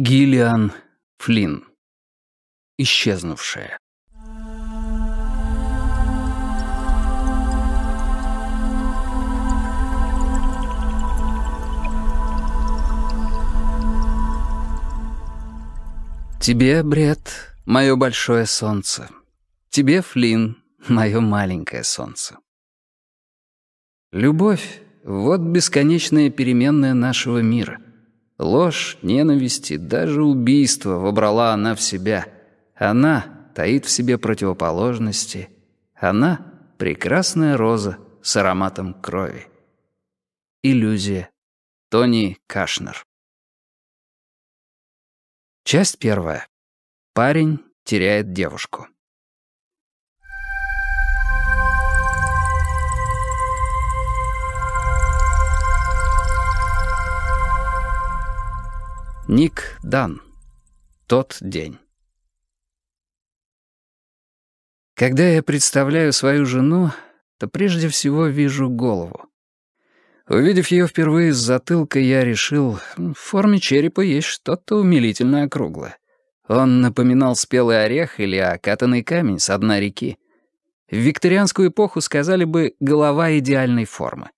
Гиллиан Флинн. Исчезнувшая. Тебе, Бред, мое большое солнце. Тебе, Флинн, мое маленькое солнце. Любовь — вот бесконечная переменная нашего мира — Ложь, ненависть и даже убийство вобрала она в себя. Она таит в себе противоположности. Она — прекрасная роза с ароматом крови. Иллюзия. Тони Кашнер. Часть первая. Парень теряет девушку. Ник Дан. Тот день. Когда я представляю свою жену, то прежде всего вижу голову. Увидев ее впервые с затылка, я решил, в форме черепа есть что-то умилительно округлое. Он напоминал спелый орех или окатанный камень с дна реки. В викторианскую эпоху сказали бы «голова идеальной формы».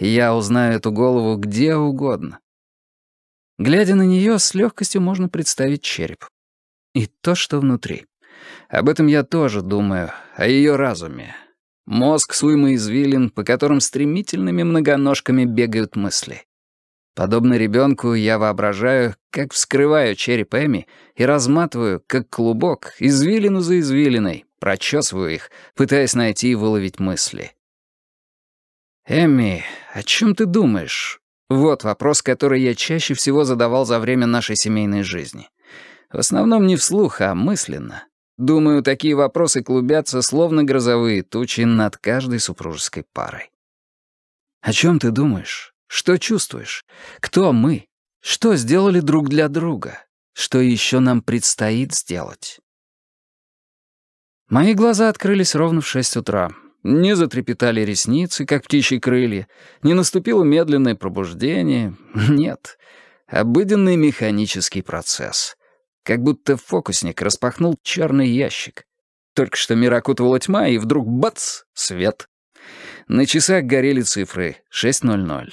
Я узнаю эту голову где угодно. Глядя на нее, с легкостью можно представить череп. И то, что внутри. Об этом я тоже думаю, о ее разуме. Мозг с уймой извилин, по которым стремительными многоножками бегают мысли. Подобно ребенку я воображаю, как вскрываю череп Эми и разматываю, как клубок, извилину за извилиной, прочесываю их, пытаясь найти и выловить мысли. «Эми, о чем ты думаешь? Вот вопрос, который я чаще всего задавал за время нашей семейной жизни. В основном не вслух, а мысленно. Думаю, такие вопросы клубятся, словно грозовые тучи над каждой супружеской парой. О чем ты думаешь? Что чувствуешь? Кто мы? Что сделали друг для друга? Что еще нам предстоит сделать? Мои глаза открылись ровно в шесть утра. Не затрепетали ресницы, как птичьи крылья, не наступило медленное пробуждение. Нет, обыденный механический процесс. Как будто фокусник распахнул черный ящик. Только что мир окутывала тьма, и вдруг бац — свет. На часах горели цифры — 6.00.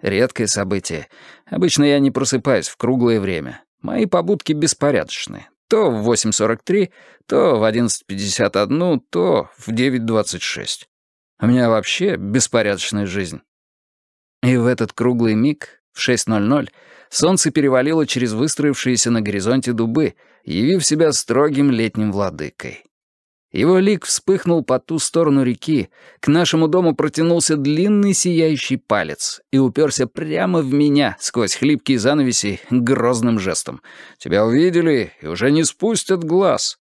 Редкое событие. Обычно я не просыпаюсь в круглое время. Мои побудки беспорядочны, то в 8.43, то в 11.51, то в 9.26. У меня вообще беспорядочная жизнь. И в этот круглый миг, в 6.00, солнце перевалило через выстроившиеся на горизонте дубы, явив себя строгим летним владыкой. Его лик вспыхнул по ту сторону реки, к нашему дому протянулся длинный сияющий палец и уперся прямо в меня сквозь хлипкие занавеси грозным жестом. «Тебя увидели и уже не спустят глаз».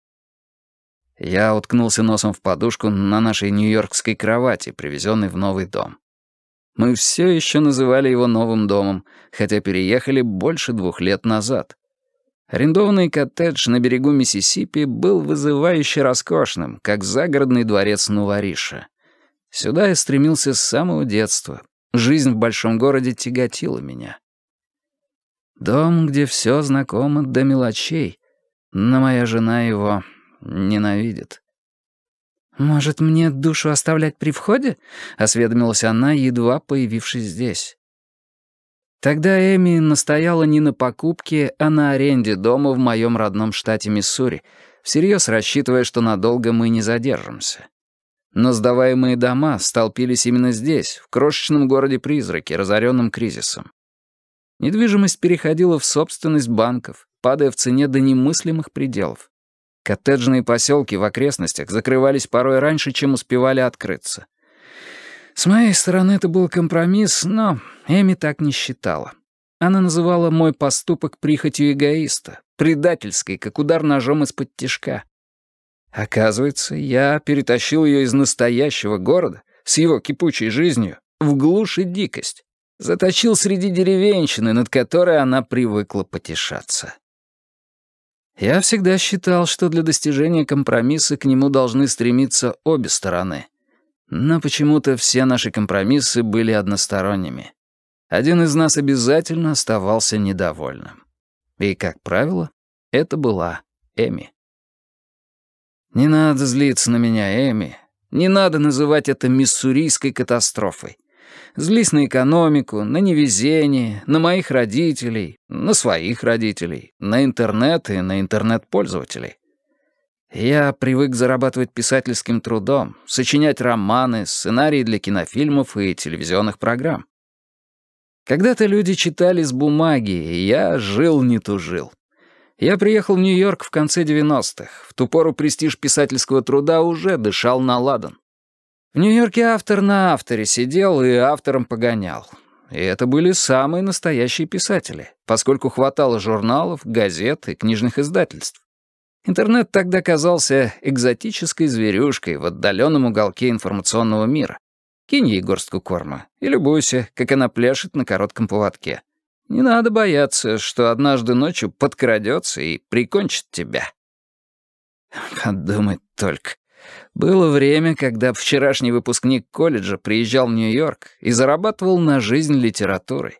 Я уткнулся носом в подушку на нашей нью-йоркской кровати, привезенной в новый дом. Мы все еще называли его новым домом, хотя переехали больше двух лет назад. Арендованный коттедж на берегу Миссисипи был вызывающе роскошным, как загородный дворец Нувариша. Сюда я стремился с самого детства. Жизнь в большом городе тяготила меня. Дом, где все знакомо до мелочей, но моя жена его ненавидит. «Может, мне душу оставлять при входе?» — осведомилась она, едва появившись здесь. Тогда Эми настояла не на покупке, а на аренде дома в моем родном штате Миссури, всерьез рассчитывая, что надолго мы не задержимся. Но сдаваемые дома столпились именно здесь, в крошечном городе-призраке, разоренном кризисом. Недвижимость переходила в собственность банков, падая в цене до немыслимых пределов. Коттеджные поселки в окрестностях закрывались порой раньше, чем успевали открыться — с моей стороны это был компромисс, но Эми так не считала. Она называла мой поступок прихотью эгоиста, предательской, как удар ножом из-под тишка. Оказывается, я перетащил ее из настоящего города, с его кипучей жизнью, в глушь и дикость. Заточил среди деревенщины, над которой она привыкла потешаться. Я всегда считал, что для достижения компромисса к нему должны стремиться обе стороны — но почему-то все наши компромиссы были односторонними. Один из нас обязательно оставался недовольным. И, как правило, это была Эми. «Не надо злиться на меня, Эми. Не надо называть это миссурийской катастрофой. Злись на экономику, на невезение, на моих родителей, на своих родителей, на интернет и на интернет-пользователей. Я привык зарабатывать писательским трудом, сочинять романы, сценарии для кинофильмов и телевизионных программ. Когда-то люди читали с бумаги, и я жил не тужил. Я приехал в Нью-Йорк в конце 90-х. В ту пору престиж писательского труда уже дышал на ладан. В Нью-Йорке автор на авторе сидел и автором погонял. И это были самые настоящие писатели, поскольку хватало журналов, газет и книжных издательств. Интернет тогда казался экзотической зверюшкой в отдаленном уголке информационного мира. Кинь ей горстку корма и любуйся, как она пляшет на коротком поводке. Не надо бояться, что однажды ночью подкрадется и прикончит тебя. Подумать только. Было время, когда вчерашний выпускник колледжа приезжал в Нью-Йорк и зарабатывал на жизнь литературой.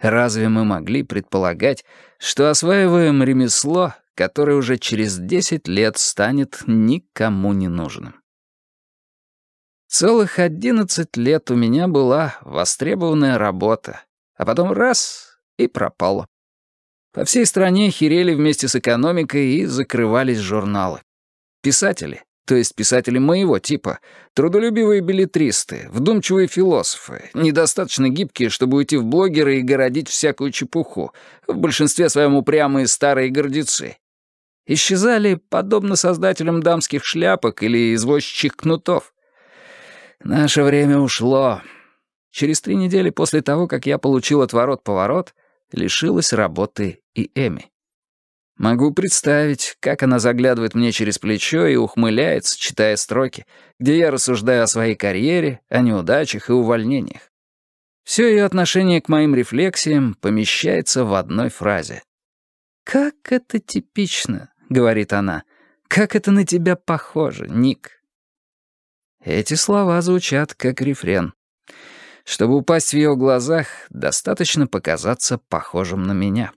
Разве мы могли предполагать, что осваиваем ремесло который уже через 10 лет станет никому не нужным. Целых 11 лет у меня была востребованная работа, а потом раз — и пропало. По всей стране херели вместе с экономикой и закрывались журналы. Писатели, то есть писатели моего типа, трудолюбивые билетристы, вдумчивые философы, недостаточно гибкие, чтобы уйти в блогеры и городить всякую чепуху, в большинстве своем упрямые старые гордецы, исчезали, подобно создателям дамских шляпок или извозчих кнутов. Наше время ушло. Через три недели после того, как я получил отворот-поворот, лишилась работы и Эми. Могу представить, как она заглядывает мне через плечо и ухмыляется, читая строки, где я рассуждаю о своей карьере, о неудачах и увольнениях. Все ее отношение к моим рефлексиям помещается в одной фразе. «Как это типично!» — говорит она. «Как это на тебя похоже, Ник!» Эти слова звучат как рефрен. Чтобы упасть в ее глазах, достаточно показаться похожим на меня.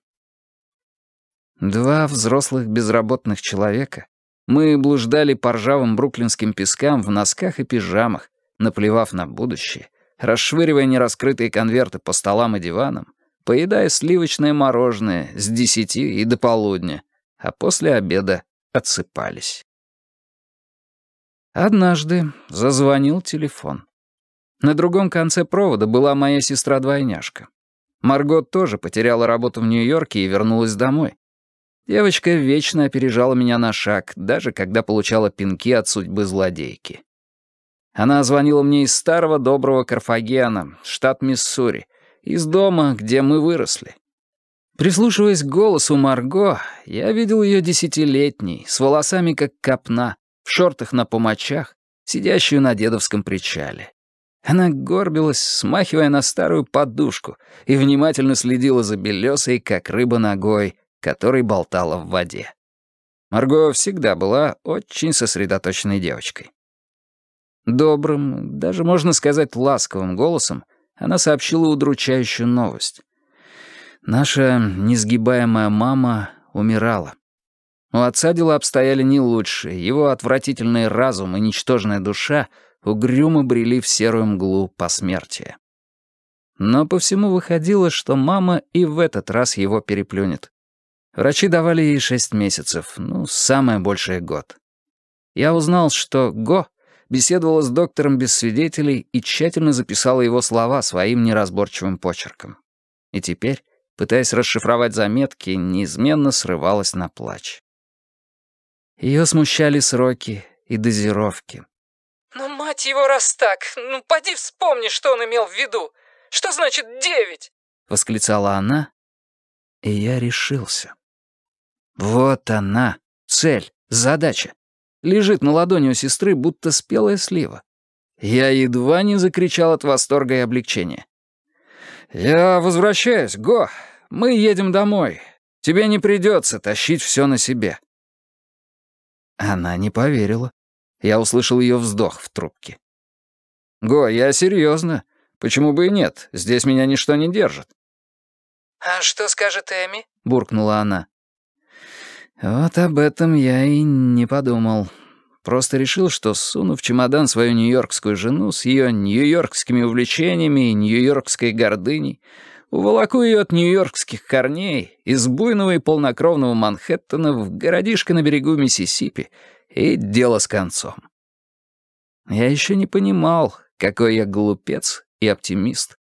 Два взрослых безработных человека. Мы блуждали по ржавым бруклинским пескам в носках и пижамах, наплевав на будущее, расшвыривая нераскрытые конверты по столам и диванам, поедая сливочное мороженое с десяти и до полудня, а после обеда отсыпались. Однажды зазвонил телефон. На другом конце провода была моя сестра-двойняшка. Марго тоже потеряла работу в Нью-Йорке и вернулась домой. Девочка вечно опережала меня на шаг, даже когда получала пинки от судьбы злодейки. Она звонила мне из старого доброго Карфагена, штат Миссури, из дома, где мы выросли. Прислушиваясь к голосу Марго, я видел ее десятилетней, с волосами как копна, в шортах на помочах, сидящую на дедовском причале. Она горбилась, смахивая на старую подушку, и внимательно следила за белесой, как рыба ногой, которой болтала в воде. Марго всегда была очень сосредоточенной девочкой. Добрым, даже можно сказать ласковым голосом, она сообщила удручающую новость — Наша несгибаемая мама умирала. У отца дела обстояли не лучше, его отвратительный разум и ничтожная душа угрюмо брели в серую мглу посмертия. Но по всему выходило, что мама и в этот раз его переплюнет. Врачи давали ей шесть месяцев, ну, самое большее год. Я узнал, что Го беседовала с доктором без свидетелей и тщательно записала его слова своим неразборчивым почерком. И теперь пытаясь расшифровать заметки, неизменно срывалась на плач. Ее смущали сроки и дозировки. «Ну, мать его, раз так, ну, поди вспомни, что он имел в виду. Что значит девять?» — восклицала она, и я решился. Вот она, цель, задача. Лежит на ладони у сестры, будто спелая слива. Я едва не закричал от восторга и облегчения. «Я возвращаюсь, Го. Мы едем домой. Тебе не придется тащить все на себе». Она не поверила. Я услышал ее вздох в трубке. «Го, я серьезно. Почему бы и нет? Здесь меня ничто не держит». «А что скажет Эми?» — буркнула она. «Вот об этом я и не подумал». Просто решил, что, сунув в чемодан свою нью-йоркскую жену с ее нью-йоркскими увлечениями и нью-йоркской гордыней, уволоку ее от нью-йоркских корней, из буйного и полнокровного Манхэттена в городишко на берегу Миссисипи, и дело с концом. Я еще не понимал, какой я глупец и оптимист.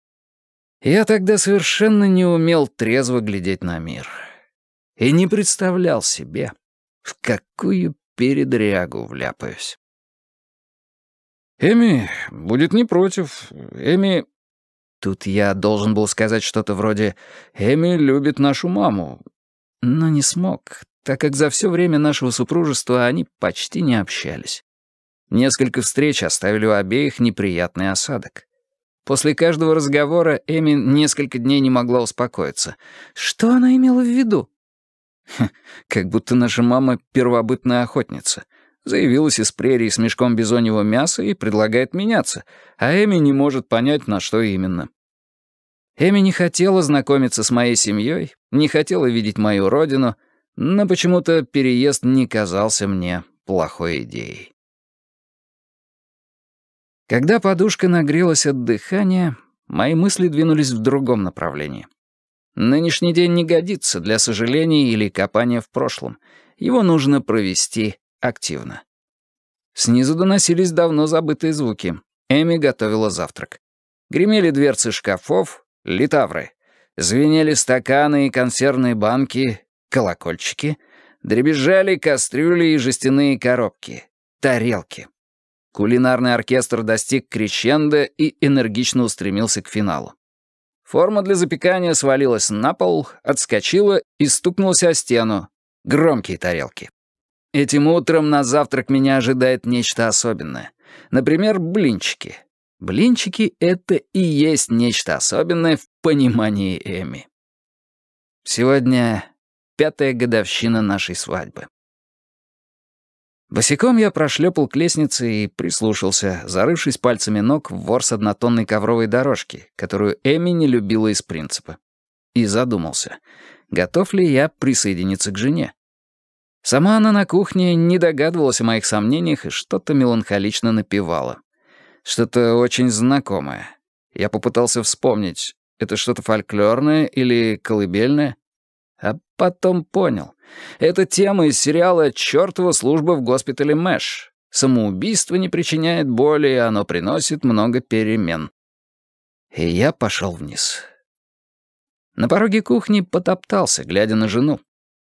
Я тогда совершенно не умел трезво глядеть на мир. И не представлял себе, в какую передрягу вляпаюсь. Эми будет не против. Эми... Тут я должен был сказать что-то вроде «Эми любит нашу маму», но не смог, так как за все время нашего супружества они почти не общались. Несколько встреч оставили у обеих неприятный осадок. После каждого разговора Эми несколько дней не могла успокоиться. Что она имела в виду? Ха, хм, как будто наша мама первобытная охотница. Заявилась из прерии с мешком бизоньего мяса и предлагает меняться, а Эми не может понять, на что именно. Эми не хотела знакомиться с моей семьей, не хотела видеть мою родину, но почему-то переезд не казался мне плохой идеей. Когда подушка нагрелась от дыхания, мои мысли двинулись в другом направлении. Нынешний день не годится для сожалений или копания в прошлом. Его нужно провести активно. Снизу доносились давно забытые звуки. Эми готовила завтрак. Гремели дверцы шкафов, литавры. Звенели стаканы и консервные банки, колокольчики. Дребезжали кастрюли и жестяные коробки, тарелки. Кулинарный оркестр достиг крещенда и энергично устремился к финалу. Форма для запекания свалилась на пол, отскочила и стукнулась о стену. Громкие тарелки. Этим утром на завтрак меня ожидает нечто особенное. Например, блинчики. Блинчики — это и есть нечто особенное в понимании Эми. Сегодня пятая годовщина нашей свадьбы. Босиком я прошлепал к лестнице и прислушался, зарывшись пальцами ног в ворс однотонной ковровой дорожки, которую Эми не любила из принципа. И задумался, готов ли я присоединиться к жене. Сама она на кухне не догадывалась о моих сомнениях и что-то меланхолично напевала. Что-то очень знакомое. Я попытался вспомнить, это что-то фольклорное или колыбельное, а потом понял. Это тема из сериала «Чёртова служба в госпитале Мэш». Самоубийство не причиняет боли, и оно приносит много перемен. И я пошел вниз. На пороге кухни потоптался, глядя на жену.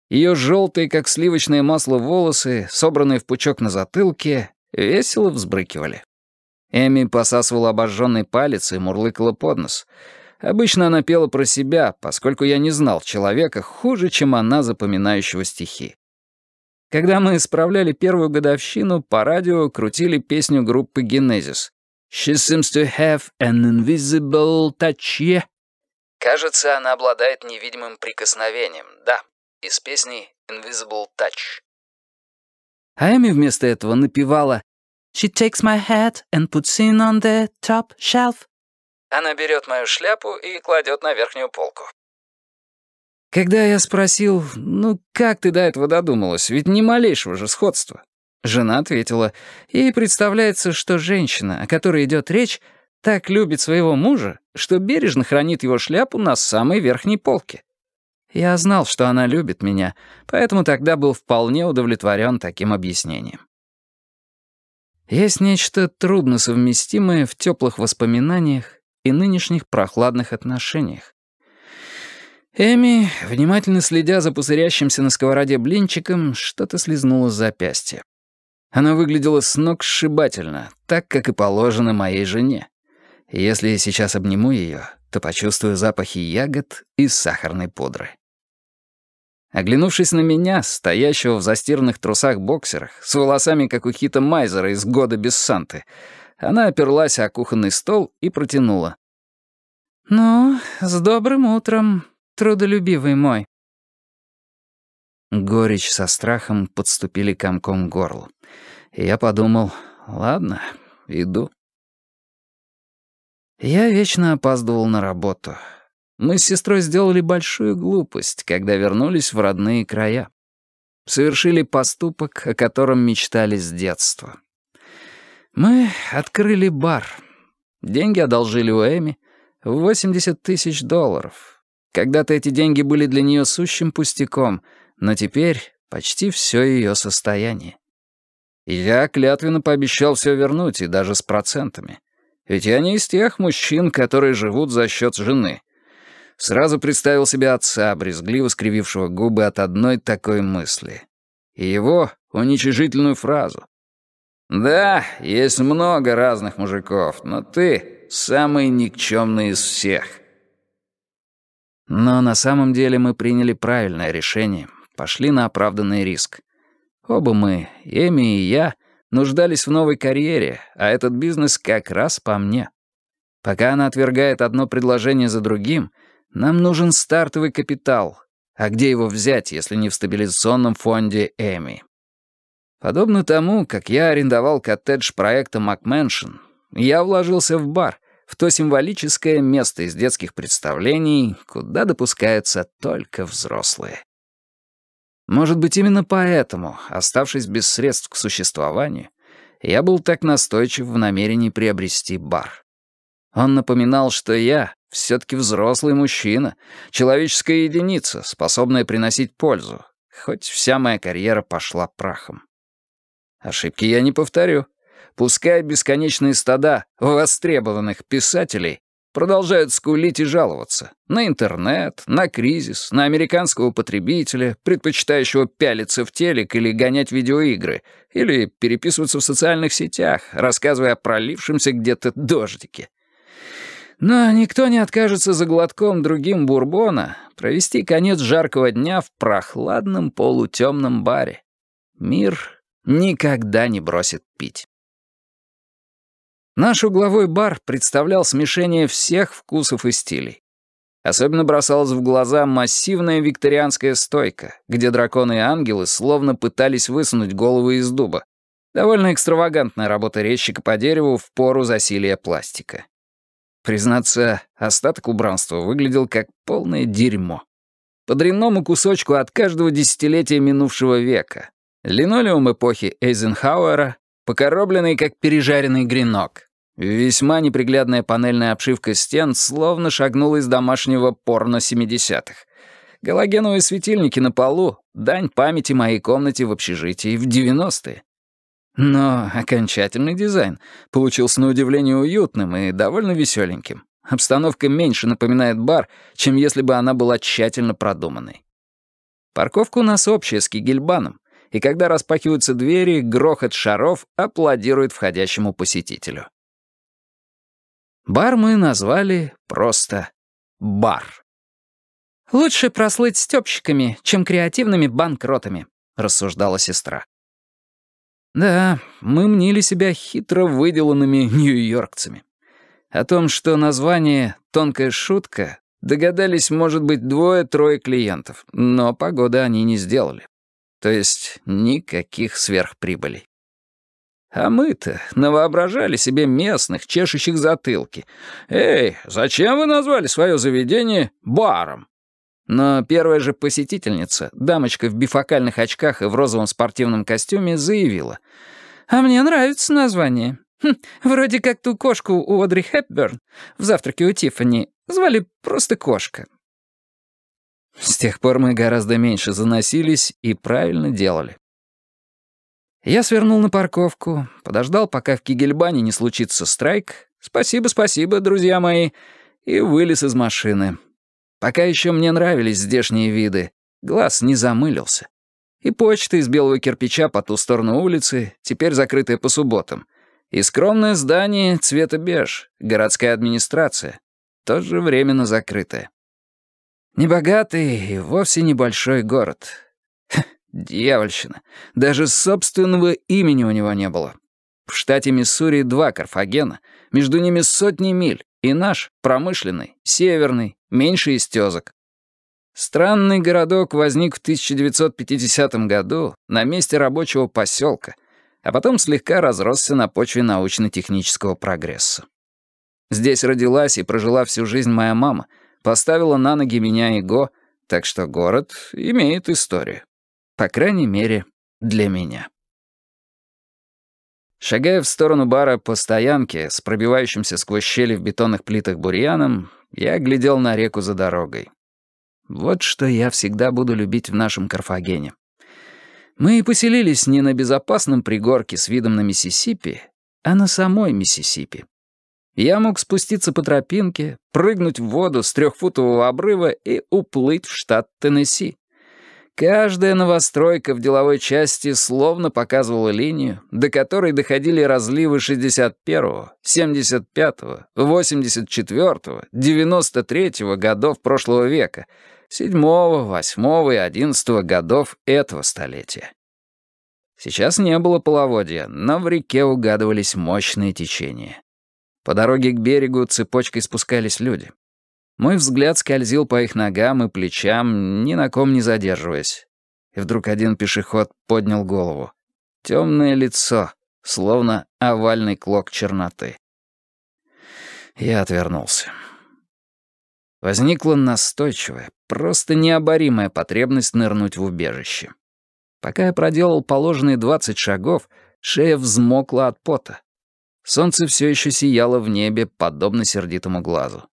Ее желтые, как сливочное масло, волосы, собранные в пучок на затылке, весело взбрыкивали. Эми посасывала обожжённый палец и мурлыкала под нос — Обычно она пела про себя, поскольку я не знал человека хуже, чем она, запоминающего стихи. Когда мы исправляли первую годовщину, по радио крутили песню группы «Генезис». «She seems to have an invisible touch, yeah. Кажется, она обладает невидимым прикосновением, да, из песни «Invisible Touch». А Эми вместо этого напевала «She takes my hat and puts it on the top shelf». Она берет мою шляпу и кладет на верхнюю полку. Когда я спросил, ну как ты до этого додумалась, ведь ни малейшего же сходства, жена ответила, ей представляется, что женщина, о которой идет речь, так любит своего мужа, что бережно хранит его шляпу на самой верхней полке. Я знал, что она любит меня, поэтому тогда был вполне удовлетворен таким объяснением. Есть нечто трудно совместимое в теплых воспоминаниях и нынешних прохладных отношениях. Эми, внимательно следя за пузырящимся на сковороде блинчиком, что-то слезнуло с запястья. Она выглядела сногсшибательно, так, как и положено моей жене. Если я сейчас обниму ее, то почувствую запахи ягод и сахарной пудры. Оглянувшись на меня, стоящего в застиранных трусах-боксерах, с волосами, как у Хита Майзера из «Года без Санты», она оперлась о кухонный стол и протянула. «Ну, с добрым утром, трудолюбивый мой». Горечь со страхом подступили комком к горлу. я подумал, ладно, иду. Я вечно опаздывал на работу. Мы с сестрой сделали большую глупость, когда вернулись в родные края. Совершили поступок, о котором мечтали с детства. Мы открыли бар. Деньги одолжили у Эми, 80 тысяч долларов. Когда-то эти деньги были для нее сущим пустяком, но теперь почти все ее состояние. И я клятвенно пообещал все вернуть, и даже с процентами. Ведь я не из тех мужчин, которые живут за счет жены. Сразу представил себе отца, брезгливо скривившего губы от одной такой мысли. И его уничижительную фразу. «Да, есть много разных мужиков, но ты самый никчемный из всех. Но на самом деле мы приняли правильное решение, пошли на оправданный риск. Оба мы, Эми и я, нуждались в новой карьере, а этот бизнес как раз по мне. Пока она отвергает одно предложение за другим, нам нужен стартовый капитал. А где его взять, если не в стабилизационном фонде Эми? Подобно тому, как я арендовал коттедж проекта «Макмэншн», я вложился в бар, в то символическое место из детских представлений, куда допускаются только взрослые. Может быть, именно поэтому, оставшись без средств к существованию, я был так настойчив в намерении приобрести бар. Он напоминал, что я все-таки взрослый мужчина, человеческая единица, способная приносить пользу, хоть вся моя карьера пошла прахом. Ошибки я не повторю. Пускай бесконечные стада востребованных писателей продолжают скулить и жаловаться на интернет, на кризис, на американского потребителя, предпочитающего пялиться в телек или гонять видеоигры, или переписываться в социальных сетях, рассказывая о пролившемся где-то дождике. Но никто не откажется за глотком другим бурбона провести конец жаркого дня в прохладном полутемном баре. Мир никогда не бросит пить. Наш угловой бар представлял смешение всех вкусов и стилей. Особенно бросалась в глаза массивная викторианская стойка, где драконы и ангелы словно пытались высунуть головы из дуба. Довольно экстравагантная работа резчика по дереву в пору засилия пластика. Признаться, остаток убранства выглядел как полное дерьмо. По дрянному кусочку от каждого десятилетия минувшего века. Линолеум эпохи Эйзенхауэра, покоробленный как пережаренный гренок. Весьма неприглядная панельная обшивка стен словно шагнула из домашнего порно 70-х. Галогеновые светильники на полу — дань памяти моей комнате в общежитии в 90-е. Но окончательный дизайн получился на удивление уютным и довольно веселеньким. Обстановка меньше напоминает бар, чем если бы она была тщательно продуманной. Парковка у нас общая с Кигельбаном, и когда распахиваются двери, грохот шаров аплодирует входящему посетителю. Бар мы назвали просто «бар». «Лучше прослыть стёбщиками, чем креативными банкротами», — рассуждала сестра. Да, мы мнили себя хитро выделанными нью-йоркцами. О том, что название «тонкая шутка», догадались, может быть, двое-трое клиентов, но погоды они не сделали. То есть никаких сверхприбылей. А мы-то навоображали себе местных, чешущих затылки. «Эй, зачем вы назвали свое заведение баром?» Но первая же посетительница, дамочка в бифокальных очках и в розовом спортивном костюме, заявила. «А мне нравится название. Хм, вроде как ту кошку у Одри Хепберн в «Завтраке у Тиффани» звали просто кошка». С тех пор мы гораздо меньше заносились и правильно делали. Я свернул на парковку, подождал, пока в Кигельбане не случится страйк. Спасибо, спасибо, друзья мои. И вылез из машины. Пока еще мне нравились здешние виды. Глаз не замылился. И почта из белого кирпича по ту сторону улицы, теперь закрытая по субботам. И скромное здание цвета беж, городская администрация, тоже временно закрытая. Небогатый и вовсе небольшой город. Хм, Дьявольщина. Даже собственного имени у него не было. В штате Миссури два Карфагена, между ними сотни миль, и наш, промышленный, северный, меньше истезок. Странный городок возник в 1950 году на месте рабочего поселка, а потом слегка разросся на почве научно-технического прогресса. Здесь родилась и прожила всю жизнь моя мама, поставила на ноги меня и Го, так что город имеет историю. По крайней мере, для меня. Шагая в сторону бара по стоянке с пробивающимся сквозь щели в бетонных плитах бурьяном, я глядел на реку за дорогой. Вот что я всегда буду любить в нашем Карфагене. Мы и поселились не на безопасном пригорке с видом на Миссисипи, а на самой Миссисипи. Я мог спуститься по тропинке, прыгнуть в воду с трехфутового обрыва и уплыть в штат Теннесси. Каждая новостройка в деловой части словно показывала линию, до которой доходили разливы 61-го, 75-го, 84-го, 93-го годов прошлого века, 7-го, 8-го и 11-го годов этого столетия. Сейчас не было половодья, но в реке угадывались мощные течения. По дороге к берегу цепочкой спускались люди. Мой взгляд скользил по их ногам и плечам, ни на ком не задерживаясь. И вдруг один пешеход поднял голову. Темное лицо, словно овальный клок черноты. Я отвернулся. Возникла настойчивая, просто необоримая потребность нырнуть в убежище. Пока я проделал положенные двадцать шагов, шея взмокла от пота. Солнце все еще сияло в небе, подобно сердитому глазу.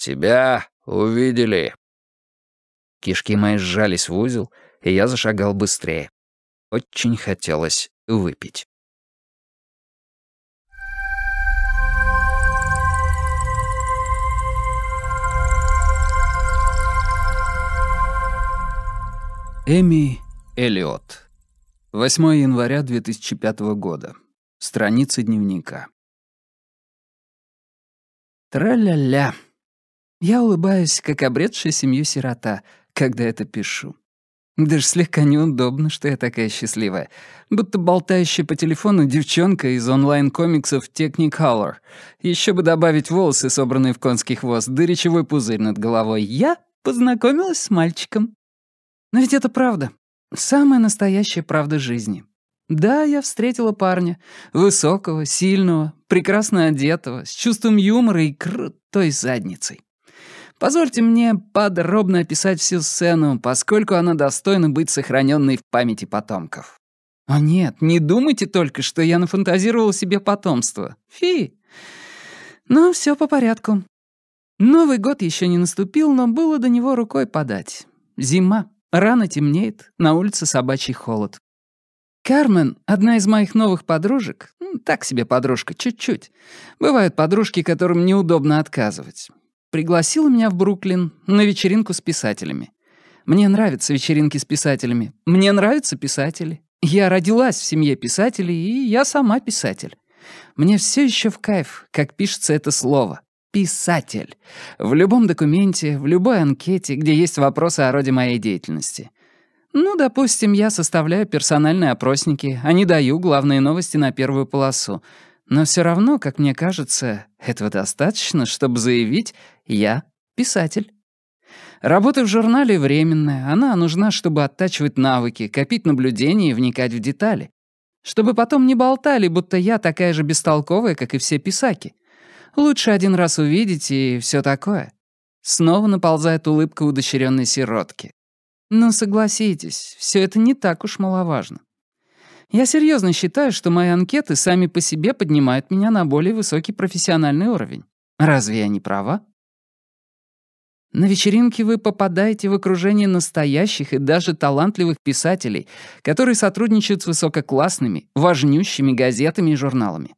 Тебя увидели». Кишки мои сжались в узел, и я зашагал быстрее. Очень хотелось выпить. Эми Элиот. 8 января 2005 года. Страница дневника. Тра-ля-ля. ля я улыбаюсь, как обретшая семью сирота, когда это пишу. Даже слегка неудобно, что я такая счастливая. Будто болтающая по телефону девчонка из онлайн-комиксов Technicolor. Еще бы добавить волосы, собранные в конский хвост, да речевой пузырь над головой. Я познакомилась с мальчиком. Но ведь это правда. Самая настоящая правда жизни. Да, я встретила парня. Высокого, сильного, прекрасно одетого, с чувством юмора и крутой задницей. Позвольте мне подробно описать всю сцену, поскольку она достойна быть сохраненной в памяти потомков. О нет, не думайте только, что я нафантазировал себе потомство. Фи. ну все по порядку. Новый год еще не наступил, но было до него рукой подать. Зима. Рано темнеет, на улице собачий холод. Кармен, одна из моих новых подружек, так себе подружка, чуть-чуть. Бывают подружки, которым неудобно отказывать пригласила меня в Бруклин на вечеринку с писателями. Мне нравятся вечеринки с писателями. Мне нравятся писатели. Я родилась в семье писателей, и я сама писатель. Мне все еще в кайф, как пишется это слово. «Писатель». В любом документе, в любой анкете, где есть вопросы о роде моей деятельности. Ну, допустим, я составляю персональные опросники, а не даю главные новости на первую полосу. Но все равно, как мне кажется, этого достаточно, чтобы заявить «я писатель». Работа в журнале временная, она нужна, чтобы оттачивать навыки, копить наблюдения и вникать в детали. Чтобы потом не болтали, будто я такая же бестолковая, как и все писаки. Лучше один раз увидеть и все такое. Снова наползает улыбка удочеренной сиротки. Но ну, согласитесь, все это не так уж маловажно. Я серьезно считаю, что мои анкеты сами по себе поднимают меня на более высокий профессиональный уровень. Разве я не права? На вечеринке вы попадаете в окружение настоящих и даже талантливых писателей, которые сотрудничают с высококлассными, важнющими газетами и журналами.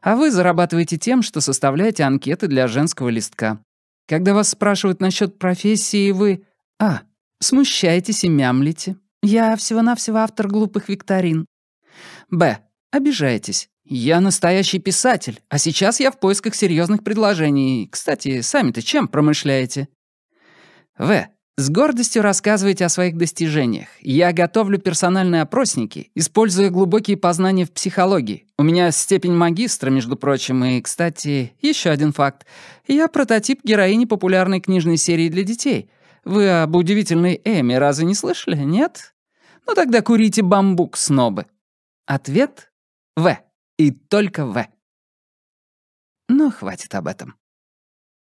А вы зарабатываете тем, что составляете анкеты для женского листка. Когда вас спрашивают насчет профессии, вы... А. Смущаетесь и мямлите. Я всего-навсего автор глупых викторин. Б. Обижаетесь. Я настоящий писатель, а сейчас я в поисках серьезных предложений. Кстати, сами-то чем промышляете? В. С гордостью рассказывайте о своих достижениях. Я готовлю персональные опросники, используя глубокие познания в психологии. У меня степень магистра, между прочим, и, кстати, еще один факт. Я прототип героини популярной книжной серии для детей. Вы об удивительной Эми разве не слышали, нет? Ну тогда курите бамбук, снобы. Ответ — В. И только В. Но хватит об этом.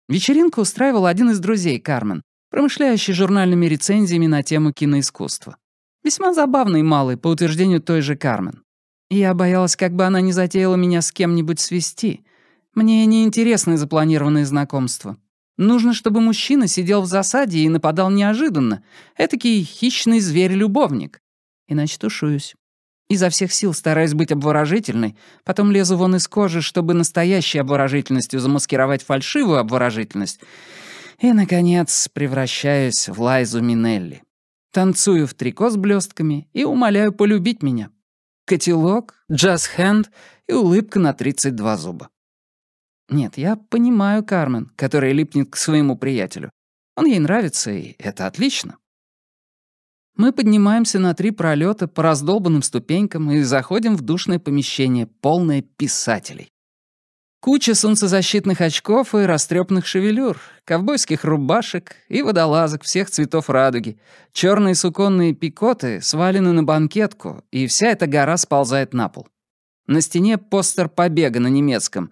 Вечеринку устраивал один из друзей Кармен, промышляющий журнальными рецензиями на тему киноискусства. Весьма забавный малый, по утверждению той же Кармен. Я боялась, как бы она не затеяла меня с кем-нибудь свести. Мне не интересны запланированные знакомства. Нужно, чтобы мужчина сидел в засаде и нападал неожиданно. Этакий хищный зверь-любовник. Иначе тушуюсь. Изо всех сил стараюсь быть обворожительной, потом лезу вон из кожи, чтобы настоящей обворожительностью замаскировать фальшивую обворожительность. И, наконец, превращаюсь в Лайзу Минелли. Танцую в трико с блестками и умоляю полюбить меня. Котелок, джаз-хенд и улыбка на 32 зуба. Нет, я понимаю Кармен, которая липнет к своему приятелю. Он ей нравится, и это отлично. Мы поднимаемся на три пролета по раздолбанным ступенькам и заходим в душное помещение, полное писателей. Куча солнцезащитных очков и растрепанных шевелюр, ковбойских рубашек и водолазок всех цветов радуги. Черные суконные пикоты свалены на банкетку, и вся эта гора сползает на пол. На стене постер побега на немецком.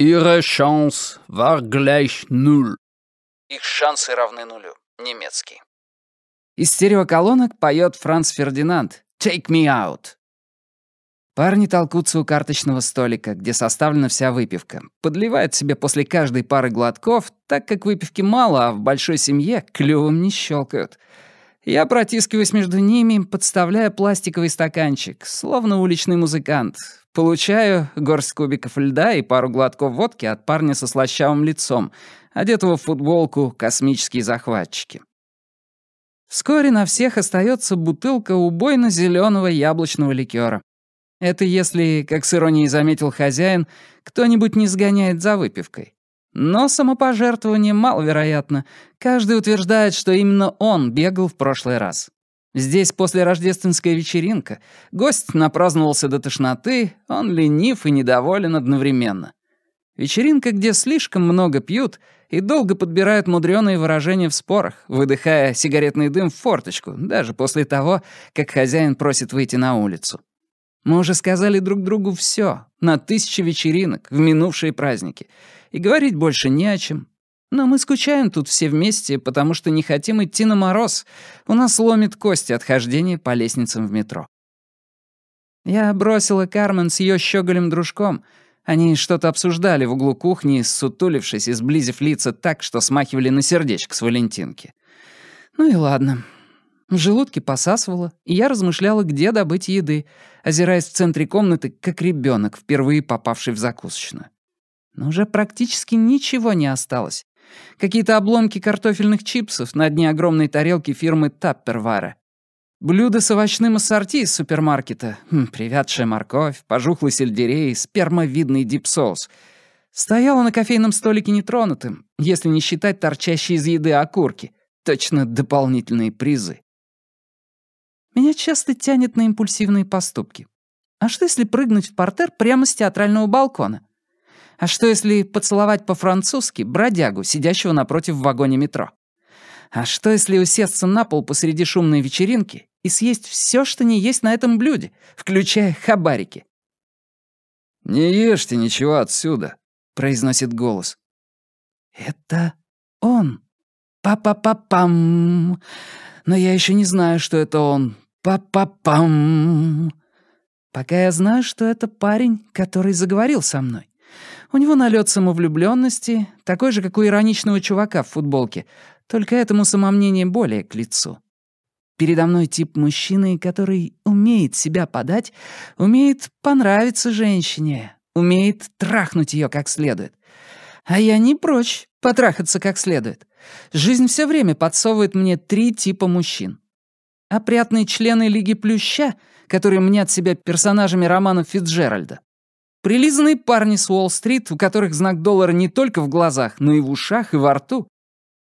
«Ihre Chance war gleich null». «Их шансы равны нулю». Немецкий. Из стереоколонок поет Франц Фердинанд «Take me out». Парни толкутся у карточного столика, где составлена вся выпивка. Подливают себе после каждой пары глотков, так как выпивки мало, а в большой семье клювом не щелкают. Я протискиваюсь между ними, подставляя пластиковый стаканчик, словно уличный музыкант. Получаю горсть кубиков льда и пару глотков водки от парня со слащавым лицом, одетого в футболку «Космические захватчики». Вскоре на всех остается бутылка убойно-зеленого яблочного ликера. Это если, как с иронией заметил хозяин, кто-нибудь не сгоняет за выпивкой. Но самопожертвование маловероятно. Каждый утверждает, что именно он бегал в прошлый раз. Здесь после рождественская вечеринка. Гость напраздновался до тошноты, он ленив и недоволен одновременно. Вечеринка, где слишком много пьют и долго подбирают мудрёные выражения в спорах, выдыхая сигаретный дым в форточку, даже после того, как хозяин просит выйти на улицу. Мы уже сказали друг другу всё на тысячи вечеринок в минувшие праздники, и говорить больше не о чем. Но мы скучаем тут все вместе, потому что не хотим идти на мороз. У нас ломит кости от хождения по лестницам в метро. Я бросила Кармен с её щеголем-дружком — они что-то обсуждали в углу кухни, сутулившись и сблизив лица так, что смахивали на сердечко с Валентинки. Ну и ладно. В желудке посасывало, и я размышляла, где добыть еды, озираясь в центре комнаты, как ребенок, впервые попавший в закусочную. Но уже практически ничего не осталось. Какие-то обломки картофельных чипсов на дне огромной тарелки фирмы Таппервара, Блюда с овощным ассорти из супермаркета, хм, привядшая морковь, пожухлый сельдерей, спермовидный дипсоус, стояло на кофейном столике нетронутым, если не считать торчащие из еды окурки. Точно дополнительные призы. Меня часто тянет на импульсивные поступки. А что, если прыгнуть в портер прямо с театрального балкона? А что, если поцеловать по-французски бродягу, сидящего напротив в вагоне метро? А что, если усесться на пол посреди шумной вечеринки и съесть все, что не есть на этом блюде, включая хабарики. «Не ешьте ничего отсюда», — произносит голос. «Это он. Па-па-па-пам. Но я еще не знаю, что это он. Па-па-пам. Пока я знаю, что это парень, который заговорил со мной. У него налет самовлюбленности, такой же, как у ироничного чувака в футболке, только этому самомнение более к лицу. Передо мной тип мужчины, который умеет себя подать, умеет понравиться женщине, умеет трахнуть ее как следует. А я не прочь потрахаться как следует. Жизнь все время подсовывает мне три типа мужчин. Опрятные члены Лиги Плюща, которые мнят себя персонажами романа Фитджеральда. Прилизанные парни с Уолл-стрит, у которых знак доллара не только в глазах, но и в ушах и во рту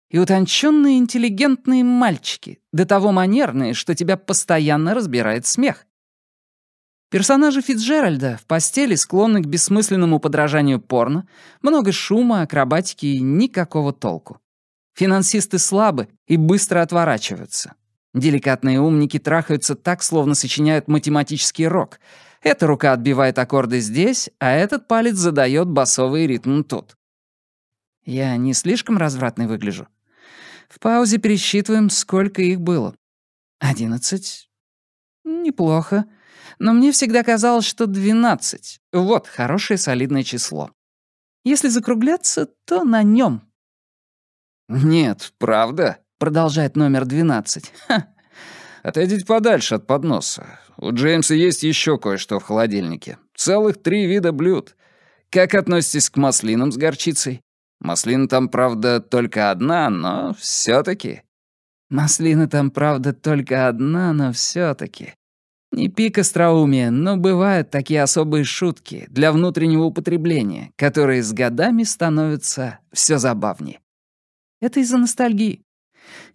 и утонченные интеллигентные мальчики, до того манерные, что тебя постоянно разбирает смех. Персонажи Фитджеральда в постели склонны к бессмысленному подражанию порно, много шума, акробатики и никакого толку. Финансисты слабы и быстро отворачиваются. Деликатные умники трахаются так, словно сочиняют математический рок. Эта рука отбивает аккорды здесь, а этот палец задает басовый ритм тут. Я не слишком развратный выгляжу. В паузе пересчитываем, сколько их было. Одиннадцать. Неплохо. Но мне всегда казалось, что двенадцать. Вот хорошее солидное число. Если закругляться, то на нем. «Нет, правда?» — продолжает номер двенадцать. «Отойдите подальше от подноса. У Джеймса есть еще кое-что в холодильнике. Целых три вида блюд. Как относитесь к маслинам с горчицей? Маслина там, правда, только одна, но все таки Маслина там, правда, только одна, но все таки Не пик остроумия, но бывают такие особые шутки для внутреннего употребления, которые с годами становятся все забавнее. Это из-за ностальгии.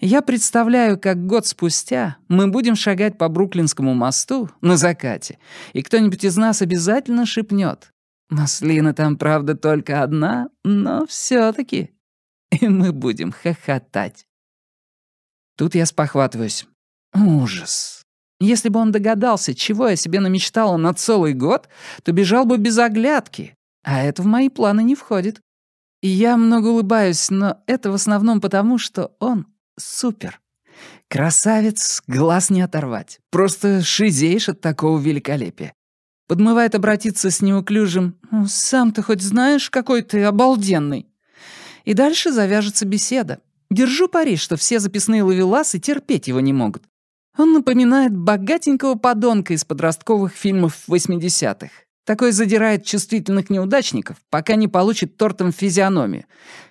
Я представляю, как год спустя мы будем шагать по Бруклинскому мосту на закате, и кто-нибудь из нас обязательно шепнет Маслина там, правда, только одна, но все таки И мы будем хохотать. Тут я спохватываюсь. Ужас. Если бы он догадался, чего я себе намечтала на целый год, то бежал бы без оглядки. А это в мои планы не входит. И я много улыбаюсь, но это в основном потому, что он супер. Красавец, глаз не оторвать. Просто шизеешь от такого великолепия. Подмывает обратиться с неуклюжим «Ну, «Сам ты хоть знаешь, какой ты обалденный!» И дальше завяжется беседа. Держу пари, что все записные ловеласы терпеть его не могут. Он напоминает богатенького подонка из подростковых фильмов 80-х. Такой задирает чувствительных неудачников, пока не получит тортом физиономию.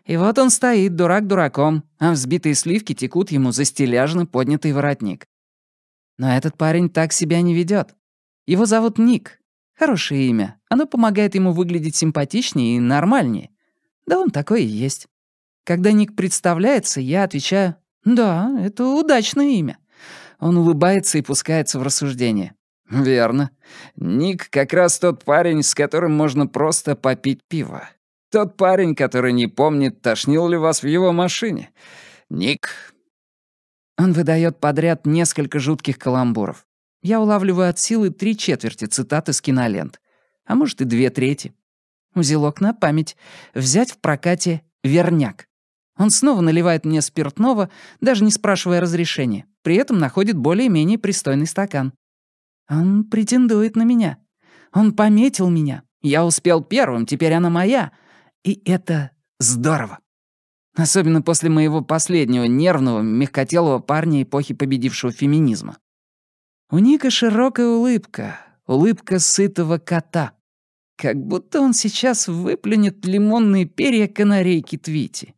И вот он стоит, дурак дураком, а взбитые сливки текут ему за стиляжно поднятый воротник. Но этот парень так себя не ведет. Его зовут Ник, Хорошее имя. Оно помогает ему выглядеть симпатичнее и нормальнее. Да он такой и есть. Когда Ник представляется, я отвечаю «Да, это удачное имя». Он улыбается и пускается в рассуждение. «Верно. Ник как раз тот парень, с которым можно просто попить пиво. Тот парень, который не помнит, тошнил ли вас в его машине. Ник». Он выдает подряд несколько жутких каламбуров. Я улавливаю от силы три четверти цитат из кинолент. А может, и две трети. Узелок на память. Взять в прокате «Верняк». Он снова наливает мне спиртного, даже не спрашивая разрешения. При этом находит более-менее пристойный стакан. Он претендует на меня. Он пометил меня. Я успел первым, теперь она моя. И это здорово. Особенно после моего последнего нервного, мягкотелого парня эпохи победившего феминизма. У Ника широкая улыбка, улыбка сытого кота. Как будто он сейчас выплюнет лимонные перья канарейки Твити.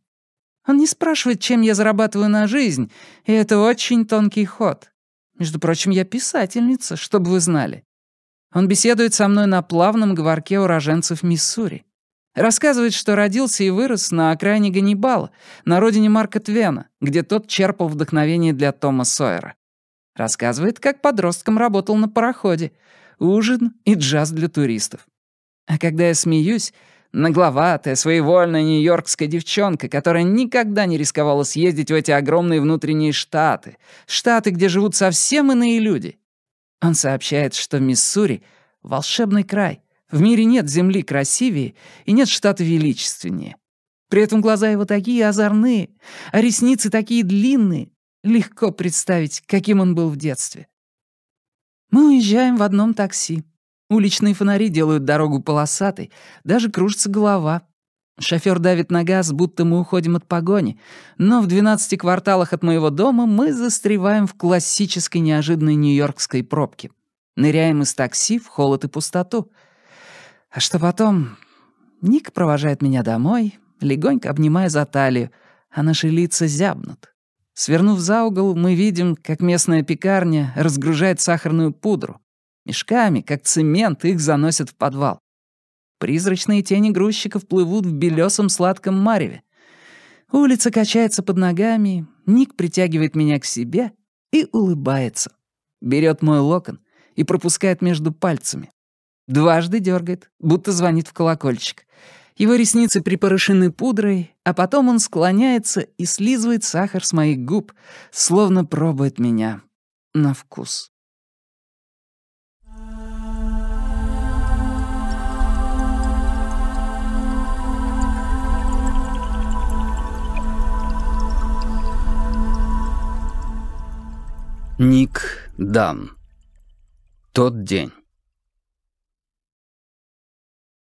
Он не спрашивает, чем я зарабатываю на жизнь, и это очень тонкий ход. Между прочим, я писательница, чтобы вы знали. Он беседует со мной на плавном говорке уроженцев Миссури. Рассказывает, что родился и вырос на окраине Ганнибала, на родине Марка Твена, где тот черпал вдохновение для Тома Сойера. Рассказывает, как подростком работал на пароходе. Ужин и джаз для туристов. А когда я смеюсь, нагловатая, своевольная нью-йоркская девчонка, которая никогда не рисковала съездить в эти огромные внутренние штаты, штаты, где живут совсем иные люди. Он сообщает, что Миссури — волшебный край. В мире нет земли красивее и нет штата величественнее. При этом глаза его такие озорные, а ресницы такие длинные, Легко представить, каким он был в детстве. Мы уезжаем в одном такси. Уличные фонари делают дорогу полосатой, даже кружится голова. Шофер давит на газ, будто мы уходим от погони, но в 12 кварталах от моего дома мы застреваем в классической неожиданной нью-йоркской пробке. Ныряем из такси в холод и пустоту. А что потом? Ник провожает меня домой, легонько обнимая за талию, а наши лица зябнут. Свернув за угол, мы видим, как местная пекарня разгружает сахарную пудру. Мешками, как цемент, их заносят в подвал. Призрачные тени грузчиков плывут в белесом сладком мареве. Улица качается под ногами, Ник притягивает меня к себе и улыбается. Берет мой локон и пропускает между пальцами. Дважды дергает, будто звонит в колокольчик. Его ресницы припорошены пудрой, а потом он склоняется и слизывает сахар с моих губ, словно пробует меня на вкус. Ник Дан. Тот день.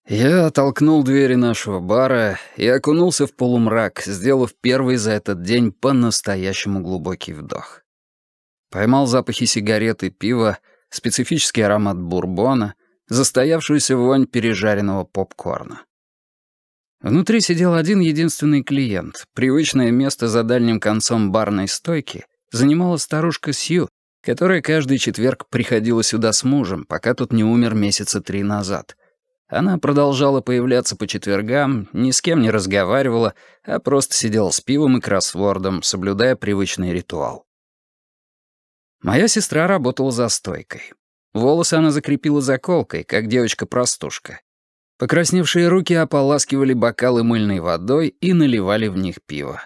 Я толкнул двери нашего бара и окунулся в полумрак, сделав первый за этот день по-настоящему глубокий вдох. Поймал запахи сигарет и пива, специфический аромат бурбона, застоявшуюся вонь пережаренного попкорна. Внутри сидел один единственный клиент. Привычное место за дальним концом барной стойки занимала старушка Сью, которая каждый четверг приходила сюда с мужем, пока тут не умер месяца три назад — она продолжала появляться по четвергам, ни с кем не разговаривала, а просто сидела с пивом и кроссвордом, соблюдая привычный ритуал. Моя сестра работала за стойкой. Волосы она закрепила заколкой, как девочка-простушка. Покрасневшие руки ополаскивали бокалы мыльной водой и наливали в них пиво.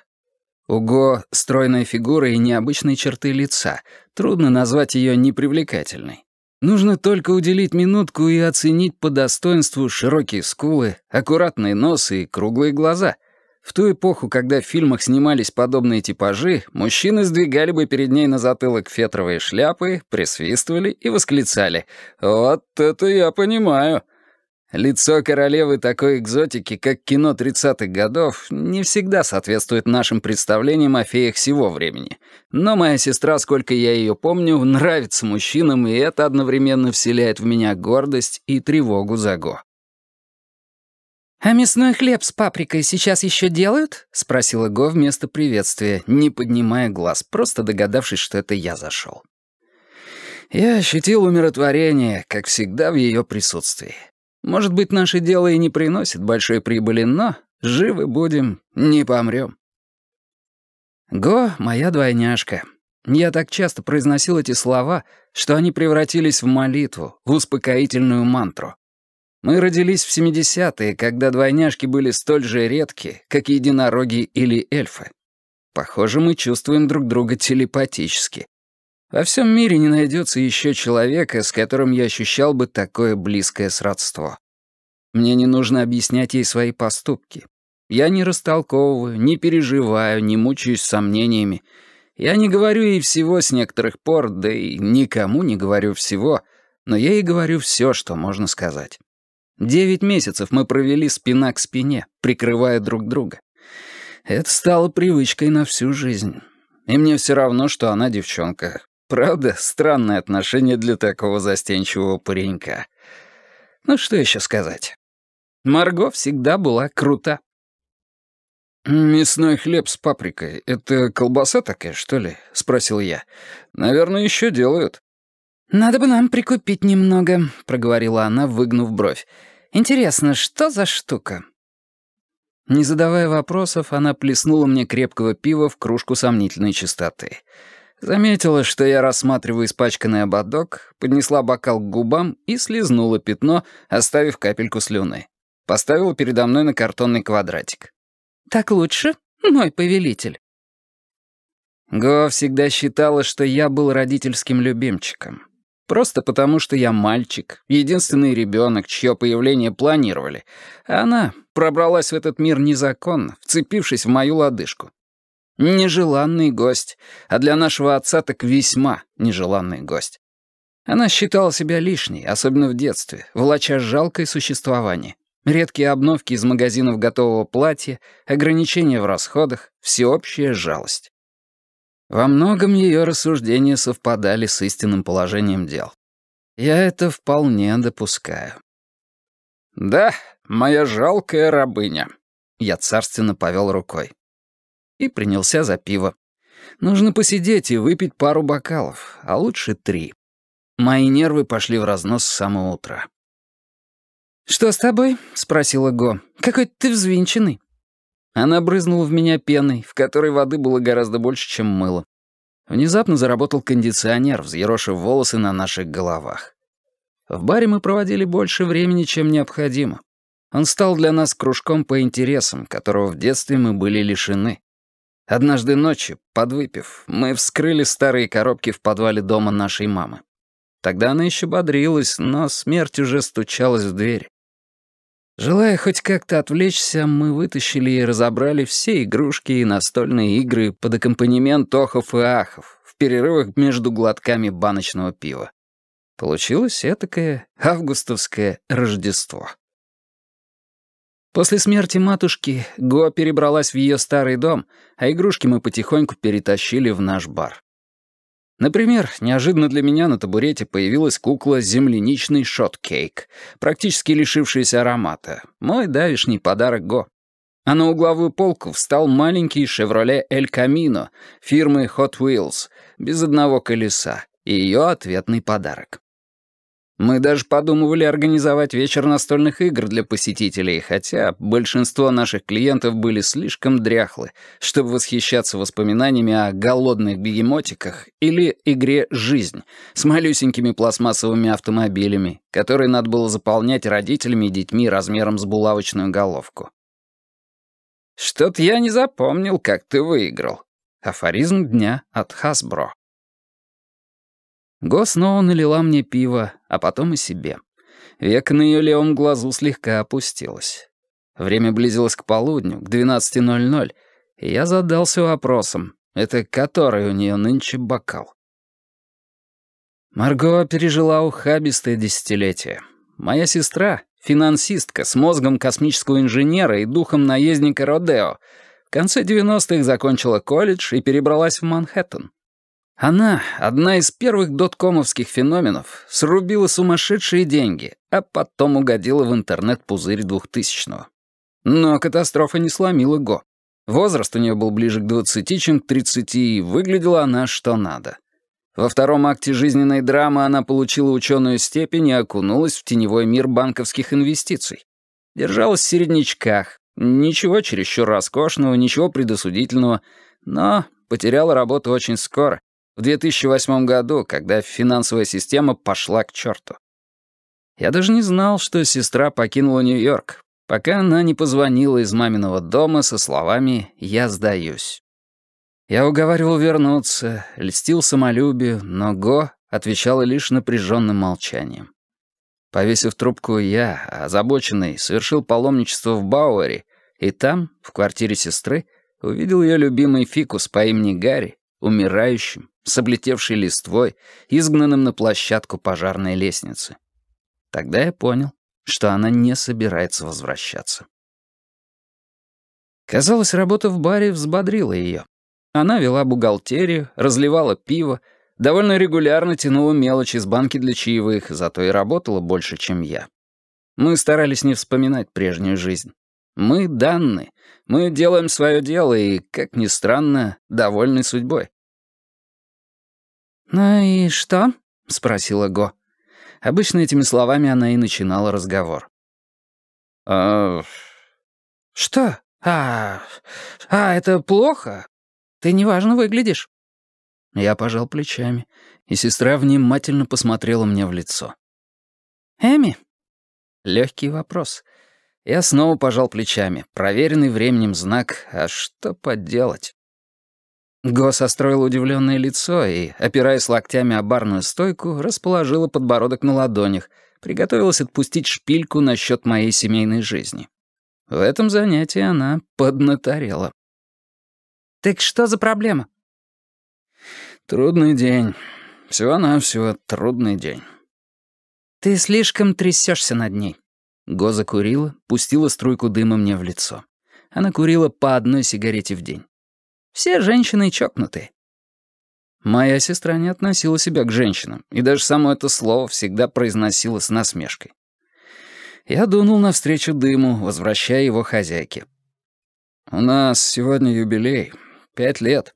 Уго — стройная фигура и необычные черты лица. Трудно назвать ее непривлекательной. Нужно только уделить минутку и оценить по достоинству широкие скулы, аккуратные носы и круглые глаза. В ту эпоху, когда в фильмах снимались подобные типажи, мужчины сдвигали бы перед ней на затылок фетровые шляпы, присвистывали и восклицали «Вот это я понимаю!» Лицо королевы такой экзотики, как кино 30-х годов, не всегда соответствует нашим представлениям о феях всего времени. Но моя сестра, сколько я ее помню, нравится мужчинам, и это одновременно вселяет в меня гордость и тревогу за Го. «А мясной хлеб с паприкой сейчас еще делают?» — спросила Го вместо приветствия, не поднимая глаз, просто догадавшись, что это я зашел. Я ощутил умиротворение, как всегда в ее присутствии. Может быть, наше дело и не приносит большой прибыли, но живы будем, не помрем. Го — моя двойняшка. Я так часто произносил эти слова, что они превратились в молитву, в успокоительную мантру. Мы родились в 70-е, когда двойняшки были столь же редки, как единороги или эльфы. Похоже, мы чувствуем друг друга телепатически. Во всем мире не найдется еще человека, с которым я ощущал бы такое близкое сродство. Мне не нужно объяснять ей свои поступки. Я не растолковываю, не переживаю, не мучаюсь сомнениями. Я не говорю ей всего с некоторых пор, да и никому не говорю всего, но я ей говорю все, что можно сказать. Девять месяцев мы провели спина к спине, прикрывая друг друга. Это стало привычкой на всю жизнь. И мне все равно, что она девчонка. Правда, странное отношение для такого застенчивого паренька. Ну что еще сказать? Марго всегда была крута. «Мясной хлеб с паприкой — это колбаса такая, что ли?» — спросил я. «Наверное, еще делают». «Надо бы нам прикупить немного», — проговорила она, выгнув бровь. «Интересно, что за штука?» Не задавая вопросов, она плеснула мне крепкого пива в кружку сомнительной чистоты. «Интересно, Заметила, что я рассматриваю испачканный ободок, поднесла бокал к губам и слезнула пятно, оставив капельку слюны. Поставила передо мной на картонный квадратик. «Так лучше, мой повелитель». Го всегда считала, что я был родительским любимчиком. Просто потому, что я мальчик, единственный ребенок, чье появление планировали. А она пробралась в этот мир незаконно, вцепившись в мою лодыжку. Нежеланный гость, а для нашего отца так весьма нежеланный гость. Она считала себя лишней, особенно в детстве, волоча жалкое существование. Редкие обновки из магазинов готового платья, ограничения в расходах, всеобщая жалость. Во многом ее рассуждения совпадали с истинным положением дел. Я это вполне допускаю. «Да, моя жалкая рабыня», — я царственно повел рукой и принялся за пиво. Нужно посидеть и выпить пару бокалов, а лучше три. Мои нервы пошли в разнос с самого утра. «Что с тобой?» — спросила Го. «Какой ты взвинченный». Она брызнула в меня пеной, в которой воды было гораздо больше, чем мыло. Внезапно заработал кондиционер, взъерошив волосы на наших головах. В баре мы проводили больше времени, чем необходимо. Он стал для нас кружком по интересам, которого в детстве мы были лишены. Однажды ночью, подвыпив, мы вскрыли старые коробки в подвале дома нашей мамы. Тогда она еще бодрилась, но смерть уже стучалась в дверь. Желая хоть как-то отвлечься, мы вытащили и разобрали все игрушки и настольные игры под аккомпанемент охов и ахов в перерывах между глотками баночного пива. Получилось этакое августовское Рождество. После смерти матушки Го перебралась в ее старый дом, а игрушки мы потихоньку перетащили в наш бар. Например, неожиданно для меня на табурете появилась кукла «Земляничный шоткейк», практически лишившаяся аромата. Мой давишний подарок Го. А на угловую полку встал маленький «Шевроле Эль Камино» фирмы Hot Wheels, без одного колеса, и ее ответный подарок. Мы даже подумывали организовать вечер настольных игр для посетителей, хотя большинство наших клиентов были слишком дряхлы, чтобы восхищаться воспоминаниями о голодных бегемотиках или игре «Жизнь» с малюсенькими пластмассовыми автомобилями, которые надо было заполнять родителями и детьми размером с булавочную головку. «Что-то я не запомнил, как ты выиграл». Афоризм дня от Хасбро. Го снова налила мне пиво, а потом и себе. Век на ее левом глазу слегка опустилось. Время близилось к полудню, к 12.00, и я задался вопросом, это который у нее нынче бокал. Марго пережила ухабистое десятилетие. Моя сестра, финансистка с мозгом космического инженера и духом наездника Родео, в конце 90-х закончила колледж и перебралась в Манхэттен. Она, одна из первых доткомовских феноменов, срубила сумасшедшие деньги, а потом угодила в интернет-пузырь двухтысячного. Но катастрофа не сломила Го. Возраст у нее был ближе к 20, чем к 30, и выглядела она что надо. Во втором акте жизненной драмы она получила ученую степень и окунулась в теневой мир банковских инвестиций. Держалась в середнячках. Ничего чересчур роскошного, ничего предосудительного, но потеряла работу очень скоро, в 2008 году, когда финансовая система пошла к черту. Я даже не знал, что сестра покинула Нью-Йорк, пока она не позвонила из маминого дома со словами «Я сдаюсь». Я уговаривал вернуться, льстил самолюбию, но Го отвечала лишь напряженным молчанием. Повесив трубку, я, озабоченный, совершил паломничество в Бауэре, и там, в квартире сестры, увидел ее любимый фикус по имени Гарри, умирающим, с облетевшей листвой, изгнанным на площадку пожарной лестницы. Тогда я понял, что она не собирается возвращаться. Казалось, работа в баре взбодрила ее. Она вела бухгалтерию, разливала пиво, довольно регулярно тянула мелочь из банки для чаевых, зато и работала больше, чем я. Мы старались не вспоминать прежнюю жизнь. Мы — данные, мы делаем свое дело и, как ни странно, довольны судьбой». «Ну и что?» — спросила Го. Обычно этими словами она и начинала разговор. «А...» «Что? А... А, это плохо? Ты неважно выглядишь». Я пожал плечами, и сестра внимательно посмотрела мне в лицо. «Эми?» Легкий вопрос. Я снова пожал плечами, проверенный временем знак, а что поделать? Гос состроила удивленное лицо и, опираясь локтями о барную стойку, расположила подбородок на ладонях, приготовилась отпустить шпильку насчет моей семейной жизни. В этом занятии она поднаторела. «Так что за проблема?» «Трудный день. Всего-навсего трудный день». «Ты слишком трясешься над ней. Гоза курила, пустила струйку дыма мне в лицо. Она курила по одной сигарете в день. Все женщины чокнутые. Моя сестра не относила себя к женщинам, и даже само это слово всегда произносила с насмешкой. Я дунул навстречу дыму, возвращая его хозяйке. «У нас сегодня юбилей. Пять лет.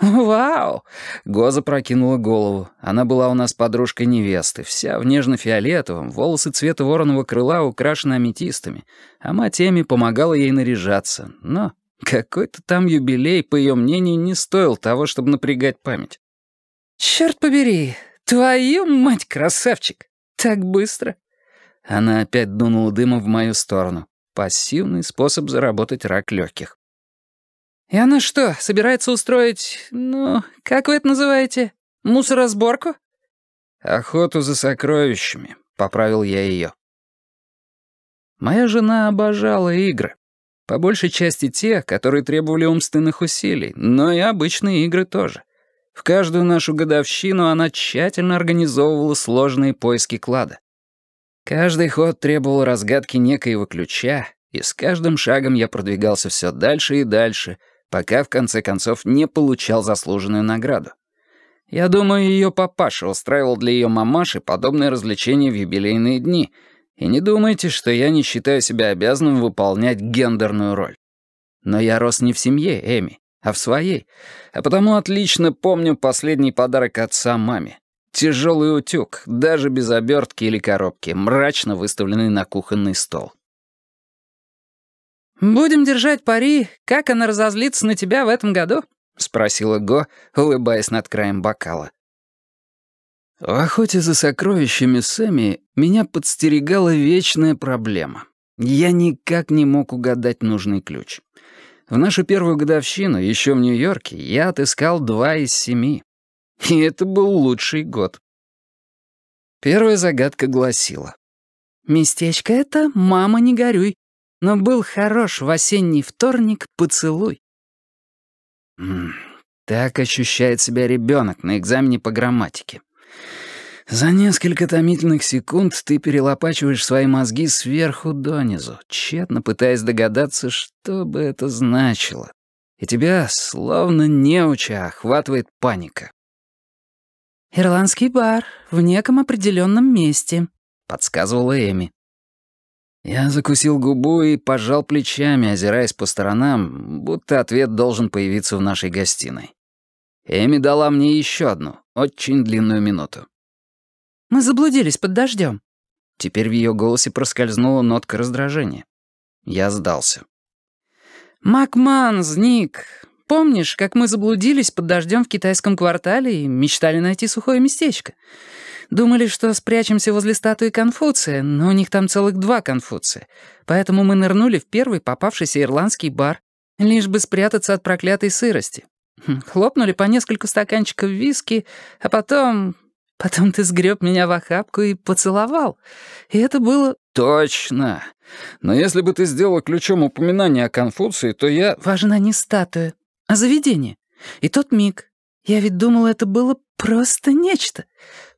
«Вау!» — Гоза прокинула голову. Она была у нас подружкой невесты, вся в нежно-фиолетовом, волосы цвета вороного крыла украшены аметистами, а мать Эми помогала ей наряжаться. Но какой-то там юбилей, по ее мнению, не стоил того, чтобы напрягать память. «Черт побери! Твою мать, красавчик! Так быстро!» Она опять дунула дыма в мою сторону. Пассивный способ заработать рак легких. И она что, собирается устроить, ну, как вы это называете, мусоросборку? Охоту за сокровищами, поправил я ее. Моя жена обожала игры. По большей части те, которые требовали умственных усилий, но и обычные игры тоже. В каждую нашу годовщину она тщательно организовывала сложные поиски клада. Каждый ход требовал разгадки некоего ключа, и с каждым шагом я продвигался все дальше и дальше — пока в конце концов не получал заслуженную награду. Я думаю, ее папаша устраивал для ее мамаши подобные развлечения в юбилейные дни, и не думайте, что я не считаю себя обязанным выполнять гендерную роль. Но я рос не в семье Эми, а в своей, а потому отлично помню последний подарок отца маме. Тяжелый утюг, даже без обертки или коробки, мрачно выставленный на кухонный стол. «Будем держать пари, как она разозлится на тебя в этом году?» — спросила Го, улыбаясь над краем бокала. В охоте за сокровищами Сэмми меня подстерегала вечная проблема. Я никак не мог угадать нужный ключ. В нашу первую годовщину, еще в Нью-Йорке, я отыскал два из семи. И это был лучший год. Первая загадка гласила. «Местечко это «Мама, не горюй», но был хорош в осенний вторник поцелуй. Так ощущает себя ребенок на экзамене по грамматике. За несколько томительных секунд ты перелопачиваешь свои мозги сверху донизу, тщетно пытаясь догадаться, что бы это значило. И тебя, словно неуча, охватывает паника. «Ирландский бар в неком определенном месте», — подсказывала Эми. Я закусил губу и пожал плечами, озираясь по сторонам, будто ответ должен появиться в нашей гостиной. Эми дала мне еще одну, очень длинную минуту. «Мы заблудились под дождем. Теперь в ее голосе проскользнула нотка раздражения. Я сдался. «Макманс, Ник, помнишь, как мы заблудились под дождем в китайском квартале и мечтали найти сухое местечко? Думали, что спрячемся возле статуи Конфуция, но у них там целых два Конфуция. Поэтому мы нырнули в первый попавшийся ирландский бар, лишь бы спрятаться от проклятой сырости. Хм, хлопнули по несколько стаканчиков виски, а потом... Потом ты сгреб меня в охапку и поцеловал. И это было... Точно. Но если бы ты сделал ключом упоминание о Конфуции, то я... Важна не статуя, а заведение. И тот миг. Я ведь думала, это было «Просто нечто!»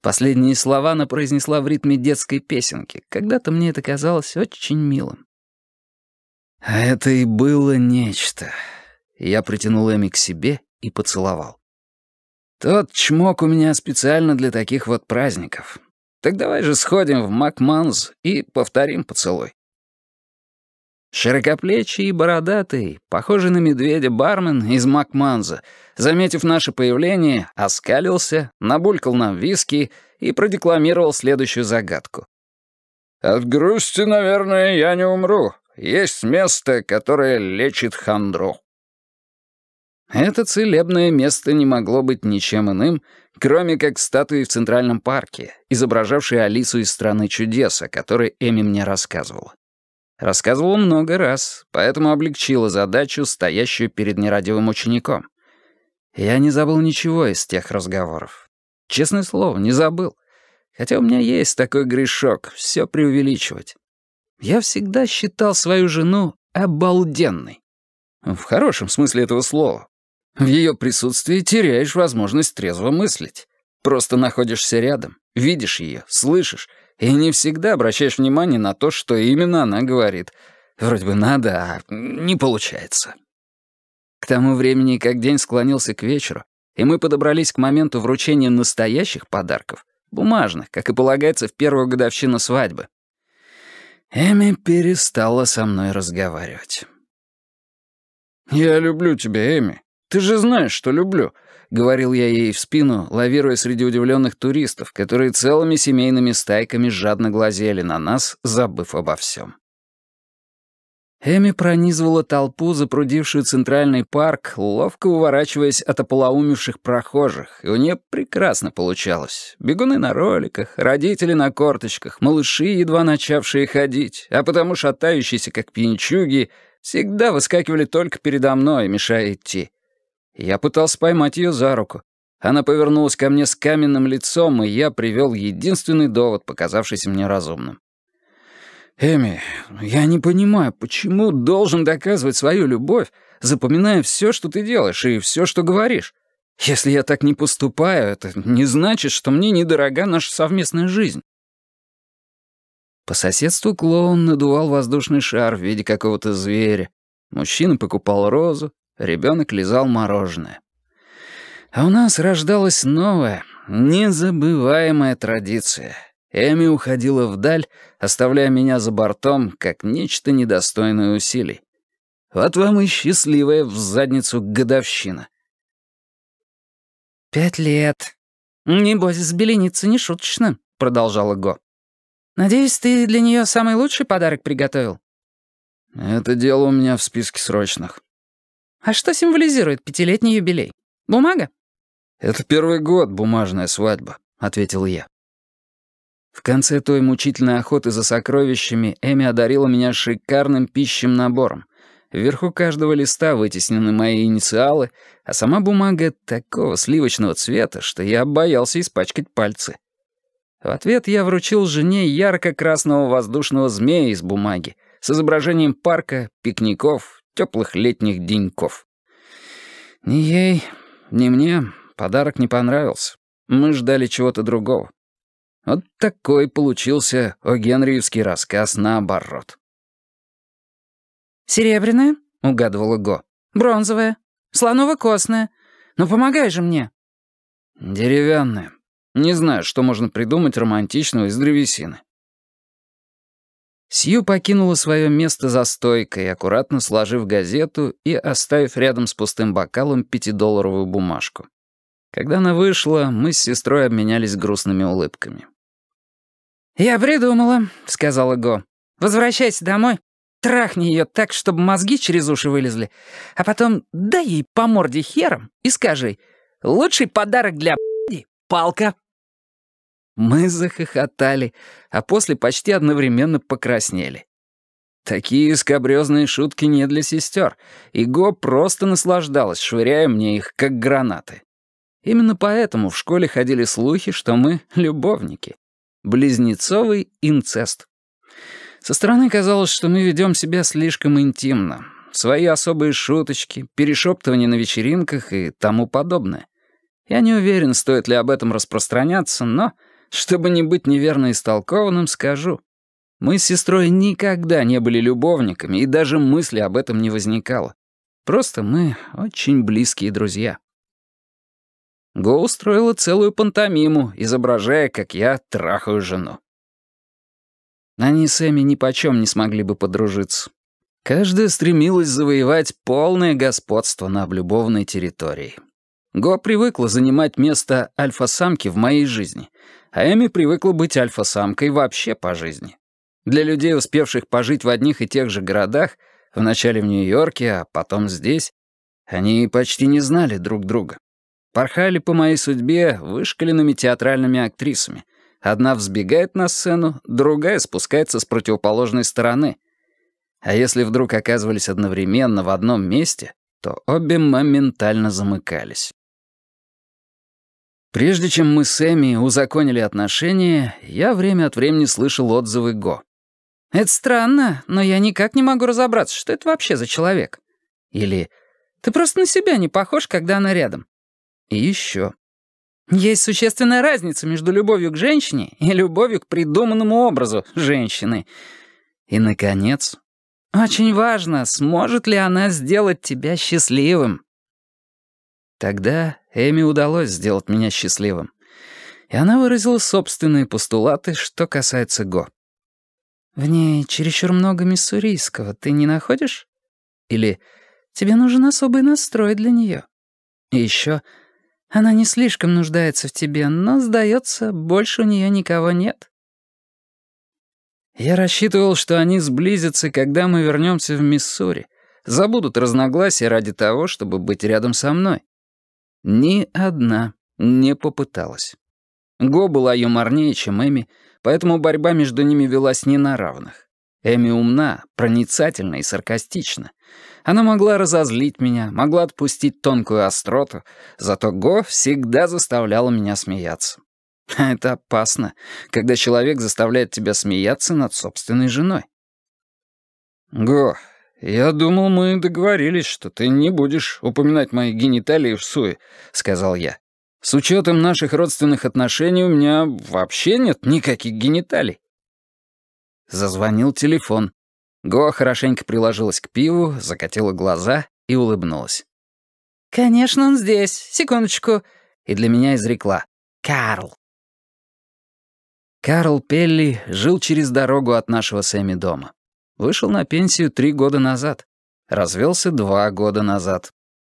Последние слова она произнесла в ритме детской песенки. Когда-то мне это казалось очень милым. А это и было нечто. Я притянул Эми к себе и поцеловал. Тот чмок у меня специально для таких вот праздников. Так давай же сходим в Макманз и повторим поцелуй. Широкоплечий и бородатый, похожий на медведя бармен из Макманза, заметив наше появление, оскалился, набулькал нам виски и продекламировал следующую загадку. «От грусти, наверное, я не умру. Есть место, которое лечит хандру». Это целебное место не могло быть ничем иным, кроме как статуи в Центральном парке, изображавшей Алису из «Страны чудес», о которой Эми мне рассказывала. Рассказывала много раз, поэтому облегчила задачу, стоящую перед нерадивым учеником. Я не забыл ничего из тех разговоров. Честное слово, не забыл. Хотя у меня есть такой грешок — все преувеличивать. Я всегда считал свою жену обалденной. В хорошем смысле этого слова. В ее присутствии теряешь возможность трезво мыслить. Просто находишься рядом, видишь ее, слышишь — и не всегда обращаешь внимание на то, что именно она говорит. Вроде бы надо, а не получается. К тому времени, как день склонился к вечеру, и мы подобрались к моменту вручения настоящих подарков, бумажных, как и полагается в первую годовщину свадьбы, Эми перестала со мной разговаривать. «Я люблю тебя, Эми. Ты же знаешь, что люблю. — говорил я ей в спину, лавируя среди удивленных туристов, которые целыми семейными стайками жадно глазели на нас, забыв обо всем. Эми пронизывала толпу, запрудившую центральный парк, ловко уворачиваясь от ополоумевших прохожих, и у нее прекрасно получалось. Бегуны на роликах, родители на корточках, малыши, едва начавшие ходить, а потому шатающиеся, как пьянчуги, всегда выскакивали только передо мной, мешая идти. Я пытался поймать ее за руку. Она повернулась ко мне с каменным лицом, и я привел единственный довод, показавшийся мне разумным. «Эми, я не понимаю, почему должен доказывать свою любовь, запоминая все, что ты делаешь, и все, что говоришь? Если я так не поступаю, это не значит, что мне недорога наша совместная жизнь». По соседству клоун надувал воздушный шар в виде какого-то зверя. Мужчина покупал розу, Ребенок лизал мороженое. А у нас рождалась новая, незабываемая традиция. Эми уходила вдаль, оставляя меня за бортом, как нечто недостойное усилий. Вот вам и счастливая в задницу годовщина. «Пять лет. Небось, с беленицы не шуточно», — продолжала Го. «Надеюсь, ты для нее самый лучший подарок приготовил?» «Это дело у меня в списке срочных. А что символизирует пятилетний юбилей? Бумага? «Это первый год бумажная свадьба», — ответил я. В конце той мучительной охоты за сокровищами Эми одарила меня шикарным пищим набором. Вверху каждого листа вытеснены мои инициалы, а сама бумага такого сливочного цвета, что я боялся испачкать пальцы. В ответ я вручил жене ярко-красного воздушного змея из бумаги с изображением парка, пикников теплых летних деньков. Ни ей, ни мне подарок не понравился. Мы ждали чего-то другого. Вот такой получился о Генриевский рассказ наоборот. «Серебряная?» — угадывала Го. «Бронзовая? Слоново-костная? Ну помогай же мне!» «Деревянная. Не знаю, что можно придумать романтичного из древесины. Сью покинула свое место за стойкой, аккуратно сложив газету и оставив рядом с пустым бокалом пятидолларовую бумажку. Когда она вышла, мы с сестрой обменялись грустными улыбками. «Я придумала», — сказала Го. «Возвращайся домой, трахни ее так, чтобы мозги через уши вылезли, а потом дай ей по морде хером и скажи, лучший подарок для палка мы захохотали, а после почти одновременно покраснели. Такие скобрёзные шутки не для сестер. Иго просто наслаждалась, швыряя мне их, как гранаты. Именно поэтому в школе ходили слухи, что мы любовники. Близнецовый инцест. Со стороны казалось, что мы ведем себя слишком интимно. Свои особые шуточки, перешептывания на вечеринках и тому подобное. Я не уверен, стоит ли об этом распространяться, но чтобы не быть неверно истолкованным, скажу. Мы с сестрой никогда не были любовниками, и даже мысли об этом не возникало. Просто мы очень близкие друзья. Го устроила целую пантомиму, изображая, как я трахаю жену. Они с Эми нипочем не смогли бы подружиться. Каждая стремилась завоевать полное господство на облюбованной территории. Го привыкла занимать место альфа-самки в моей жизни, а Эми привыкла быть альфа-самкой вообще по жизни. Для людей, успевших пожить в одних и тех же городах, вначале в Нью-Йорке, а потом здесь, они почти не знали друг друга. Порхали по моей судьбе вышкаленными театральными актрисами. Одна взбегает на сцену, другая спускается с противоположной стороны. А если вдруг оказывались одновременно в одном месте, то обе моментально замыкались. Прежде чем мы с Эми узаконили отношения, я время от времени слышал отзывы Го. «Это странно, но я никак не могу разобраться, что это вообще за человек». Или «Ты просто на себя не похож, когда она рядом». И еще. «Есть существенная разница между любовью к женщине и любовью к придуманному образу женщины». И, наконец, «Очень важно, сможет ли она сделать тебя счастливым». Тогда Эми удалось сделать меня счастливым. И она выразила собственные постулаты, что касается Го. «В ней чересчур много миссурийского, ты не находишь?» Или «Тебе нужен особый настрой для нее». И еще «Она не слишком нуждается в тебе, но, сдается, больше у нее никого нет». Я рассчитывал, что они сблизятся, когда мы вернемся в Миссури, забудут разногласия ради того, чтобы быть рядом со мной. Ни одна не попыталась. Го была юморнее, чем Эми, поэтому борьба между ними велась не на равных. Эми умна, проницательна и саркастична. Она могла разозлить меня, могла отпустить тонкую остроту, зато Го всегда заставляла меня смеяться. А это опасно, когда человек заставляет тебя смеяться над собственной женой. «Го, «Я думал, мы договорились, что ты не будешь упоминать мои гениталии в суе», — сказал я. «С учетом наших родственных отношений у меня вообще нет никаких гениталий». Зазвонил телефон. Гоа хорошенько приложилась к пиву, закатила глаза и улыбнулась. «Конечно, он здесь. Секундочку». И для меня изрекла. «Карл». Карл Пелли жил через дорогу от нашего Сэмми дома. Вышел на пенсию три года назад. Развелся два года назад.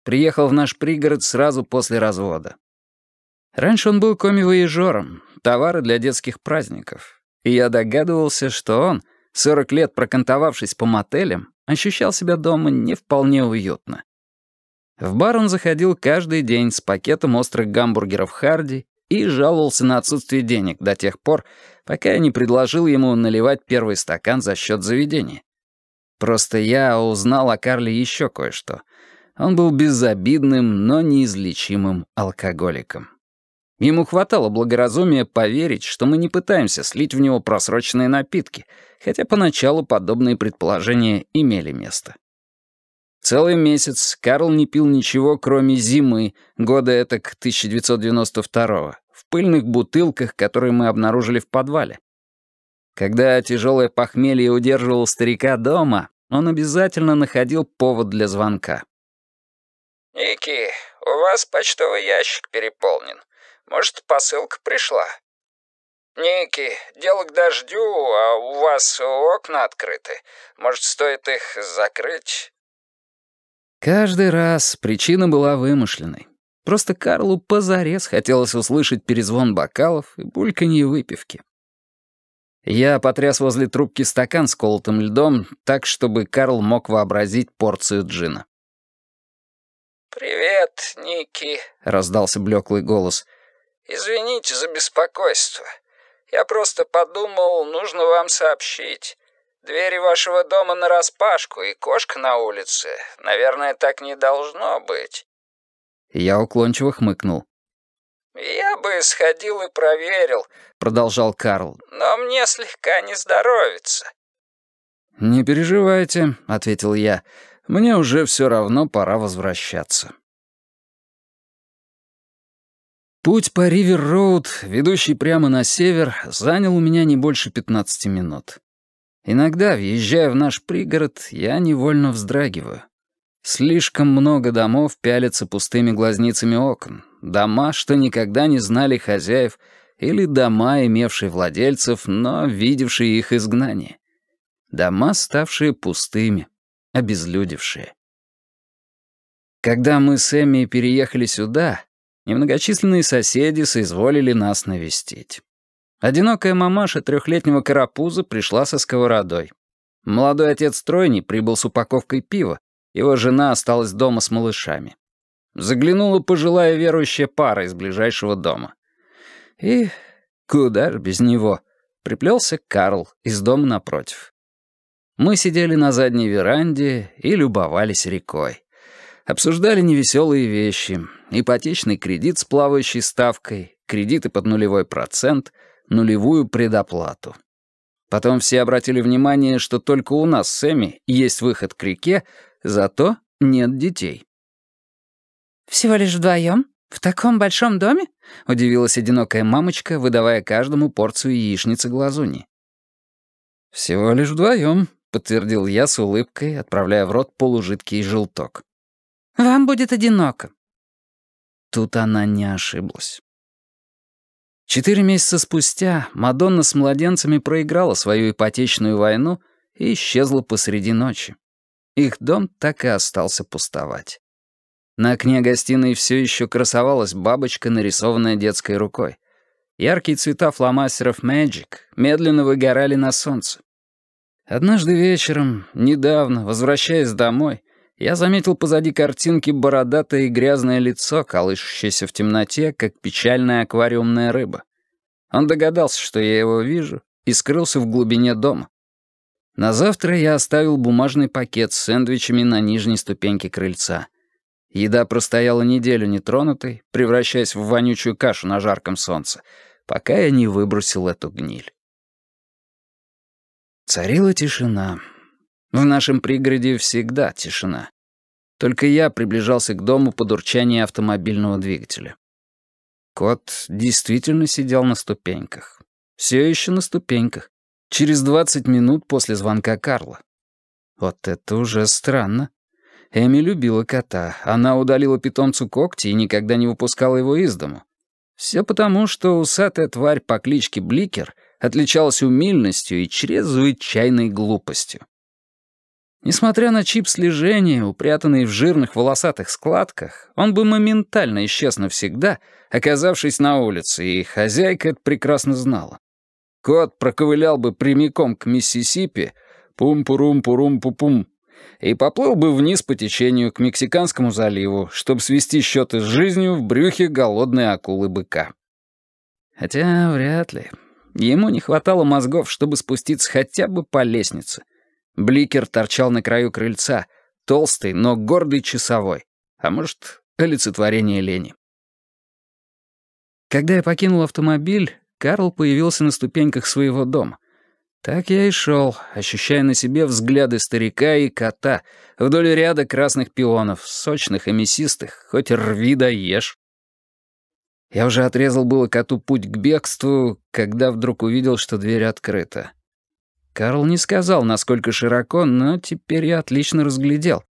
Приехал в наш пригород сразу после развода. Раньше он был коми-воежором, товары для детских праздников. И я догадывался, что он, 40 лет прокантовавшись по мотелям, ощущал себя дома не вполне уютно. В бар он заходил каждый день с пакетом острых гамбургеров Харди и жаловался на отсутствие денег до тех пор, пока я не предложил ему наливать первый стакан за счет заведения. Просто я узнал о Карле еще кое-что. Он был безобидным, но неизлечимым алкоголиком. Ему хватало благоразумия поверить, что мы не пытаемся слить в него просроченные напитки, хотя поначалу подобные предположения имели место. Целый месяц Карл не пил ничего, кроме зимы, года это к 1992-го, в пыльных бутылках, которые мы обнаружили в подвале. Когда тяжелое похмелье удерживал старика дома, он обязательно находил повод для звонка. «Ники, у вас почтовый ящик переполнен. Может, посылка пришла?» «Ники, дело к дождю, а у вас окна открыты. Может, стоит их закрыть?» Каждый раз причина была вымышленной. Просто Карлу позарез хотелось услышать перезвон бокалов и бульканье выпивки. Я потряс возле трубки стакан с колотым льдом, так, чтобы Карл мог вообразить порцию джина. «Привет, Ники», — раздался блеклый голос. «Извините за беспокойство. Я просто подумал, нужно вам сообщить. Двери вашего дома нараспашку и кошка на улице. Наверное, так не должно быть». Я уклончиво хмыкнул. «Я бы сходил и проверил», — продолжал Карл. «Но мне слегка не здоровится». «Не переживайте», — ответил я. «Мне уже все равно пора возвращаться». Путь по Ривер-Роуд, ведущий прямо на север, занял у меня не больше 15 минут. Иногда, въезжая в наш пригород, я невольно вздрагиваю. Слишком много домов пялятся пустыми глазницами окон. Дома, что никогда не знали хозяев, или дома, имевшие владельцев, но видевшие их изгнание. Дома, ставшие пустыми, обезлюдевшие. Когда мы с Эмми переехали сюда, немногочисленные соседи соизволили нас навестить. Одинокая мамаша трехлетнего карапуза пришла со сковородой. Молодой отец тройни прибыл с упаковкой пива, его жена осталась дома с малышами. Заглянула пожилая верующая пара из ближайшего дома. И куда же без него? Приплелся Карл из дома напротив. Мы сидели на задней веранде и любовались рекой. Обсуждали невеселые вещи. Ипотечный кредит с плавающей ставкой, кредиты под нулевой процент — нулевую предоплату. Потом все обратили внимание, что только у нас с Эми есть выход к реке, зато нет детей. «Всего лишь вдвоем? В таком большом доме?» — удивилась одинокая мамочка, выдавая каждому порцию яичницы глазуни. «Всего лишь вдвоем», — подтвердил я с улыбкой, отправляя в рот полужидкий желток. «Вам будет одиноко». Тут она не ошиблась. Четыре месяца спустя Мадонна с младенцами проиграла свою ипотечную войну и исчезла посреди ночи. Их дом так и остался пустовать. На окне гостиной все еще красовалась бабочка, нарисованная детской рукой. Яркие цвета фломастеров Magic медленно выгорали на солнце. Однажды вечером, недавно, возвращаясь домой, я заметил позади картинки бородатое и грязное лицо, колышущееся в темноте, как печальная аквариумная рыба. Он догадался, что я его вижу, и скрылся в глубине дома. На завтра я оставил бумажный пакет с сэндвичами на нижней ступеньке крыльца. Еда простояла неделю нетронутой, превращаясь в вонючую кашу на жарком солнце, пока я не выбросил эту гниль. Царила тишина. В нашем пригороде всегда тишина. Только я приближался к дому под урчание автомобильного двигателя. Кот действительно сидел на ступеньках. Все еще на ступеньках. Через 20 минут после звонка Карла. Вот это уже странно. Эми любила кота. Она удалила питомцу когти и никогда не выпускала его из дому. Все потому, что усатая тварь по кличке Бликер отличалась умильностью и чрезвычайной глупостью. Несмотря на чип слежения, упрятанный в жирных волосатых складках, он бы моментально исчез навсегда, оказавшись на улице, и хозяйка это прекрасно знала. Кот проковылял бы прямиком к Миссисипи, пум-пурум-пурум-пу-пум, и поплыл бы вниз по течению к Мексиканскому заливу, чтобы свести счеты с жизнью в брюхе голодной акулы-быка. Хотя вряд ли. Ему не хватало мозгов, чтобы спуститься хотя бы по лестнице — Бликер торчал на краю крыльца, толстый, но гордый часовой. А может, олицетворение лени. Когда я покинул автомобиль, Карл появился на ступеньках своего дома. Так я и шел, ощущая на себе взгляды старика и кота вдоль ряда красных пионов, сочных и мясистых, хоть рви да ешь. Я уже отрезал было коту путь к бегству, когда вдруг увидел, что дверь открыта. Карл не сказал, насколько широко, но теперь я отлично разглядел.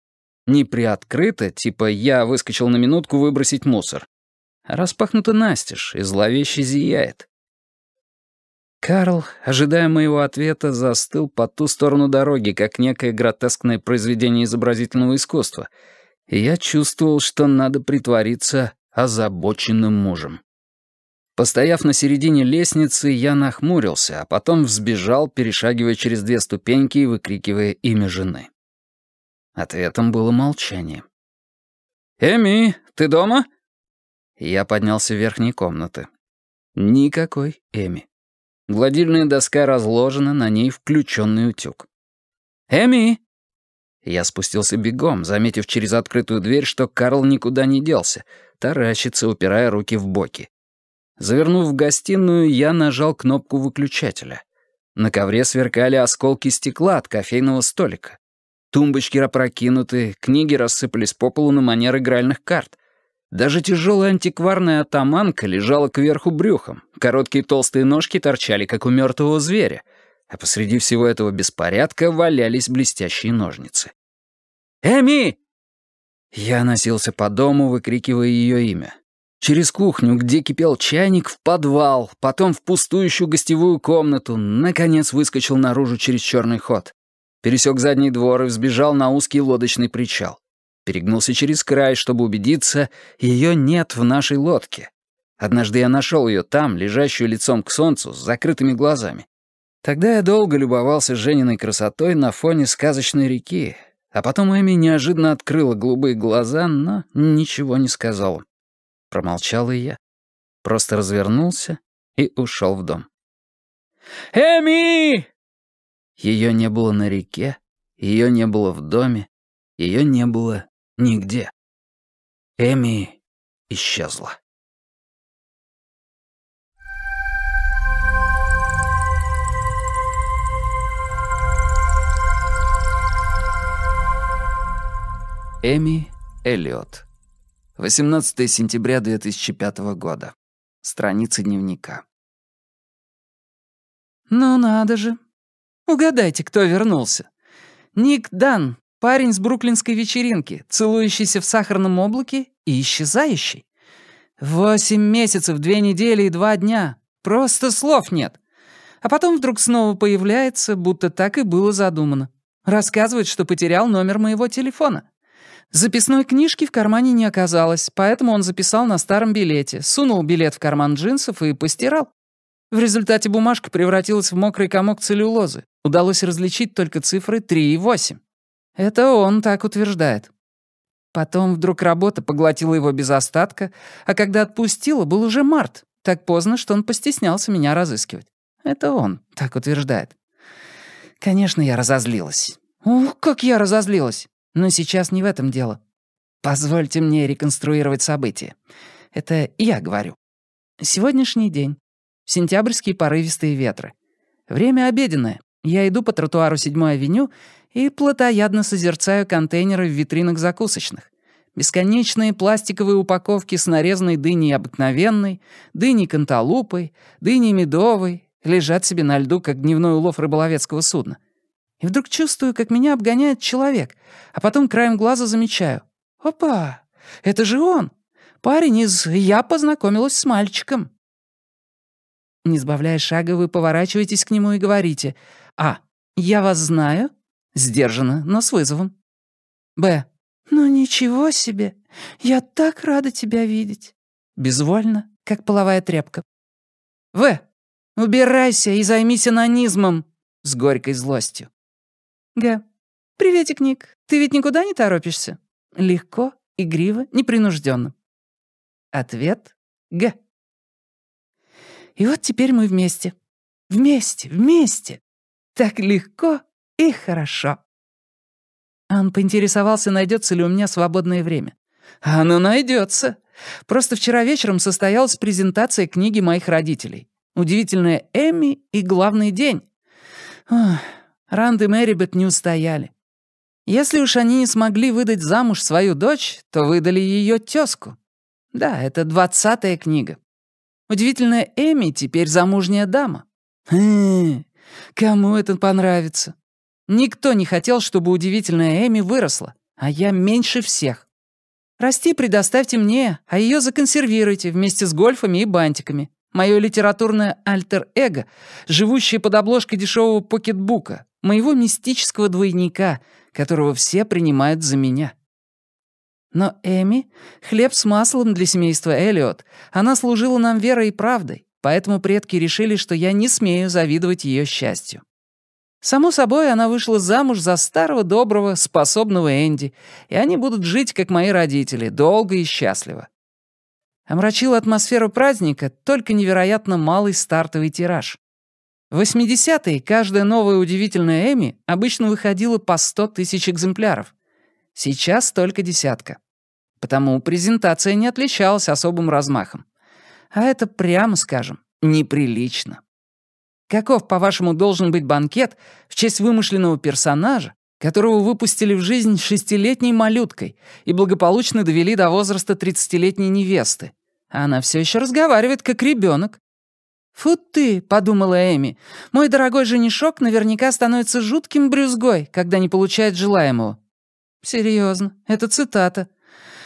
Не приоткрыто, типа «я выскочил на минутку выбросить мусор», распахнуто настежь и зловеще зияет. Карл, ожидая моего ответа, застыл по ту сторону дороги, как некое гротескное произведение изобразительного искусства, и я чувствовал, что надо притвориться озабоченным мужем. Постояв на середине лестницы, я нахмурился, а потом взбежал, перешагивая через две ступеньки и выкрикивая имя жены. Ответом было молчание. «Эми, ты дома?» Я поднялся в верхние комнаты. Никакой Эми. Гладильная доска разложена, на ней включенный утюг. «Эми!» Я спустился бегом, заметив через открытую дверь, что Карл никуда не делся, таращится, упирая руки в боки. Завернув в гостиную, я нажал кнопку выключателя. На ковре сверкали осколки стекла от кофейного столика. Тумбочки опрокинуты, книги рассыпались по полу на манер игральных карт. Даже тяжелая антикварная атаманка лежала кверху брюхом, короткие толстые ножки торчали, как у мертвого зверя, а посреди всего этого беспорядка валялись блестящие ножницы. «Эми!» Я носился по дому, выкрикивая ее имя. Через кухню, где кипел чайник, в подвал, потом в пустующую гостевую комнату, наконец выскочил наружу через черный ход. Пересек задний двор и взбежал на узкий лодочный причал. Перегнулся через край, чтобы убедиться, ее нет в нашей лодке. Однажды я нашел ее там, лежащую лицом к солнцу, с закрытыми глазами. Тогда я долго любовался Жениной красотой на фоне сказочной реки, а потом Эми неожиданно открыла голубые глаза, но ничего не сказала. Промолчал и я. Просто развернулся и ушел в дом. «Эми!» Ее не было на реке, ее не было в доме, ее не было нигде. Эми исчезла. Эми Эллиот 18 сентября 2005 года. Страницы дневника. «Ну надо же! Угадайте, кто вернулся. Ник Дан, парень с бруклинской вечеринки, целующийся в сахарном облаке и исчезающий. Восемь месяцев, две недели и два дня. Просто слов нет. А потом вдруг снова появляется, будто так и было задумано. Рассказывает, что потерял номер моего телефона. Записной книжки в кармане не оказалось, поэтому он записал на старом билете, сунул билет в карман джинсов и постирал. В результате бумажка превратилась в мокрый комок целлюлозы. Удалось различить только цифры 3 и 8. Это он так утверждает. Потом вдруг работа поглотила его без остатка, а когда отпустила, был уже март. Так поздно, что он постеснялся меня разыскивать. Это он так утверждает. Конечно, я разозлилась. Ух, как я разозлилась! Но сейчас не в этом дело. Позвольте мне реконструировать события. Это я говорю. Сегодняшний день. Сентябрьские порывистые ветры. Время обеденное. Я иду по тротуару 7-й авеню и плотоядно созерцаю контейнеры в витринах закусочных. Бесконечные пластиковые упаковки с нарезанной дыней обыкновенной, дыней канталупой, дыней медовой лежат себе на льду, как дневной улов рыболовецкого судна. И вдруг чувствую, как меня обгоняет человек, а потом краем глаза замечаю. «Опа! Это же он! Парень из «Я познакомилась с мальчиком». Не сбавляя шага, вы поворачиваетесь к нему и говорите «А. Я вас знаю». Сдержанно, но с вызовом. «Б. Ну ничего себе! Я так рада тебя видеть!» Безвольно, как половая тряпка. «В. Убирайся и займись анонизмом!» С горькой злостью. Г. «Приветик, Ник. Ты ведь никуда не торопишься?» Легко, игриво, непринужденно. Ответ — Г. И вот теперь мы вместе. Вместе, вместе. Так легко и хорошо. Он поинтересовался, найдется ли у меня свободное время. Оно найдется. Просто вчера вечером состоялась презентация книги моих родителей. «Удивительная Эми» и «Главный день». Ох. Ранд и Мэрибет не устояли. Если уж они не смогли выдать замуж свою дочь, то выдали ее тёзку. Да, это двадцатая книга. Удивительная Эми теперь замужняя дама. Хе хм, кому это понравится? Никто не хотел, чтобы удивительная Эми выросла, а я меньше всех. Расти предоставьте мне, а ее законсервируйте вместе с гольфами и бантиками мое литературное альтер-эго, живущее под обложкой дешевого покетбука, моего мистического двойника, которого все принимают за меня. Но Эми — хлеб с маслом для семейства Эллиот. Она служила нам верой и правдой, поэтому предки решили, что я не смею завидовать ее счастью. Само собой, она вышла замуж за старого, доброго, способного Энди, и они будут жить, как мои родители, долго и счастливо омрачила атмосферу праздника только невероятно малый стартовый тираж. В 80-е каждая новая удивительная Эми обычно выходила по 100 тысяч экземпляров. Сейчас только десятка. Потому презентация не отличалась особым размахом. А это, прямо скажем, неприлично. Каков, по-вашему, должен быть банкет в честь вымышленного персонажа, которого выпустили в жизнь шестилетней малюткой и благополучно довели до возраста тридцатилетней невесты. А она все еще разговаривает, как ребенок. «Фу ты», — подумала Эми, — «мой дорогой женишок наверняка становится жутким брюзгой, когда не получает желаемого». Серьезно, это цитата.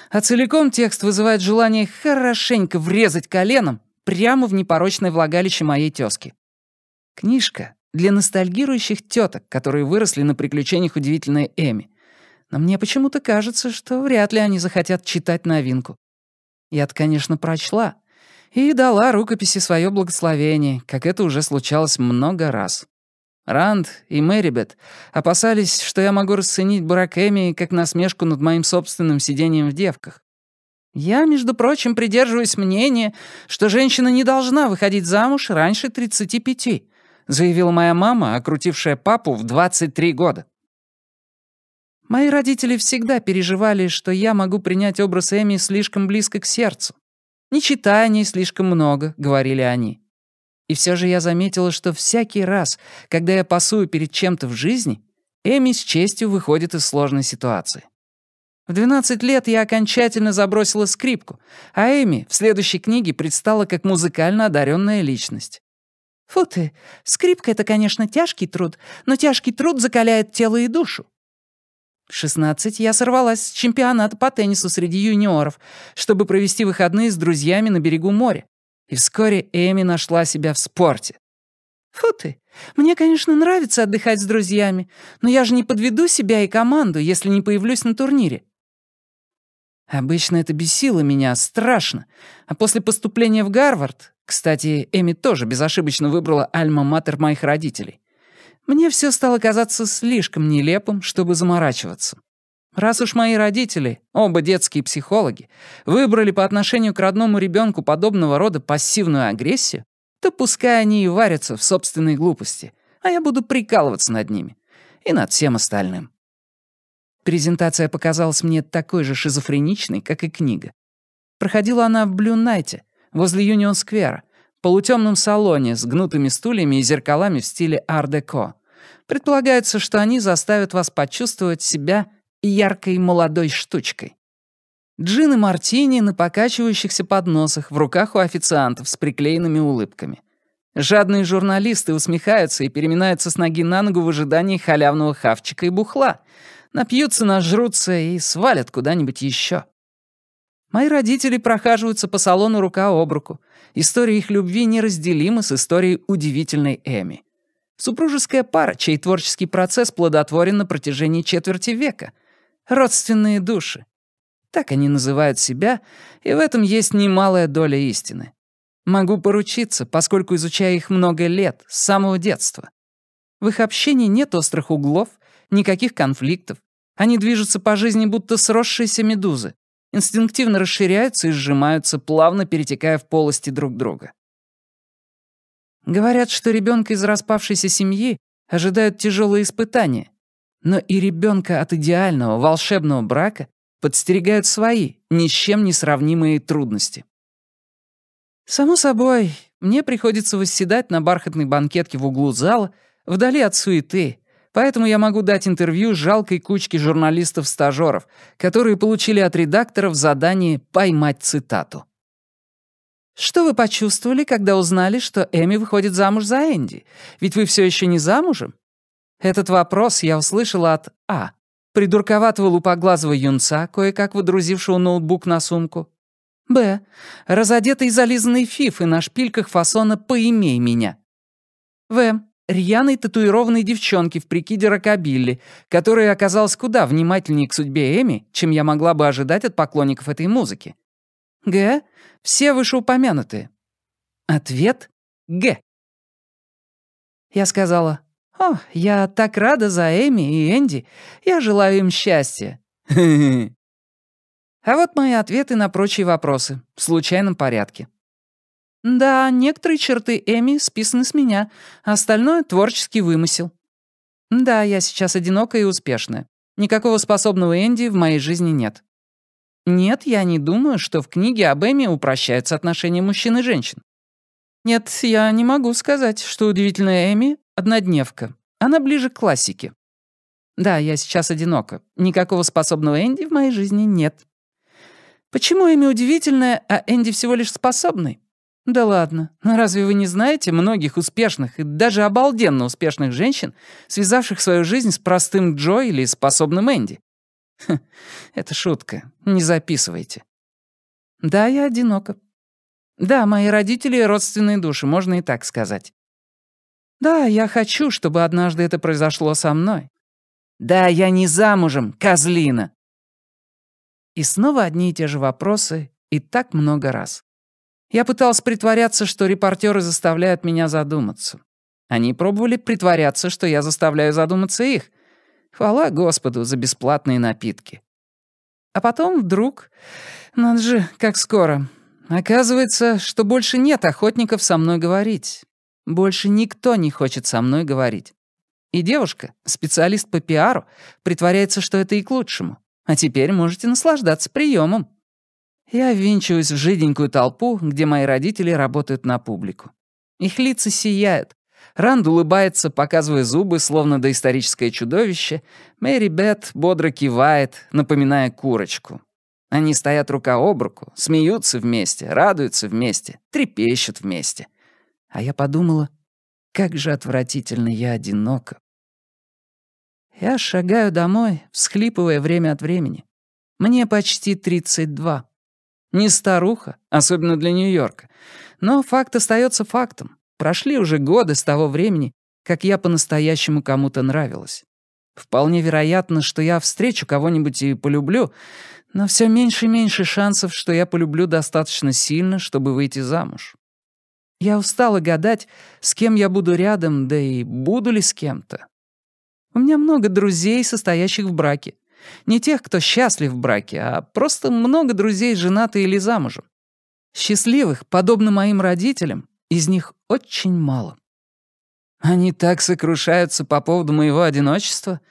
А целиком текст вызывает желание хорошенько врезать коленом прямо в непорочное влагалище моей тёзки. Книжка для ностальгирующих теток, которые выросли на приключениях удивительной Эми. Но мне почему-то кажется, что вряд ли они захотят читать новинку. Я-то, конечно, прочла. И дала рукописи свое благословение, как это уже случалось много раз. Ранд и Мэрибет опасались, что я могу расценить брак Эми как насмешку над моим собственным сидением в девках. Я, между прочим, придерживаюсь мнения, что женщина не должна выходить замуж раньше 35 заявила моя мама, окрутившая папу в 23 года. Мои родители всегда переживали, что я могу принять образ Эми слишком близко к сердцу. Не читая о ней слишком много, говорили они. И все же я заметила, что всякий раз, когда я пасую перед чем-то в жизни, Эми с честью выходит из сложной ситуации. В 12 лет я окончательно забросила скрипку, а Эми в следующей книге предстала как музыкально одаренная личность. Фу ты, скрипка — это, конечно, тяжкий труд, но тяжкий труд закаляет тело и душу. В 16 я сорвалась с чемпионата по теннису среди юниоров, чтобы провести выходные с друзьями на берегу моря. И вскоре Эми нашла себя в спорте. Фу ты, мне, конечно, нравится отдыхать с друзьями, но я же не подведу себя и команду, если не появлюсь на турнире. Обычно это бесило меня, страшно. А после поступления в Гарвард... Кстати, Эми тоже безошибочно выбрала альма-матер моих родителей. Мне все стало казаться слишком нелепым, чтобы заморачиваться. Раз уж мои родители, оба детские психологи, выбрали по отношению к родному ребенку подобного рода пассивную агрессию, то пускай они и варятся в собственной глупости, а я буду прикалываться над ними и над всем остальным. Презентация показалась мне такой же шизофреничной, как и книга. Проходила она в Блю-Найте, возле Юнион-сквера, полутемном салоне с гнутыми стульями и зеркалами в стиле ар-деко. Предполагается, что они заставят вас почувствовать себя яркой молодой штучкой. Джин и мартини на покачивающихся подносах в руках у официантов с приклеенными улыбками. Жадные журналисты усмехаются и переминаются с ноги на ногу в ожидании халявного хавчика и бухла — Напьются, нажрутся и свалят куда-нибудь еще. Мои родители прохаживаются по салону рука об руку. История их любви неразделима с историей удивительной Эми. Супружеская пара, чей творческий процесс плодотворен на протяжении четверти века. Родственные души. Так они называют себя, и в этом есть немалая доля истины. Могу поручиться, поскольку изучаю их много лет, с самого детства. В их общении нет острых углов, никаких конфликтов. Они движутся по жизни, будто сросшиеся медузы. Инстинктивно расширяются и сжимаются, плавно перетекая в полости друг друга. Говорят, что ребенка из распавшейся семьи ожидают тяжелые испытания. Но и ребенка от идеального, волшебного брака подстерегают свои, ни с чем не сравнимые трудности. Само собой, мне приходится восседать на бархатной банкетке в углу зала, вдали от суеты, Поэтому я могу дать интервью жалкой кучке журналистов-стажеров, которые получили от редакторов задание поймать цитату. Что вы почувствовали, когда узнали, что Эми выходит замуж за Энди? Ведь вы все еще не замужем? Этот вопрос я услышала от А. Придурковатого лупоглазого юнца, кое-как водрузившего ноутбук на сумку. Б. Разодетый зализанный фиф и на шпильках фасона «Поимей меня». В рьяной татуированной девчонки в прикиде рокобилли, которая оказалась куда внимательнее к судьбе Эми, чем я могла бы ожидать от поклонников этой музыки. Г. Все вышеупомянутые. Ответ — Г. Я сказала, «О, я так рада за Эми и Энди. Я желаю им счастья». А вот мои ответы на прочие вопросы в случайном порядке. Да, некоторые черты Эми списаны с меня, а остальное — творческий вымысел. Да, я сейчас одинокая и успешная. Никакого способного Энди в моей жизни нет. Нет, я не думаю, что в книге об Эми упрощаются отношения мужчин и женщин. Нет, я не могу сказать, что удивительная Эми — однодневка. Она ближе к классике. Да, я сейчас одинока. Никакого способного Энди в моей жизни нет. Почему Эми удивительная, а Энди всего лишь способный? Да ладно, но ну, разве вы не знаете многих успешных и даже обалденно успешных женщин, связавших свою жизнь с простым Джо или способным Энди? Хм, это шутка, не записывайте. Да, я одинока. Да, мои родители родственные души, можно и так сказать. Да, я хочу, чтобы однажды это произошло со мной. Да, я не замужем, козлина. И снова одни и те же вопросы, и так много раз. Я пытался притворяться, что репортеры заставляют меня задуматься. Они пробовали притворяться, что я заставляю задуматься их. Хвала Господу за бесплатные напитки. А потом вдруг... Надо же, как скоро. Оказывается, что больше нет охотников со мной говорить. Больше никто не хочет со мной говорить. И девушка, специалист по пиару, притворяется, что это и к лучшему. А теперь можете наслаждаться приемом. Я ввинчиваюсь в жиденькую толпу, где мои родители работают на публику. Их лица сияют. Ранд улыбается, показывая зубы, словно доисторическое чудовище. Мэри Бет бодро кивает, напоминая курочку. Они стоят рука об руку, смеются вместе, радуются вместе, трепещут вместе. А я подумала, как же отвратительно я одинока. Я шагаю домой, всхлипывая время от времени. Мне почти тридцать два. Не старуха, особенно для Нью-Йорка. Но факт остается фактом. Прошли уже годы с того времени, как я по-настоящему кому-то нравилась. Вполне вероятно, что я встречу кого-нибудь и полюблю, но все меньше и меньше шансов, что я полюблю достаточно сильно, чтобы выйти замуж. Я устала гадать, с кем я буду рядом, да и буду ли с кем-то. У меня много друзей, состоящих в браке, не тех, кто счастлив в браке, а просто много друзей женаты или замужем. Счастливых, подобно моим родителям, из них очень мало. Они так сокрушаются по поводу моего одиночества.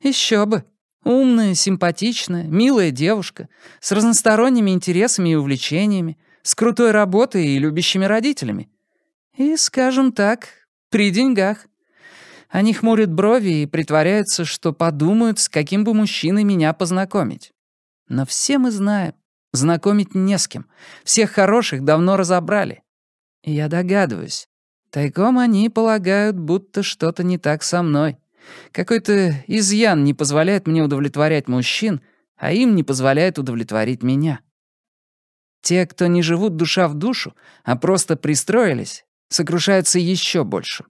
Еще бы. Умная, симпатичная, милая девушка, с разносторонними интересами и увлечениями, с крутой работой и любящими родителями. И, скажем так, при деньгах. Они хмурят брови и притворяются, что подумают, с каким бы мужчиной меня познакомить. Но все мы знаем. Знакомить не с кем. Всех хороших давно разобрали. И я догадываюсь. Тайком они полагают, будто что-то не так со мной. Какой-то изъян не позволяет мне удовлетворять мужчин, а им не позволяет удовлетворить меня. Те, кто не живут душа в душу, а просто пристроились, сокрушаются еще больше.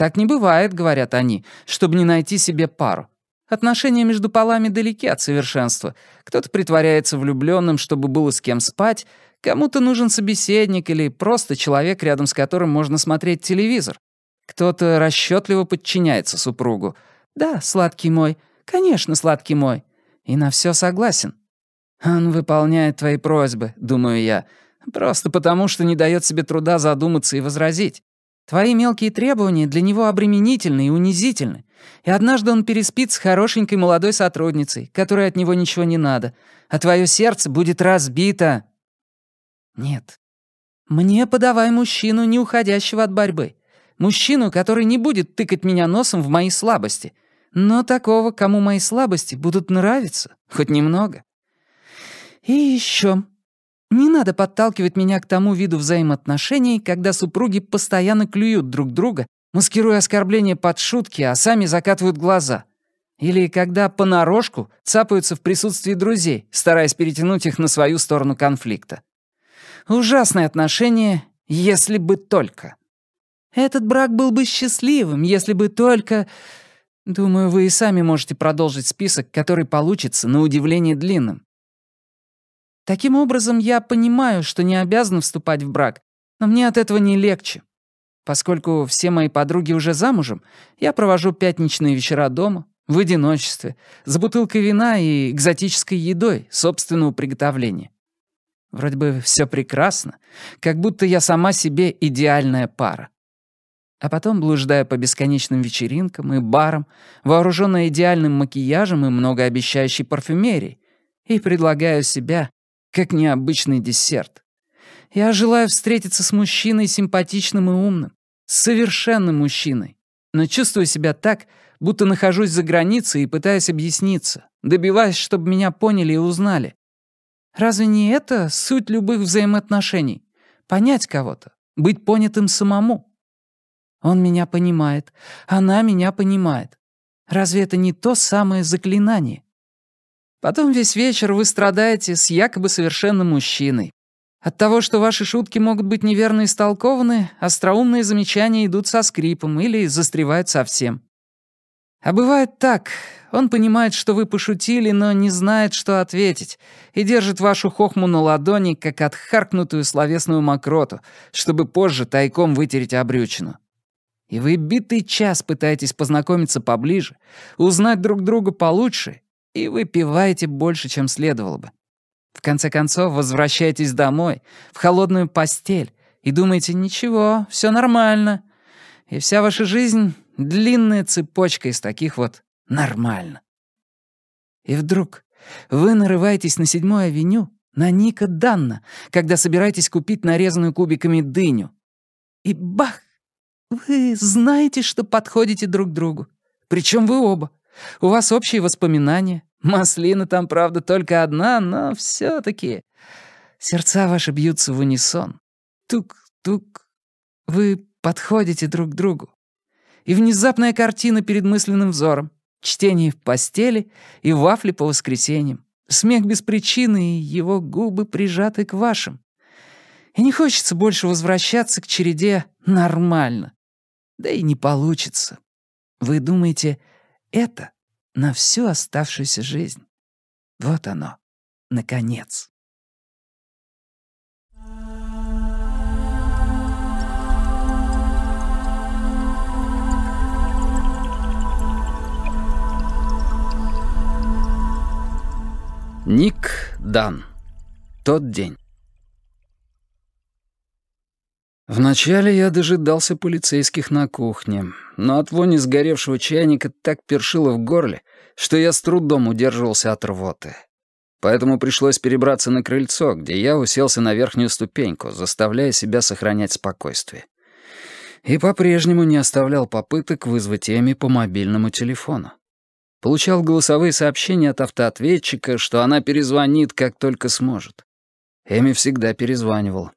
Так не бывает, говорят они, чтобы не найти себе пару. Отношения между полами далеки от совершенства. Кто-то притворяется влюбленным, чтобы было с кем спать, кому-то нужен собеседник или просто человек, рядом с которым можно смотреть телевизор. Кто-то расчетливо подчиняется супругу. «Да, сладкий мой, конечно, сладкий мой». И на все согласен. «Он выполняет твои просьбы», — думаю я, «просто потому, что не дает себе труда задуматься и возразить. Твои мелкие требования для него обременительны и унизительны. И однажды он переспит с хорошенькой молодой сотрудницей, которой от него ничего не надо, а твое сердце будет разбито. Нет. Мне подавай мужчину, не уходящего от борьбы. Мужчину, который не будет тыкать меня носом в мои слабости. Но такого, кому мои слабости будут нравиться, хоть немного. И еще. Не надо подталкивать меня к тому виду взаимоотношений, когда супруги постоянно клюют друг друга, маскируя оскорбления под шутки, а сами закатывают глаза. Или когда понарошку цапаются в присутствии друзей, стараясь перетянуть их на свою сторону конфликта. Ужасные отношения, если бы только. Этот брак был бы счастливым, если бы только... Думаю, вы и сами можете продолжить список, который получится, на удивление, длинным. Таким образом, я понимаю, что не обязана вступать в брак, но мне от этого не легче. Поскольку все мои подруги уже замужем, я провожу пятничные вечера дома, в одиночестве, за бутылкой вина и экзотической едой собственного приготовления. Вроде бы все прекрасно, как будто я сама себе идеальная пара. А потом, блуждая по бесконечным вечеринкам и барам, вооруженная идеальным макияжем и многообещающей парфюмерией, и предлагаю себя как необычный десерт. Я желаю встретиться с мужчиной симпатичным и умным, совершенным мужчиной, но чувствую себя так, будто нахожусь за границей и пытаюсь объясниться, добиваясь, чтобы меня поняли и узнали. Разве не это суть любых взаимоотношений? Понять кого-то, быть понятым самому. Он меня понимает, она меня понимает. Разве это не то самое заклинание? Потом весь вечер вы страдаете с якобы совершенным мужчиной. От того, что ваши шутки могут быть неверно истолкованы, остроумные замечания идут со скрипом или застревают совсем. А бывает так. Он понимает, что вы пошутили, но не знает, что ответить, и держит вашу хохму на ладони, как отхаркнутую словесную мокроту, чтобы позже тайком вытереть обрючину. И вы битый час пытаетесь познакомиться поближе, узнать друг друга получше и выпиваете больше, чем следовало бы. В конце концов, возвращаетесь домой, в холодную постель, и думаете, ничего, все нормально. И вся ваша жизнь — длинная цепочка из таких вот «нормально». И вдруг вы нарываетесь на седьмую авеню, на Ника Данна, когда собираетесь купить нарезанную кубиками дыню. И бах! Вы знаете, что подходите друг другу. Причем вы оба. У вас общие воспоминания. Маслина там, правда, только одна, но все таки Сердца ваши бьются в унисон. Тук-тук. Вы подходите друг к другу. И внезапная картина перед мысленным взором. Чтение в постели и вафли по воскресеньям. Смех без причины и его губы прижаты к вашим. И не хочется больше возвращаться к череде «нормально». Да и не получится. Вы думаете, это на всю оставшуюся жизнь. Вот оно, наконец. Ник Дан. Тот день. Вначале я дожидался полицейских на кухне, но от вони сгоревшего чайника так першило в горле, что я с трудом удерживался от рвоты. Поэтому пришлось перебраться на крыльцо, где я уселся на верхнюю ступеньку, заставляя себя сохранять спокойствие. И по-прежнему не оставлял попыток вызвать Эми по мобильному телефону. Получал голосовые сообщения от автоответчика, что она перезвонит, как только сможет. Эми всегда перезванивала.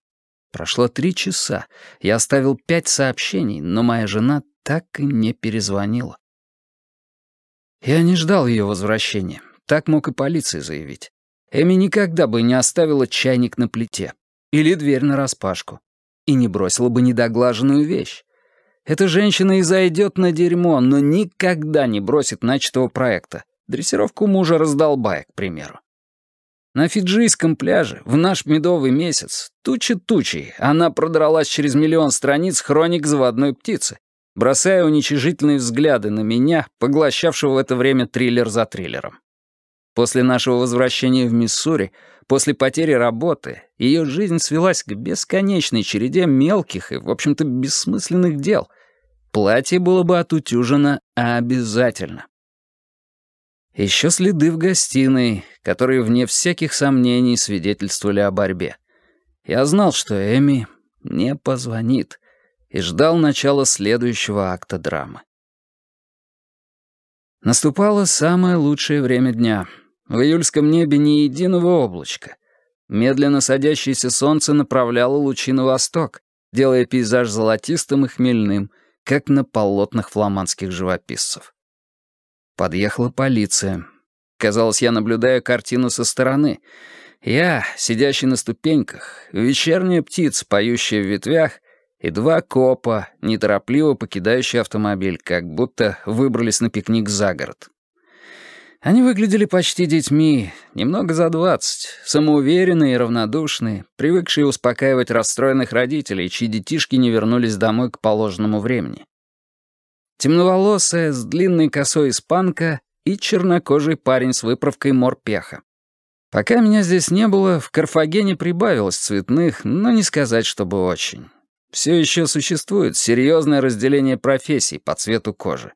Прошло три часа. Я оставил пять сообщений, но моя жена так и не перезвонила. Я не ждал ее возвращения. Так мог и полиции заявить. Эми никогда бы не оставила чайник на плите или дверь на распашку и не бросила бы недоглаженную вещь. Эта женщина и зайдет на дерьмо, но никогда не бросит начатого проекта. Дрессировку мужа раздолбая, к примеру. На фиджийском пляже в наш медовый месяц тучи тучей она продралась через миллион страниц хроник заводной птицы, бросая уничижительные взгляды на меня, поглощавшего в это время триллер за триллером. После нашего возвращения в Миссури, после потери работы, ее жизнь свелась к бесконечной череде мелких и, в общем-то, бессмысленных дел. Платье было бы отутюжено обязательно. Еще следы в гостиной, которые, вне всяких сомнений, свидетельствовали о борьбе. Я знал, что Эми не позвонит, и ждал начала следующего акта драмы. Наступало самое лучшее время дня. В июльском небе ни единого облачка. Медленно садящееся солнце направляло лучи на восток, делая пейзаж золотистым и хмельным, как на полотнах фламандских живописцев. Подъехала полиция. Казалось, я наблюдаю картину со стороны. Я, сидящий на ступеньках, вечерняя птица, поющая в ветвях, и два копа, неторопливо покидающие автомобиль, как будто выбрались на пикник за город. Они выглядели почти детьми, немного за двадцать, самоуверенные и равнодушные, привыкшие успокаивать расстроенных родителей, чьи детишки не вернулись домой к положенному времени темноволосая, с длинной косой испанка и чернокожий парень с выправкой морпеха. Пока меня здесь не было, в Карфагене прибавилось цветных, но не сказать, чтобы очень. Все еще существует серьезное разделение профессий по цвету кожи.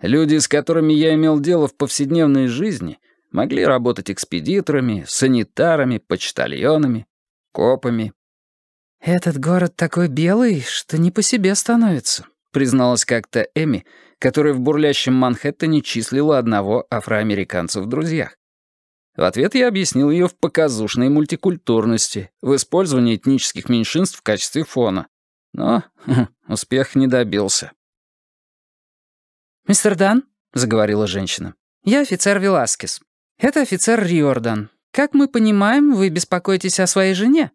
Люди, с которыми я имел дело в повседневной жизни, могли работать экспедиторами, санитарами, почтальонами, копами. «Этот город такой белый, что не по себе становится», призналась как-то Эми, которая в бурлящем Манхэттене числила одного афроамериканца в друзьях. В ответ я объяснил ее в показушной мультикультурности, в использовании этнических меньшинств в качестве фона. Но успех не добился. «Мистер Дан», — заговорила женщина, — «я офицер Веласкес. Это офицер Риордан. Как мы понимаем, вы беспокоитесь о своей жене?»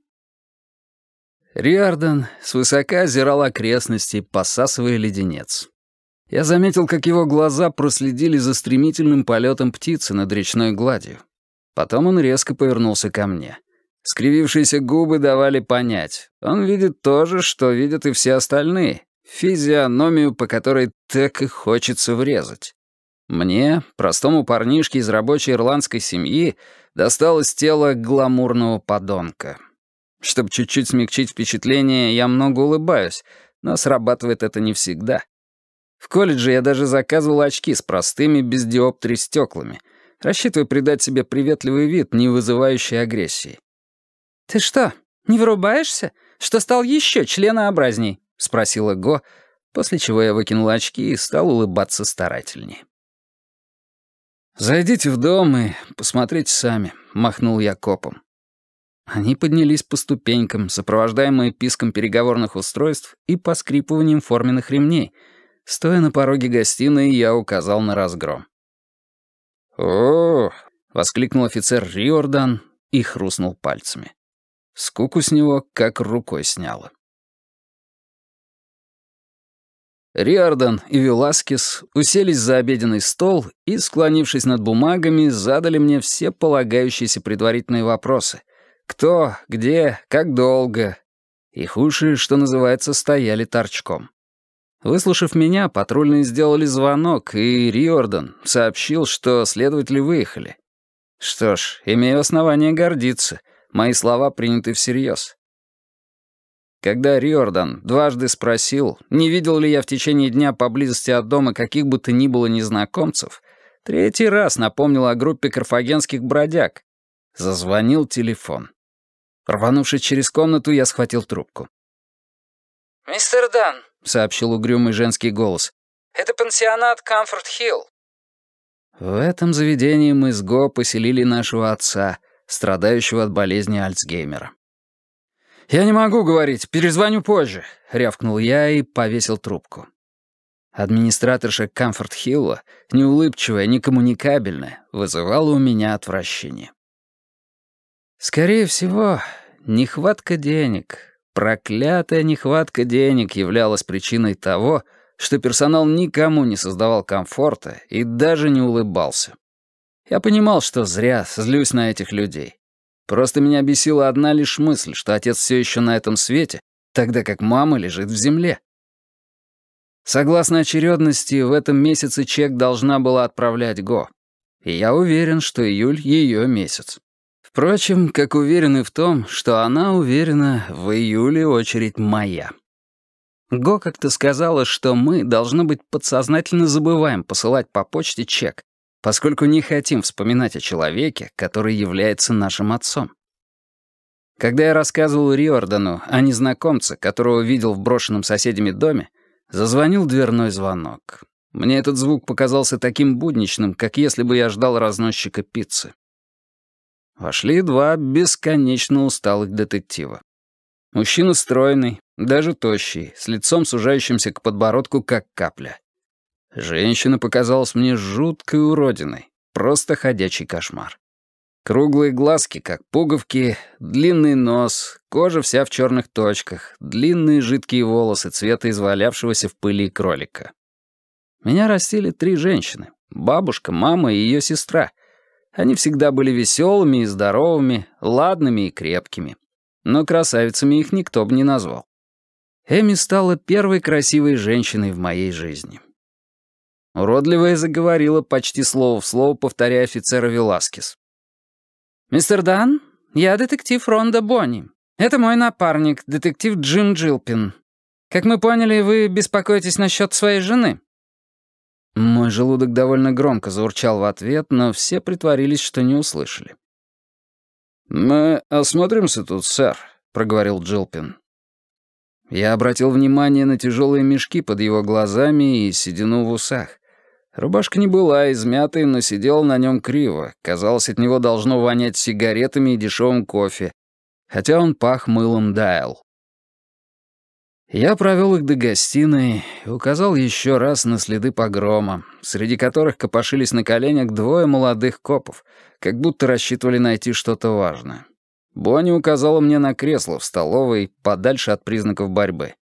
Риарден свысока озирал окрестности, посасывая леденец. Я заметил, как его глаза проследили за стремительным полетом птицы над речной гладью. Потом он резко повернулся ко мне. Скривившиеся губы давали понять. Он видит то же, что видят и все остальные. Физиономию, по которой так и хочется врезать. Мне, простому парнишке из рабочей ирландской семьи, досталось тело гламурного подонка. Чтобы чуть-чуть смягчить впечатление, я много улыбаюсь, но срабатывает это не всегда. В колледже я даже заказывал очки с простыми без стеклами, рассчитывая придать себе приветливый вид, не вызывающий агрессии. «Ты что, не вырубаешься? Что стал еще членообразней?» — спросила Го, после чего я выкинул очки и стал улыбаться старательнее. «Зайдите в дом и посмотрите сами», — махнул я копом. Они поднялись по ступенькам, сопровождаемые писком переговорных устройств и поскрипыванием форменных ремней. Стоя на пороге гостиной, я указал на разгром. о воскликнул офицер Риордан и хрустнул пальцами. Скуку с него как рукой сняло. Риордан и Веласкис уселись за обеденный стол и, склонившись над бумагами, задали мне все полагающиеся предварительные вопросы — кто, где, как долго. И уши, что называется, стояли торчком. Выслушав меня, патрульные сделали звонок, и Риордан сообщил, что следователи выехали. Что ж, имею основание гордиться. Мои слова приняты всерьез. Когда Риордан дважды спросил, не видел ли я в течение дня поблизости от дома каких бы то ни было незнакомцев, третий раз напомнил о группе карфагенских бродяг, Зазвонил телефон. Рванувшись через комнату, я схватил трубку. «Мистер Дан», — сообщил угрюмый женский голос, — «это пансионат Комфорт Хилл». В этом заведении мы с Го поселили нашего отца, страдающего от болезни Альцгеймера. «Я не могу говорить, перезвоню позже», — рявкнул я и повесил трубку. Администраторша Камфорт Хилла, неулыбчивая, некоммуникабельная, вызывала у меня отвращение. Скорее всего, нехватка денег, проклятая нехватка денег являлась причиной того, что персонал никому не создавал комфорта и даже не улыбался. Я понимал, что зря злюсь на этих людей. Просто меня бесила одна лишь мысль, что отец все еще на этом свете, тогда как мама лежит в земле. Согласно очередности, в этом месяце чек должна была отправлять Го. И я уверен, что июль — ее месяц. Впрочем, как уверены в том, что она уверена, в июле очередь моя. Го как-то сказала, что мы, должно быть, подсознательно забываем посылать по почте чек, поскольку не хотим вспоминать о человеке, который является нашим отцом. Когда я рассказывал Риордану о незнакомце, которого видел в брошенном соседями доме, зазвонил дверной звонок. Мне этот звук показался таким будничным, как если бы я ждал разносчика пиццы. Вошли два бесконечно усталых детектива. Мужчина стройный, даже тощий, с лицом сужающимся к подбородку, как капля. Женщина показалась мне жуткой уродиной, просто ходячий кошмар. Круглые глазки, как пуговки, длинный нос, кожа вся в черных точках, длинные жидкие волосы цвета извалявшегося в пыли кролика. Меня растили три женщины — бабушка, мама и ее сестра — они всегда были веселыми и здоровыми, ладными и крепкими. Но красавицами их никто бы не назвал. Эми стала первой красивой женщиной в моей жизни. Уродливая заговорила почти слово в слово, повторяя офицера Веласкес. «Мистер Дан, я детектив Ронда Бонни. Это мой напарник, детектив Джим Джилпин. Как мы поняли, вы беспокоитесь насчет своей жены». Мой желудок довольно громко заурчал в ответ, но все притворились, что не услышали. «Мы осмотримся тут, сэр», — проговорил Джилпин. Я обратил внимание на тяжелые мешки под его глазами и седину в усах. Рубашка не была измятой, но сидела на нем криво. Казалось, от него должно вонять сигаретами и дешевым кофе, хотя он пах мылом Дайл. Я провел их до гостиной и указал еще раз на следы погрома, среди которых копошились на коленях двое молодых копов, как будто рассчитывали найти что-то важное. Бонни указала мне на кресло в столовой, подальше от признаков борьбы.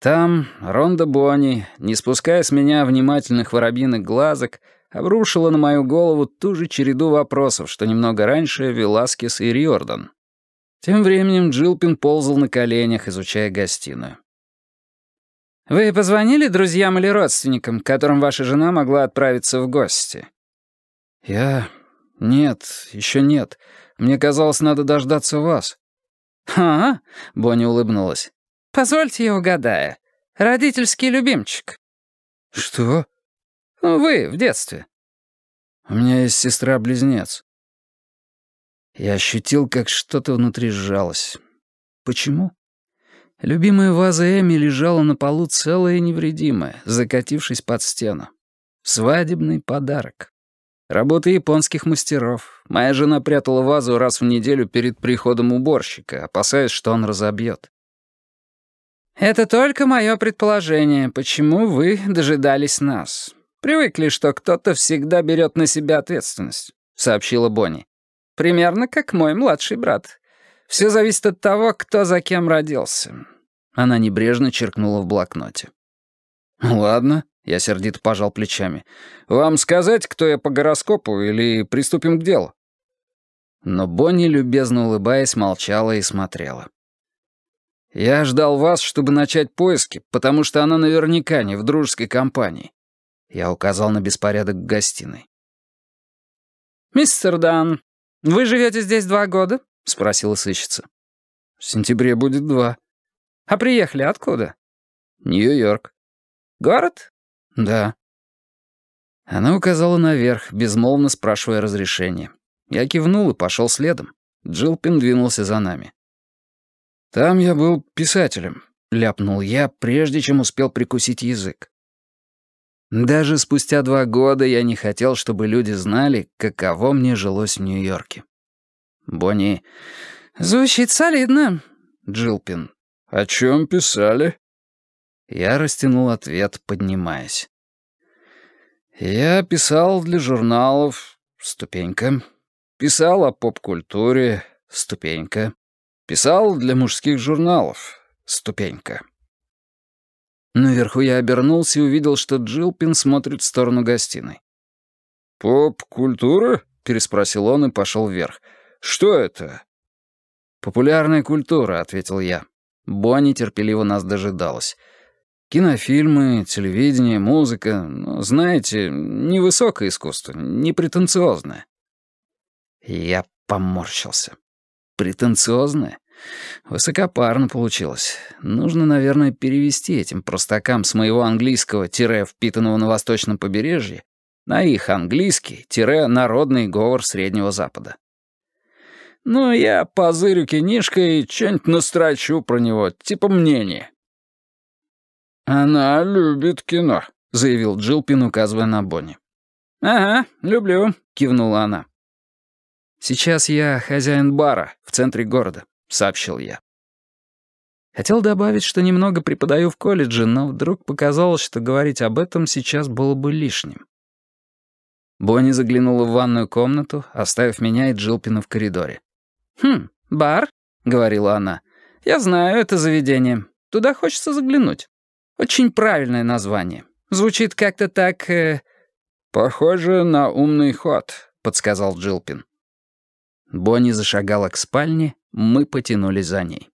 Там Ронда Бонни, не спуская с меня внимательных воробьиных глазок, обрушила на мою голову ту же череду вопросов, что немного раньше Веласкес и Риордан. Тем временем Джилпин ползал на коленях, изучая гостиную. «Вы позвонили друзьям или родственникам, к которым ваша жена могла отправиться в гости?» «Я... Нет, еще нет. Мне казалось, надо дождаться вас». «Ха!» — Бонни улыбнулась. «Позвольте я угадаю. Родительский любимчик». «Что?» «Ну, «Вы в детстве». «У меня есть сестра-близнец». Я ощутил, как что-то внутри сжалось. Почему? Любимая ваза Эми лежала на полу целая и невредимая, закатившись под стену. Свадебный подарок. Работы японских мастеров. Моя жена прятала вазу раз в неделю перед приходом уборщика, опасаясь, что он разобьет. «Это только мое предположение, почему вы дожидались нас. Привыкли, что кто-то всегда берет на себя ответственность», — сообщила Бонни. Примерно как мой младший брат. Все зависит от того, кто за кем родился». Она небрежно черкнула в блокноте. «Ладно», — я сердито пожал плечами. «Вам сказать, кто я по гороскопу, или приступим к делу?» Но Бонни, любезно улыбаясь, молчала и смотрела. «Я ждал вас, чтобы начать поиски, потому что она наверняка не в дружеской компании». Я указал на беспорядок в гостиной. «Мистер Дан, «Вы живете здесь два года?» — спросила сыщица. «В сентябре будет два». «А приехали откуда?» «Нью-Йорк». «Город?» «Да». Она указала наверх, безмолвно спрашивая разрешения. Я кивнул и пошел следом. Джилпин двинулся за нами. «Там я был писателем», — ляпнул я, прежде чем успел прикусить язык. Даже спустя два года я не хотел, чтобы люди знали, каково мне жилось в Нью-Йорке. Бонни. «Звучит солидно». Джилпин. «О чем писали?» Я растянул ответ, поднимаясь. «Я писал для журналов. Ступенька. Писал о поп-культуре. Ступенька. Писал для мужских журналов. Ступенька». Наверху я обернулся и увидел, что Джилпин смотрит в сторону гостиной. «Поп-культура?» — переспросил он и пошел вверх. «Что это?» «Популярная культура», — ответил я. Бонни терпеливо нас дожидалась. «Кинофильмы, телевидение, музыка. Ну, знаете, невысокое искусство, не претенциозное». Я поморщился. «Претенциозное? Высокопарно получилось. Нужно, наверное, перевести этим простакам с моего английского тире, впитанного на восточном побережье, на их английский тире народный говор Среднего Запада. Ну, а я позырю кинишкой и что-нибудь настрочу про него, типа мнение. «Она любит кино», — заявил Джилпин, указывая на Бонни. «Ага, люблю», — кивнула она. «Сейчас я хозяин бара в центре города. — сообщил я. Хотел добавить, что немного преподаю в колледже, но вдруг показалось, что говорить об этом сейчас было бы лишним. Бонни заглянула в ванную комнату, оставив меня и Джилпина в коридоре. «Хм, бар», — говорила она. «Я знаю это заведение. Туда хочется заглянуть. Очень правильное название. Звучит как-то так...» э... «Похоже на умный ход», — подсказал Джилпин. Бонни зашагала к спальне, мы потянулись за ней.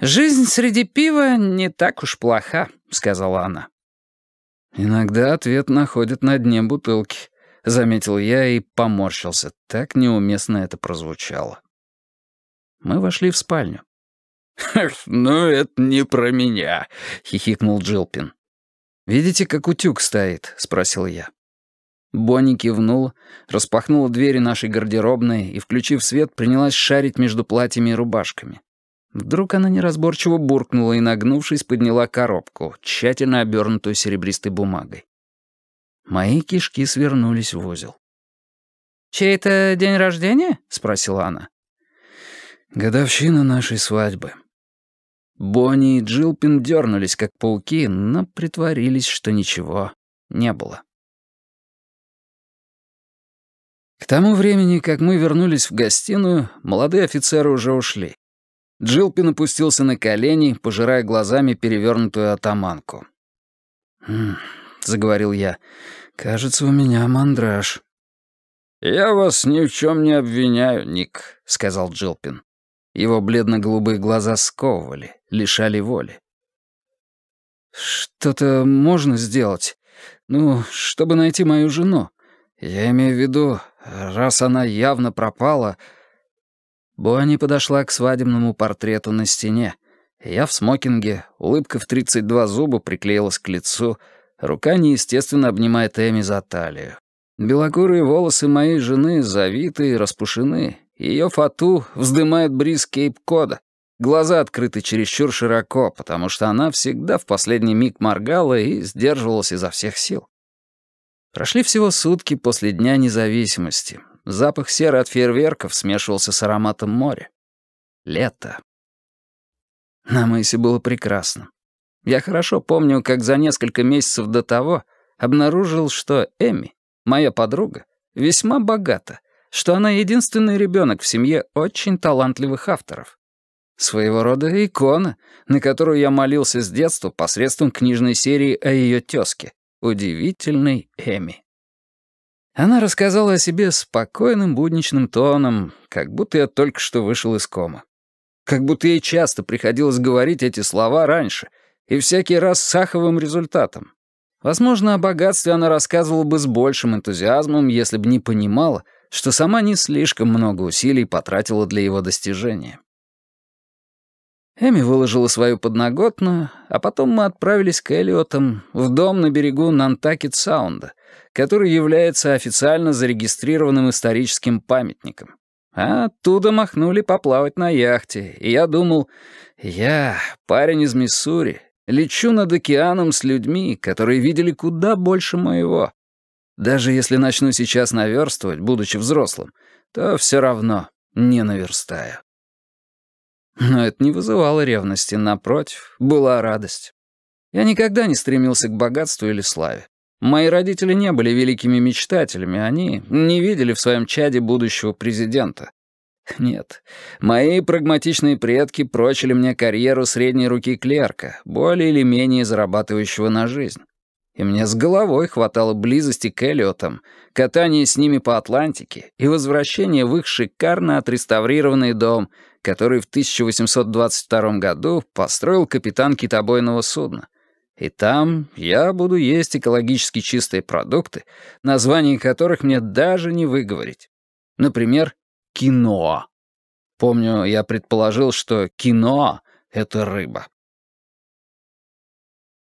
«Жизнь среди пива не так уж плоха», — сказала она. «Иногда ответ находит на дне бутылки», — заметил я и поморщился. Так неуместно это прозвучало. Мы вошли в спальню. «Ну, это не про меня», — хихикнул Джилпин. «Видите, как утюг стоит?» — спросил я. Бонни кивнул, распахнула двери нашей гардеробной и, включив свет, принялась шарить между платьями и рубашками. Вдруг она неразборчиво буркнула и, нагнувшись, подняла коробку, тщательно обернутую серебристой бумагой. Мои кишки свернулись в узел. «Чей-то день рождения?» — спросила она. «Годовщина нашей свадьбы». Бонни и Джилпин дернулись, как пауки, но притворились, что ничего не было. К тому времени, как мы вернулись в гостиную, молодые офицеры уже ушли. Джилпин опустился на колени, пожирая глазами перевернутую атаманку. «Хм», — заговорил я, — «кажется, у меня мандраж». «Я вас ни в чем не обвиняю, Ник», — сказал Джилпин. Его бледно-голубые глаза сковывали, лишали воли. «Что-то можно сделать? Ну, чтобы найти мою жену. Я имею в виду, Раз она явно пропала... Бонни подошла к свадебному портрету на стене. Я в смокинге, улыбка в 32 зуба приклеилась к лицу, рука неестественно обнимает Эми за талию. Белокурые волосы моей жены завиты и распушены, ее фату вздымает бриз Кейп-Кода. Глаза открыты чересчур широко, потому что она всегда в последний миг моргала и сдерживалась изо всех сил. Прошли всего сутки после Дня независимости. Запах серы от фейерверков смешивался с ароматом моря. Лето. На мысе было прекрасно. Я хорошо помню, как за несколько месяцев до того обнаружил, что Эми, моя подруга, весьма богата, что она единственный ребенок в семье очень талантливых авторов. Своего рода икона, на которую я молился с детства посредством книжной серии о ее тезке удивительной Эми. Она рассказала о себе спокойным будничным тоном, как будто я только что вышел из кома. Как будто ей часто приходилось говорить эти слова раньше, и всякий раз с саховым результатом. Возможно, о богатстве она рассказывала бы с большим энтузиазмом, если бы не понимала, что сама не слишком много усилий потратила для его достижения. Эми выложила свою подноготную, а потом мы отправились к Эллиотам в дом на берегу Нантакет-Саунда, который является официально зарегистрированным историческим памятником. А оттуда махнули поплавать на яхте, и я думал, я, парень из Миссури, лечу над океаном с людьми, которые видели куда больше моего. Даже если начну сейчас наверстывать, будучи взрослым, то все равно не наверстаю. Но это не вызывало ревности, напротив, была радость. Я никогда не стремился к богатству или славе. Мои родители не были великими мечтателями, они не видели в своем чаде будущего президента. Нет, мои прагматичные предки прочили мне карьеру средней руки клерка, более или менее зарабатывающего на жизнь. И мне с головой хватало близости к Эллиотам, катания с ними по Атлантике и возвращения в их шикарно отреставрированный дом — который в 1822 году построил капитан китобойного судна. И там я буду есть экологически чистые продукты, названий которых мне даже не выговорить. Например, киноа. Помню, я предположил, что киноа — это рыба.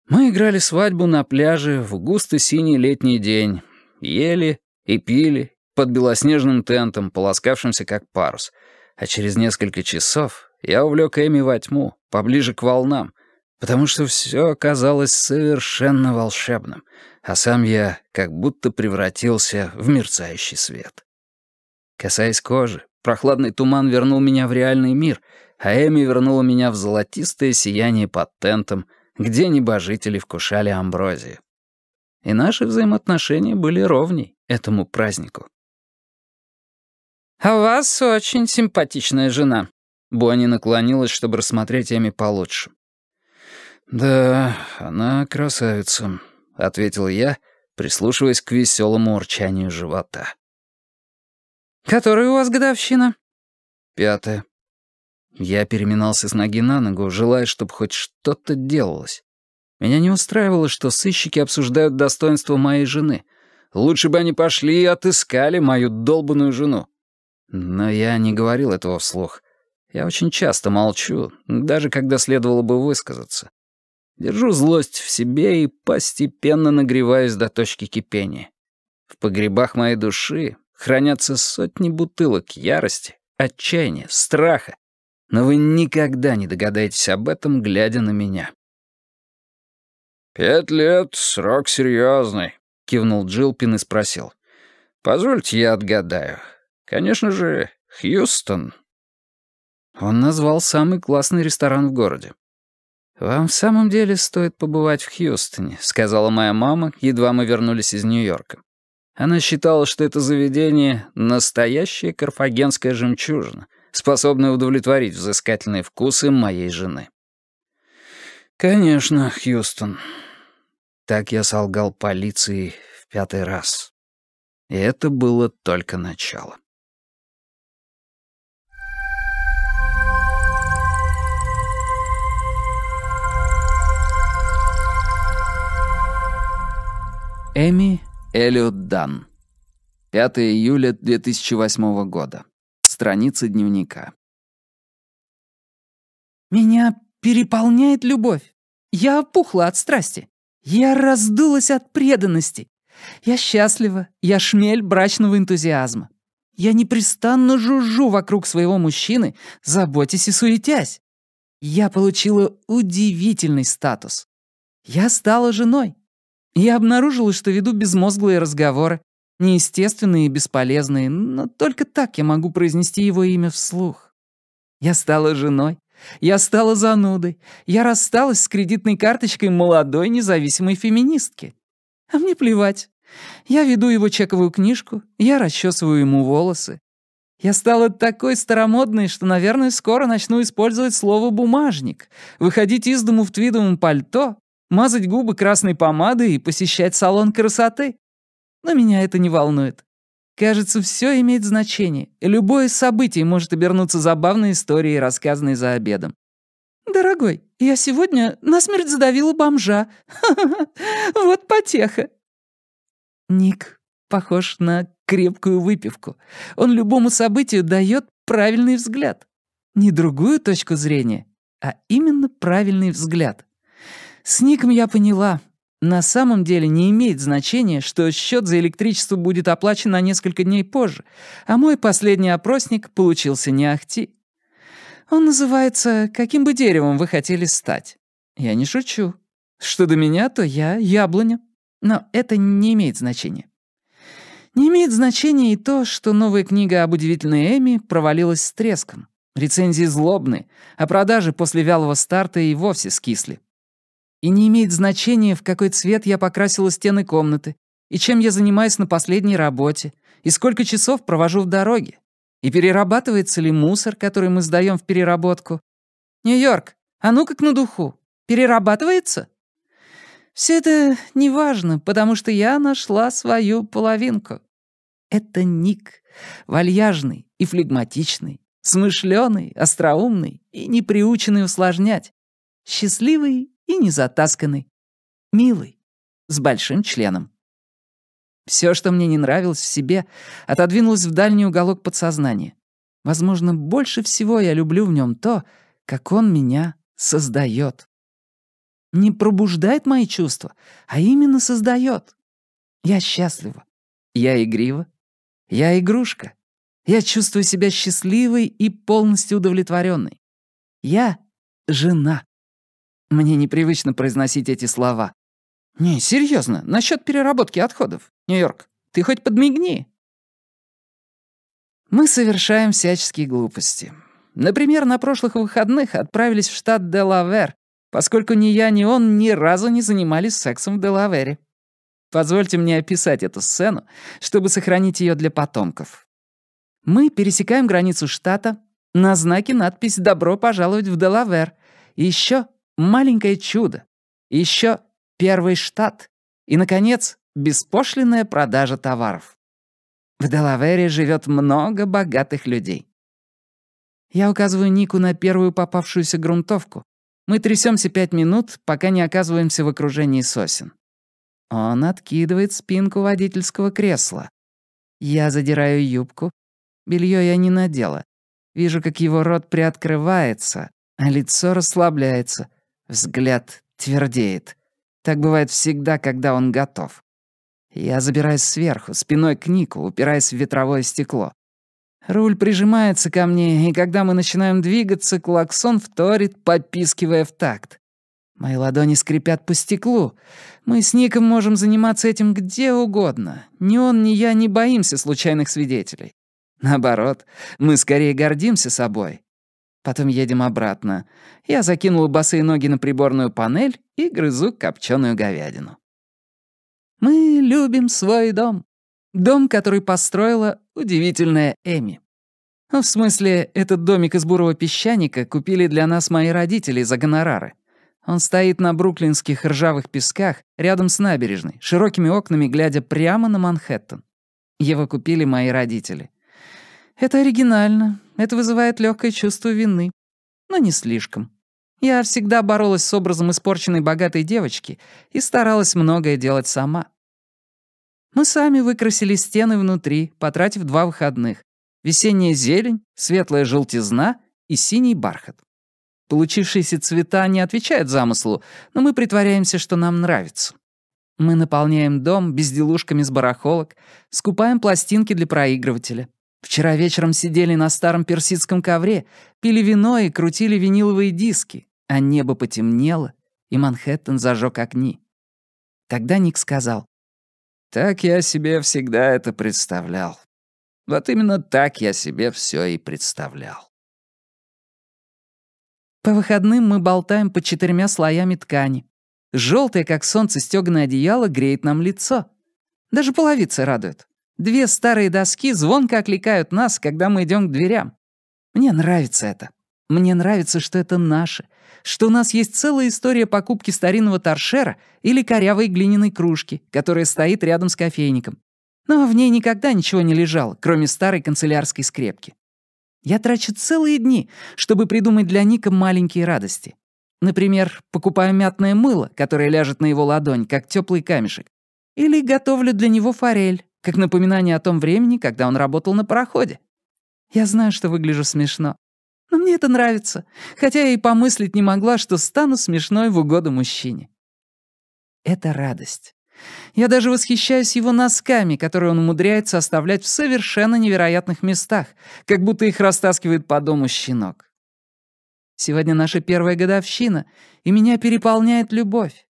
Мы играли свадьбу на пляже в густо-синий летний день. Ели и пили под белоснежным тентом, полоскавшимся как парус — а через несколько часов я увлек Эми во тьму, поближе к волнам, потому что все оказалось совершенно волшебным, а сам я как будто превратился в мерцающий свет. Касаясь кожи, прохладный туман вернул меня в реальный мир, а Эми вернула меня в золотистое сияние под тентом, где небожители вкушали амброзию. И наши взаимоотношения были ровней этому празднику. А «У вас очень симпатичная жена». Бонни наклонилась, чтобы рассмотреть Эми получше. «Да, она красавица», — ответил я, прислушиваясь к веселому урчанию живота. «Которая у вас годовщина?» «Пятая». Я переминался с ноги на ногу, желая, чтобы хоть что-то делалось. Меня не устраивало, что сыщики обсуждают достоинство моей жены. Лучше бы они пошли и отыскали мою долбанную жену. Но я не говорил этого вслух. Я очень часто молчу, даже когда следовало бы высказаться. Держу злость в себе и постепенно нагреваюсь до точки кипения. В погребах моей души хранятся сотни бутылок ярости, отчаяния, страха. Но вы никогда не догадаетесь об этом, глядя на меня. «Пять лет — срок серьезный», — кивнул Джилпин и спросил. «Позвольте я отгадаю. Конечно же, Хьюстон. Он назвал самый классный ресторан в городе. «Вам в самом деле стоит побывать в Хьюстоне», — сказала моя мама, едва мы вернулись из Нью-Йорка. Она считала, что это заведение — настоящая карфагенская жемчужина, способная удовлетворить взыскательные вкусы моей жены. «Конечно, Хьюстон». Так я солгал полиции в пятый раз. И это было только начало. Эми Эллиот Дан. 5 июля 2008 года. Страница дневника. «Меня переполняет любовь. Я опухла от страсти. Я раздулась от преданности. Я счастлива. Я шмель брачного энтузиазма. Я непрестанно жужжу вокруг своего мужчины, заботясь и суетясь. Я получила удивительный статус. Я стала женой. Я обнаружила, что веду безмозглые разговоры, неестественные и бесполезные, но только так я могу произнести его имя вслух. Я стала женой, я стала занудой, я рассталась с кредитной карточкой молодой независимой феминистки. А мне плевать. Я веду его чековую книжку, я расчесываю ему волосы. Я стала такой старомодной, что, наверное, скоро начну использовать слово «бумажник», выходить из дому в твидовом пальто мазать губы красной помадой и посещать салон красоты. Но меня это не волнует. Кажется, все имеет значение. и Любое событие может обернуться забавной историей, рассказанной за обедом. «Дорогой, я сегодня насмерть задавила бомжа. Вот потеха!» Ник похож на крепкую выпивку. Он любому событию дает правильный взгляд. Не другую точку зрения, а именно правильный взгляд. С Ником я поняла. На самом деле не имеет значения, что счет за электричество будет оплачен на несколько дней позже, а мой последний опросник получился не ахти. Он называется «Каким бы деревом вы хотели стать?» Я не шучу. Что до меня, то я яблоня. Но это не имеет значения. Не имеет значения и то, что новая книга об удивительной Эми провалилась с треском. Рецензии злобны, а продажи после вялого старта и вовсе скисли. И не имеет значения, в какой цвет я покрасила стены комнаты, и чем я занимаюсь на последней работе, и сколько часов провожу в дороге, и перерабатывается ли мусор, который мы сдаем в переработку. Нью-Йорк, а ну как на духу, перерабатывается? Все это неважно, потому что я нашла свою половинку. Это Ник, вальяжный и флегматичный, смышленый, остроумный и неприученный усложнять, счастливый и не затасканный. Милый, с большим членом. Все, что мне не нравилось в себе, отодвинулось в дальний уголок подсознания. Возможно, больше всего я люблю в нем то, как он меня создает. Не пробуждает мои чувства, а именно создает. Я счастлива. Я игрива. Я игрушка. Я чувствую себя счастливой и полностью удовлетворенной. Я жена. Мне непривычно произносить эти слова. «Не, серьезно, насчет переработки отходов. Нью-Йорк, ты хоть подмигни». Мы совершаем всяческие глупости. Например, на прошлых выходных отправились в штат Делавер, поскольку ни я, ни он ни разу не занимались сексом в Делавере. Позвольте мне описать эту сцену, чтобы сохранить ее для потомков. Мы пересекаем границу штата, на знаке надпись «Добро пожаловать в Делавер» и еще маленькое чудо, еще первый штат и, наконец, беспошлинная продажа товаров. В Делавере живет много богатых людей. Я указываю Нику на первую попавшуюся грунтовку. Мы трясемся пять минут, пока не оказываемся в окружении сосен. Он откидывает спинку водительского кресла. Я задираю юбку. Белье я не надела. Вижу, как его рот приоткрывается, а лицо расслабляется — Взгляд твердеет. Так бывает всегда, когда он готов. Я забираюсь сверху, спиной к Нику, упираясь в ветровое стекло. Руль прижимается ко мне, и когда мы начинаем двигаться, клаксон вторит, попискивая в такт. Мои ладони скрипят по стеклу. Мы с Ником можем заниматься этим где угодно. Ни он, ни я не боимся случайных свидетелей. Наоборот, мы скорее гордимся собой. Потом едем обратно. Я закинула босые ноги на приборную панель и грызу копченую говядину. Мы любим свой дом. Дом, который построила удивительная Эми. Ну, в смысле, этот домик из бурого песчаника купили для нас мои родители за гонорары. Он стоит на бруклинских ржавых песках, рядом с набережной, широкими окнами глядя прямо на Манхэттен. Его купили мои родители. Это оригинально, это вызывает легкое чувство вины. Но не слишком. Я всегда боролась с образом испорченной богатой девочки и старалась многое делать сама. Мы сами выкрасили стены внутри, потратив два выходных. Весенняя зелень, светлая желтизна и синий бархат. Получившиеся цвета не отвечают замыслу, но мы притворяемся, что нам нравится. Мы наполняем дом безделушками с барахолок, скупаем пластинки для проигрывателя, Вчера вечером сидели на старом персидском ковре, пили вино и крутили виниловые диски, а небо потемнело, и Манхэттен зажёг огни. Тогда Ник сказал, «Так я себе всегда это представлял. Вот именно так я себе всё и представлял». По выходным мы болтаем под четырьмя слоями ткани. Жёлтое, как солнце, стёганое одеяло греет нам лицо. Даже половицы радуют. Две старые доски звонко окликают нас, когда мы идем к дверям. Мне нравится это. Мне нравится, что это наше, что у нас есть целая история покупки старинного торшера или корявой глиняной кружки, которая стоит рядом с кофейником. Но ну, а в ней никогда ничего не лежало, кроме старой канцелярской скрепки. Я трачу целые дни, чтобы придумать для Ника маленькие радости. Например, покупаю мятное мыло, которое ляжет на его ладонь, как теплый камешек. Или готовлю для него форель, как напоминание о том времени, когда он работал на пароходе. Я знаю, что выгляжу смешно, но мне это нравится, хотя я и помыслить не могла, что стану смешной в угоду мужчине. Это радость. Я даже восхищаюсь его носками, которые он умудряется оставлять в совершенно невероятных местах, как будто их растаскивает по дому щенок. Сегодня наша первая годовщина, и меня переполняет любовь.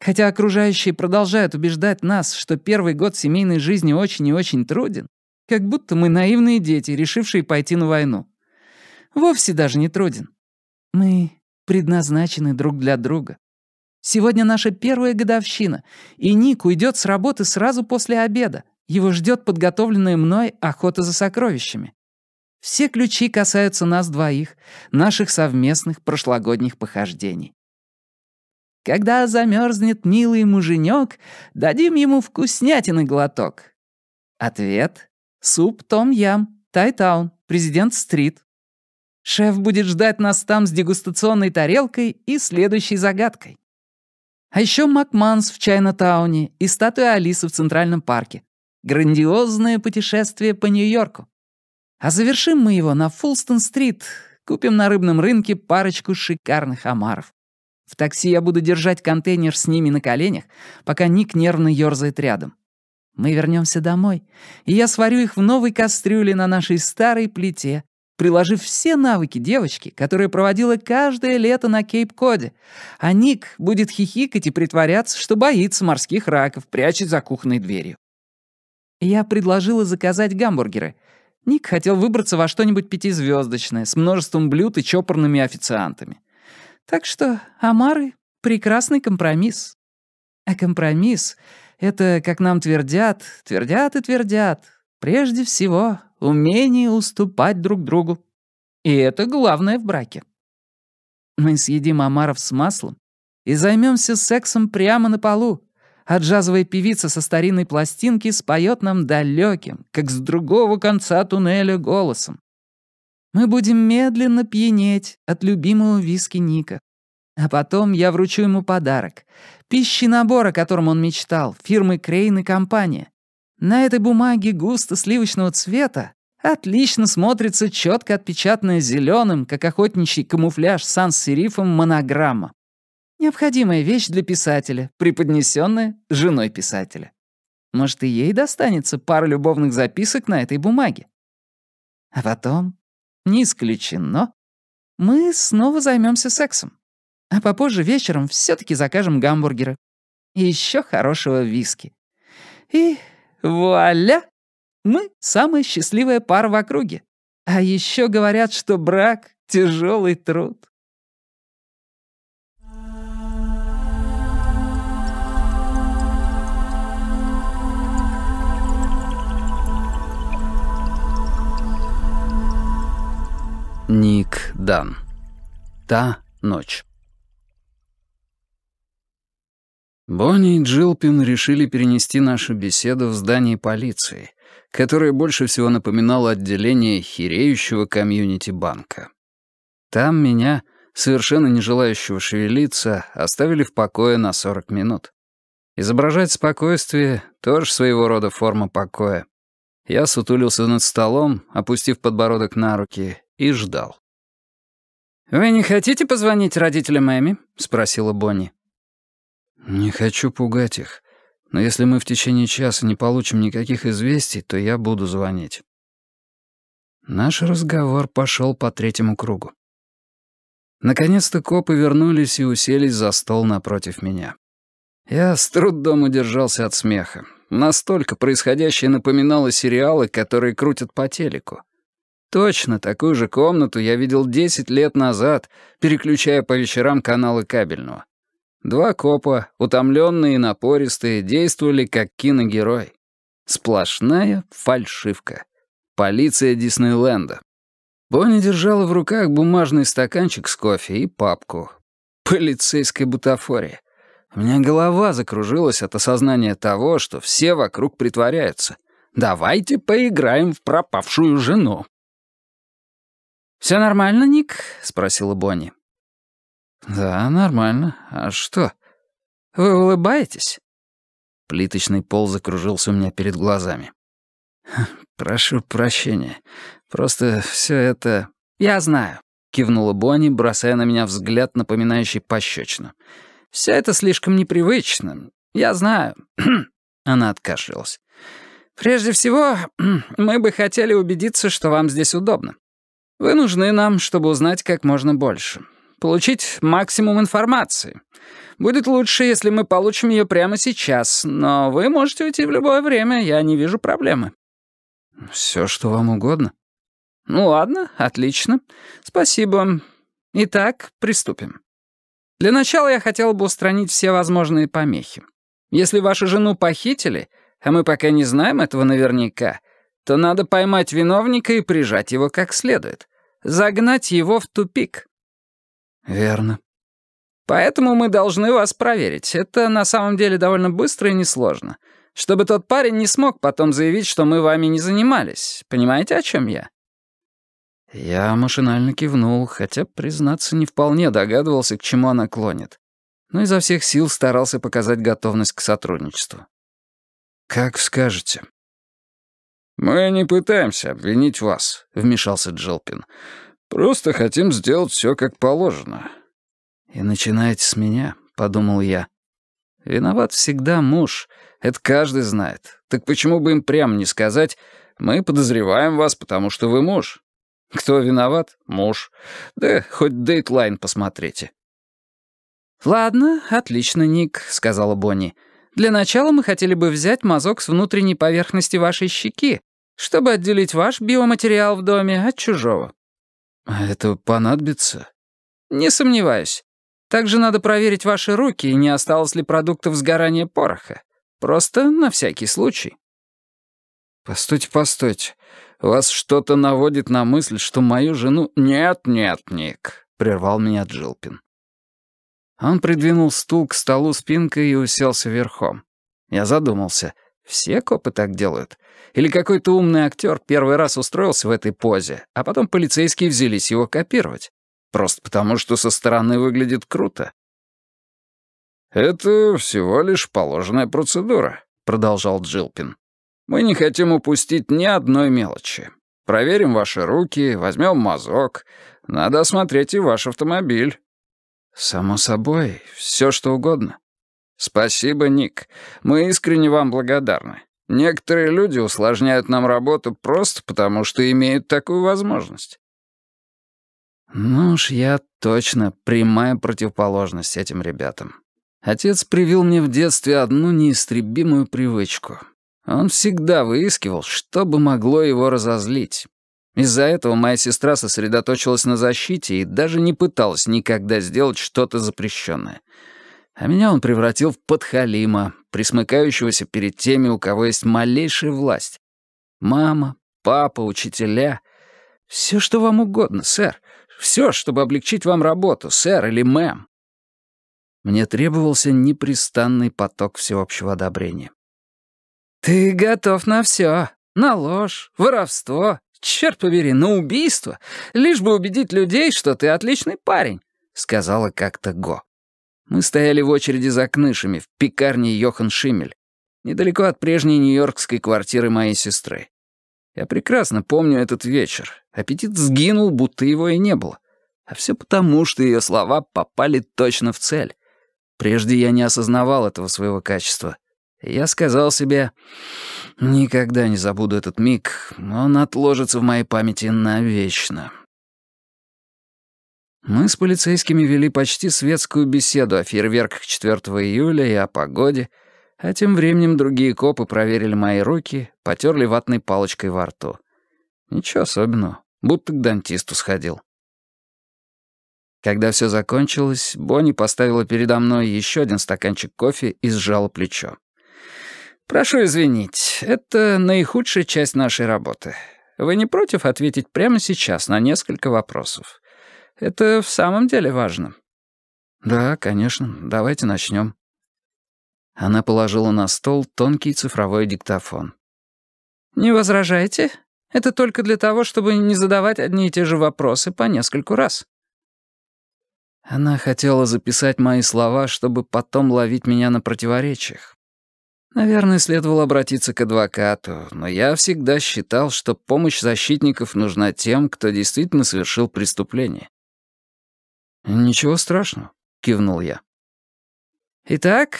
Хотя окружающие продолжают убеждать нас, что первый год семейной жизни очень и очень труден, как будто мы наивные дети, решившие пойти на войну. Вовсе даже не труден. Мы предназначены друг для друга. Сегодня наша первая годовщина, и Ник уйдет с работы сразу после обеда. Его ждет подготовленная мной охота за сокровищами. Все ключи касаются нас двоих, наших совместных прошлогодних похождений. Когда замерзнет милый муженек, дадим ему вкуснятины глоток. Ответ. Суп Том Ям, Тайтаун, Президент Стрит. Шеф будет ждать нас там с дегустационной тарелкой и следующей загадкой. А еще Макманс в Чайнатауне и статуя Алисы в Центральном парке. Грандиозное путешествие по Нью-Йорку. А завершим мы его на Фулстон-стрит. Купим на рыбном рынке парочку шикарных омаров. В такси я буду держать контейнер с ними на коленях, пока Ник нервно ёрзает рядом. Мы вернемся домой, и я сварю их в новой кастрюле на нашей старой плите, приложив все навыки девочки, которая проводила каждое лето на Кейп-Коде. А Ник будет хихикать и притворяться, что боится морских раков, прячет за кухонной дверью. Я предложила заказать гамбургеры. Ник хотел выбраться во что-нибудь пятизвездочное, с множеством блюд и чопорными официантами. Так что омары — прекрасный компромисс. А компромисс — это, как нам твердят, твердят и твердят, прежде всего умение уступать друг другу. И это главное в браке. Мы съедим омаров с маслом и займемся сексом прямо на полу, а джазовая певица со старинной пластинки споет нам далеким, как с другого конца туннеля, голосом. Мы будем медленно пьянеть от любимого виски Ника. А потом я вручу ему подарок. Пищий набор, о котором он мечтал, фирмы Крейн и компания. На этой бумаге густо сливочного цвета отлично смотрится четко отпечатанная зеленым, как охотничий камуфляж санс-серифом монограмма. Необходимая вещь для писателя, преподнесенная женой писателя. Может, и ей достанется пара любовных записок на этой бумаге. А потом не исключено. Мы снова займемся сексом. А попозже вечером все таки закажем гамбургеры. И еще хорошего виски. И вуаля! Мы самая счастливая пара в округе. А еще говорят, что брак — тяжелый труд. Ник Дан. Та ночь. Бонни и Джилпин решили перенести нашу беседу в здание полиции, которое больше всего напоминало отделение хиреющего комьюнити-банка. Там меня, совершенно не желающего шевелиться, оставили в покое на 40 минут. Изображать спокойствие — тоже своего рода форма покоя. Я сутулился над столом, опустив подбородок на руки, и ждал. «Вы не хотите позвонить родителям Эми?» — спросила Бонни. «Не хочу пугать их, но если мы в течение часа не получим никаких известий, то я буду звонить». Наш разговор пошел по третьему кругу. Наконец-то копы вернулись и уселись за стол напротив меня. Я с трудом удержался от смеха. Настолько происходящее напоминало сериалы, которые крутят по телеку. Точно такую же комнату я видел 10 лет назад, переключая по вечерам каналы кабельного. Два копа, утомленные и напористые, действовали как киногерой. Сплошная фальшивка. Полиция Диснейленда. Бонни держала в руках бумажный стаканчик с кофе и папку. Полицейская бутафория. У меня голова закружилась от осознания того, что все вокруг притворяются. «Давайте поиграем в пропавшую жену». «Все нормально, Ник?» — спросила Бонни. «Да, нормально. А что? Вы улыбаетесь?» Плиточный пол закружился у меня перед глазами. «Прошу прощения. Просто все это...» «Я знаю», — кивнула Бонни, бросая на меня взгляд, напоминающий пощечину. «Все это слишком непривычно. Я знаю». Она откашлялась. «Прежде всего, мы бы хотели убедиться, что вам здесь удобно. Вы нужны нам, чтобы узнать как можно больше. Получить максимум информации. Будет лучше, если мы получим ее прямо сейчас, но вы можете уйти в любое время, я не вижу проблемы». «Все, что вам угодно». «Ну ладно, отлично. Спасибо. Итак, приступим. Для начала я хотел бы устранить все возможные помехи. Если вашу жену похитили, а мы пока не знаем этого наверняка, то надо поймать виновника и прижать его как следует загнать его в тупик». «Верно». «Поэтому мы должны вас проверить. Это на самом деле довольно быстро и несложно. Чтобы тот парень не смог потом заявить, что мы вами не занимались. Понимаете, о чем я?» Я машинально кивнул, хотя, признаться, не вполне догадывался, к чему она клонит. Но изо всех сил старался показать готовность к сотрудничеству. «Как скажете», «Мы не пытаемся обвинить вас», — вмешался Джелпин. «Просто хотим сделать все как положено». «И начинаете с меня», — подумал я. «Виноват всегда муж. Это каждый знает. Так почему бы им прямо не сказать, мы подозреваем вас, потому что вы муж? Кто виноват? Муж. Да хоть дейтлайн посмотрите». «Ладно, отлично, Ник», — сказала Бонни. «Для начала мы хотели бы взять мазок с внутренней поверхности вашей щеки, чтобы отделить ваш биоматериал в доме от чужого». А «Это понадобится?» «Не сомневаюсь. Также надо проверить ваши руки, не осталось ли продуктов сгорания пороха. Просто на всякий случай». «Постойте, постойте. Вас что-то наводит на мысль, что мою жену...» «Нет, нет, Ник», — прервал меня Джилпин. Он придвинул стул к столу спинкой и уселся верхом. Я задумался, все копы так делают. Или какой-то умный актер первый раз устроился в этой позе, а потом полицейские взялись его копировать. Просто потому, что со стороны выглядит круто. «Это всего лишь положенная процедура», — продолжал Джилпин. «Мы не хотим упустить ни одной мелочи. Проверим ваши руки, возьмем мазок. Надо осмотреть и ваш автомобиль». «Само собой, все что угодно. «Спасибо, Ник. Мы искренне вам благодарны. Некоторые люди усложняют нам работу просто потому, что имеют такую возможность». Ну уж я точно прямая противоположность этим ребятам. Отец привил мне в детстве одну неистребимую привычку. Он всегда выискивал, что бы могло его разозлить. Из-за этого моя сестра сосредоточилась на защите и даже не пыталась никогда сделать что-то запрещенное — а меня он превратил в подхалима, присмыкающегося перед теми, у кого есть малейшая власть. Мама, папа, учителя. Все, что вам угодно, сэр. Все, чтобы облегчить вам работу, сэр или мэм. Мне требовался непрестанный поток всеобщего одобрения. «Ты готов на все, на ложь, воровство, черт побери, на убийство, лишь бы убедить людей, что ты отличный парень», — сказала как-то Го. Мы стояли в очереди за кнышами в пекарне Йохан Шимель, недалеко от прежней нью-йоркской квартиры моей сестры. Я прекрасно помню этот вечер. Аппетит сгинул, будто его и не было. А все потому, что ее слова попали точно в цель. Прежде я не осознавал этого своего качества. Я сказал себе, никогда не забуду этот миг, он отложится в моей памяти навечно. Мы с полицейскими вели почти светскую беседу о фейерверках 4 июля и о погоде, а тем временем другие копы проверили мои руки, потерли ватной палочкой во рту. Ничего особенного, будто к дантисту сходил. Когда все закончилось, Бонни поставила передо мной еще один стаканчик кофе и сжала плечо. «Прошу извинить, это наихудшая часть нашей работы. Вы не против ответить прямо сейчас на несколько вопросов?» Это в самом деле важно». «Да, конечно. Давайте начнем». Она положила на стол тонкий цифровой диктофон. «Не возражаете? Это только для того, чтобы не задавать одни и те же вопросы по нескольку раз». Она хотела записать мои слова, чтобы потом ловить меня на противоречиях. Наверное, следовало обратиться к адвокату, но я всегда считал, что помощь защитников нужна тем, кто действительно совершил преступление. «Ничего страшного», — кивнул я. «Итак,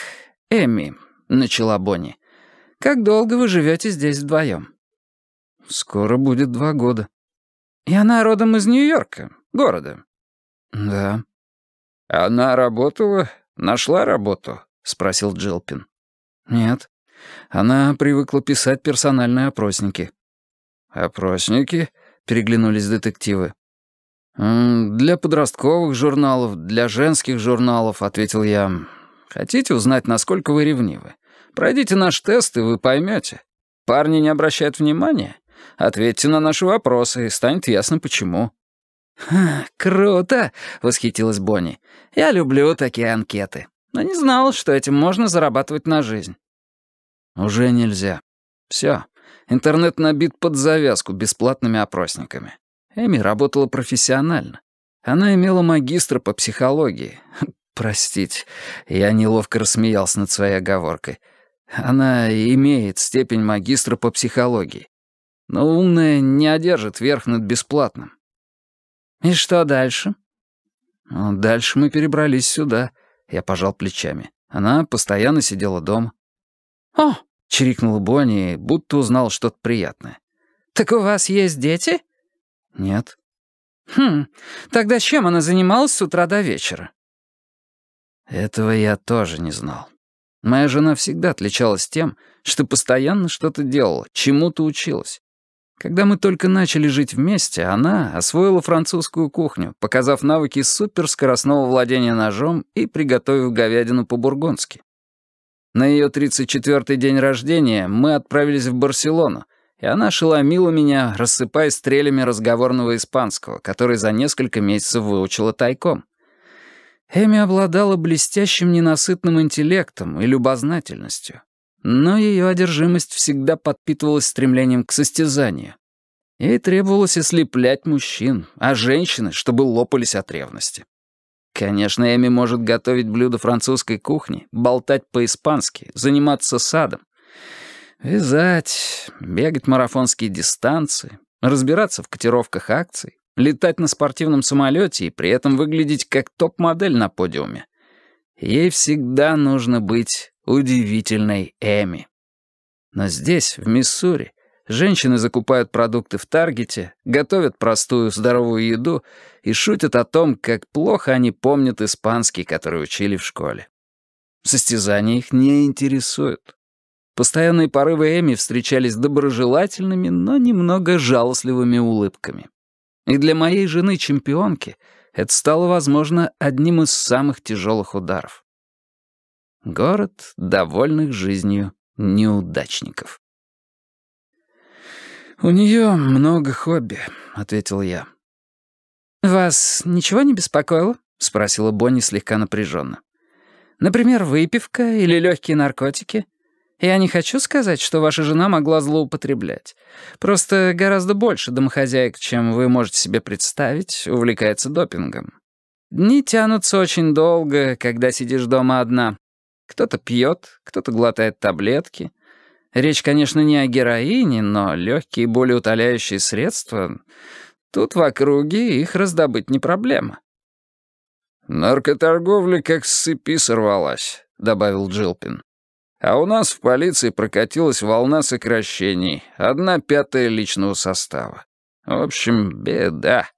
Эми, начала Бонни, — «как долго вы живете здесь вдвоем? «Скоро будет два года». «И она родом из Нью-Йорка, города?» «Да». «Она работала? Нашла работу?» — спросил Джилпин. «Нет. Она привыкла писать персональные опросники». «Опросники?» — переглянулись детективы. «Для подростковых журналов, для женских журналов», — ответил я. «Хотите узнать, насколько вы ревнивы? Пройдите наш тест, и вы поймете. Парни не обращают внимания? Ответьте на наши вопросы, и станет ясно, почему». круто!» — восхитилась Бонни. «Я люблю такие анкеты. Но не знала, что этим можно зарабатывать на жизнь». «Уже нельзя. Все. Интернет набит под завязку бесплатными опросниками. Эми работала профессионально. Она имела магистра по психологии. Простите, я неловко рассмеялся над своей оговоркой. Она имеет степень магистра по психологии. Но умная не одержит верх над бесплатным. И что дальше? Ну, дальше мы перебрались сюда. Я пожал плечами. Она постоянно сидела дома. «О!» — чирикнула Бонни, будто узнал что-то приятное. «Так у вас есть дети?» «Нет». «Хм, тогда чем она занималась с утра до вечера?» Этого я тоже не знал. Моя жена всегда отличалась тем, что постоянно что-то делала, чему-то училась. Когда мы только начали жить вместе, она освоила французскую кухню, показав навыки суперскоростного владения ножом и приготовив говядину по-бургундски. На ее 34-й день рождения мы отправились в Барселону, и она шеломила меня, рассыпая стрелями разговорного испанского, который за несколько месяцев выучила тайком. Эми обладала блестящим ненасытным интеллектом и любознательностью, но ее одержимость всегда подпитывалась стремлением к состязанию. Ей требовалось ослеплять мужчин, а женщины, чтобы лопались от ревности. Конечно, Эми может готовить блюда французской кухни, болтать по-испански, заниматься садом, Вязать, бегать марафонские дистанции, разбираться в котировках акций, летать на спортивном самолете и при этом выглядеть как топ-модель на подиуме. Ей всегда нужно быть удивительной Эми. Но здесь, в Миссури, женщины закупают продукты в Таргете, готовят простую здоровую еду и шутят о том, как плохо они помнят испанский, который учили в школе. Состязания их не интересуют. Постоянные порывы Эми встречались доброжелательными, но немного жалостливыми улыбками. И для моей жены-чемпионки это стало, возможно, одним из самых тяжелых ударов. Город довольных жизнью неудачников. «У нее много хобби», — ответил я. «Вас ничего не беспокоило?» — спросила Бонни слегка напряженно. «Например, выпивка или легкие наркотики?» Я не хочу сказать, что ваша жена могла злоупотреблять. Просто гораздо больше домохозяек, чем вы можете себе представить, увлекается допингом. Дни тянутся очень долго, когда сидишь дома одна. Кто-то пьет, кто-то глотает таблетки. Речь, конечно, не о героине, но легкие болеутоляющие средства... Тут в округе их раздобыть не проблема. «Наркоторговля как с цепи сорвалась», — добавил Джилпин. А у нас в полиции прокатилась волна сокращений, одна пятая личного состава. В общем, беда.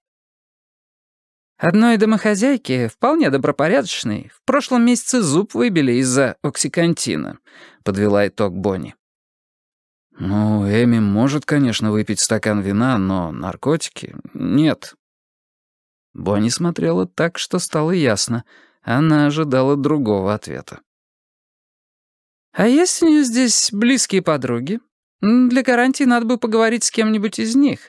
Одной домохозяйки, вполне добропорядочной, в прошлом месяце зуб выбили из-за оксикантина, подвела итог Бонни. «Ну, Эми может, конечно, выпить стакан вина, но наркотики нет». Бонни смотрела так, что стало ясно. Она ожидала другого ответа. «А есть у нее здесь близкие подруги? Для гарантии надо бы поговорить с кем-нибудь из них.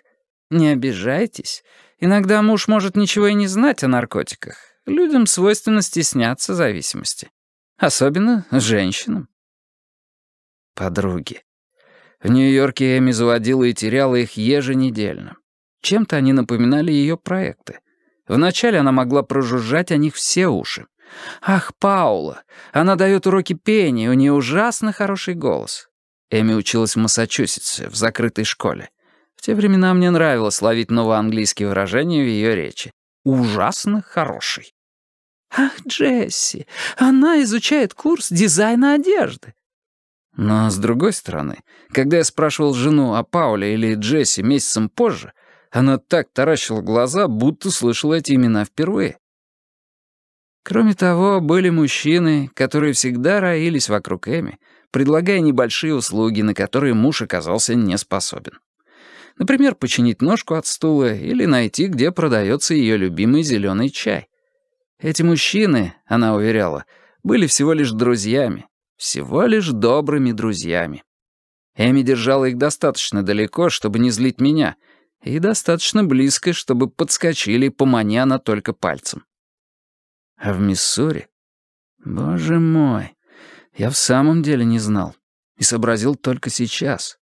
Не обижайтесь. Иногда муж может ничего и не знать о наркотиках. Людям свойственно стесняться зависимости. Особенно женщинам». Подруги. В Нью-Йорке Эми заводила и теряла их еженедельно. Чем-то они напоминали ее проекты. Вначале она могла прожужжать о них все уши. «Ах, Паула! Она дает уроки пения, у нее ужасно хороший голос». Эми училась в Массачусетсе, в закрытой школе. В те времена мне нравилось ловить новоанглийские выражения в ее речи. «Ужасно хороший». «Ах, Джесси, она изучает курс дизайна одежды». Но, с другой стороны, когда я спрашивал жену о Пауле или Джесси месяцем позже, она так таращила глаза, будто слышала эти имена впервые. Кроме того, были мужчины, которые всегда роились вокруг Эми, предлагая небольшие услуги, на которые муж оказался не способен. Например, починить ножку от стула или найти, где продается ее любимый зеленый чай. Эти мужчины, она уверяла, были всего лишь друзьями, всего лишь добрыми друзьями. Эми держала их достаточно далеко, чтобы не злить меня, и достаточно близко, чтобы подскочили, поманя она только пальцем. А в Миссури? Боже мой, я в самом деле не знал. И сообразил только сейчас.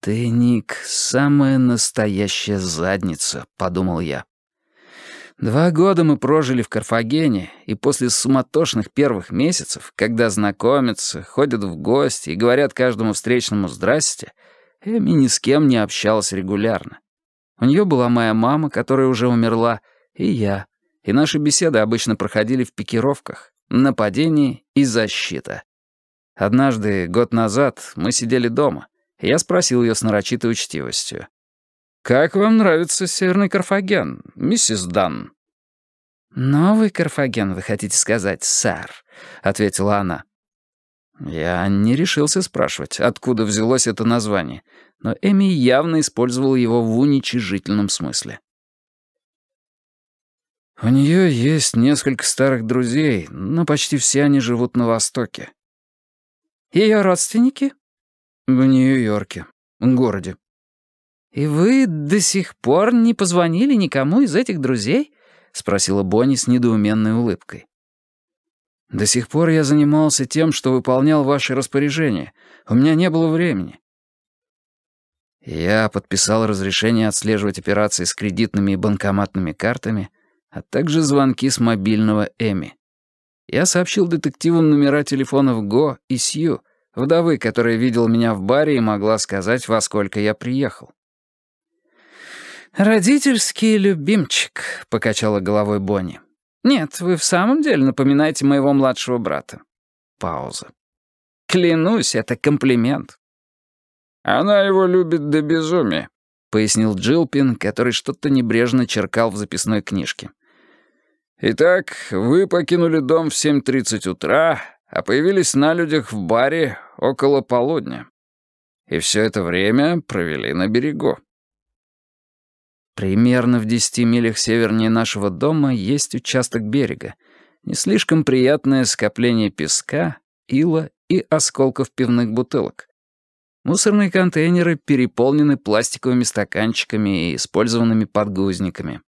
«Ты, Ник, самая настоящая задница», — подумал я. Два года мы прожили в Карфагене, и после суматошных первых месяцев, когда знакомятся, ходят в гости и говорят каждому встречному «здрасте», Эми ни с кем не общалась регулярно. У нее была моя мама, которая уже умерла, и я, и наши беседы обычно проходили в пикировках, нападении и защита. Однажды, год назад, мы сидели дома, и я спросил ее с нарочитой учтивостью. «Как вам нравится северный Карфаген, миссис Дан?» «Новый Карфаген, вы хотите сказать, сэр?» — ответила она. Я не решился спрашивать, откуда взялось это название, но Эми явно использовал его в уничижительном смысле. У нее есть несколько старых друзей, но почти все они живут на Востоке. Ее родственники? В Нью-Йорке, в городе. И вы до сих пор не позвонили никому из этих друзей? спросила Бонни с недоуменной улыбкой. До сих пор я занимался тем, что выполнял ваши распоряжения. У меня не было времени. Я подписал разрешение отслеживать операции с кредитными и банкоматными картами, а также звонки с мобильного Эми. Я сообщил детективам номера телефонов Го и Сью, вдовы, которая видела меня в баре и могла сказать, во сколько я приехал. «Родительский любимчик», — покачала головой Бонни. «Нет, вы в самом деле напоминаете моего младшего брата». Пауза. «Клянусь, это комплимент». «Она его любит до безумия», — пояснил Джилпин, который что-то небрежно черкал в записной книжке. Итак, вы покинули дом в 7.30 утра, а появились на людях в баре около полудня. И все это время провели на берегу. Примерно в 10 милях севернее нашего дома есть участок берега. Не слишком приятное скопление песка, ила и осколков пивных бутылок. Мусорные контейнеры переполнены пластиковыми стаканчиками и использованными подгузниками.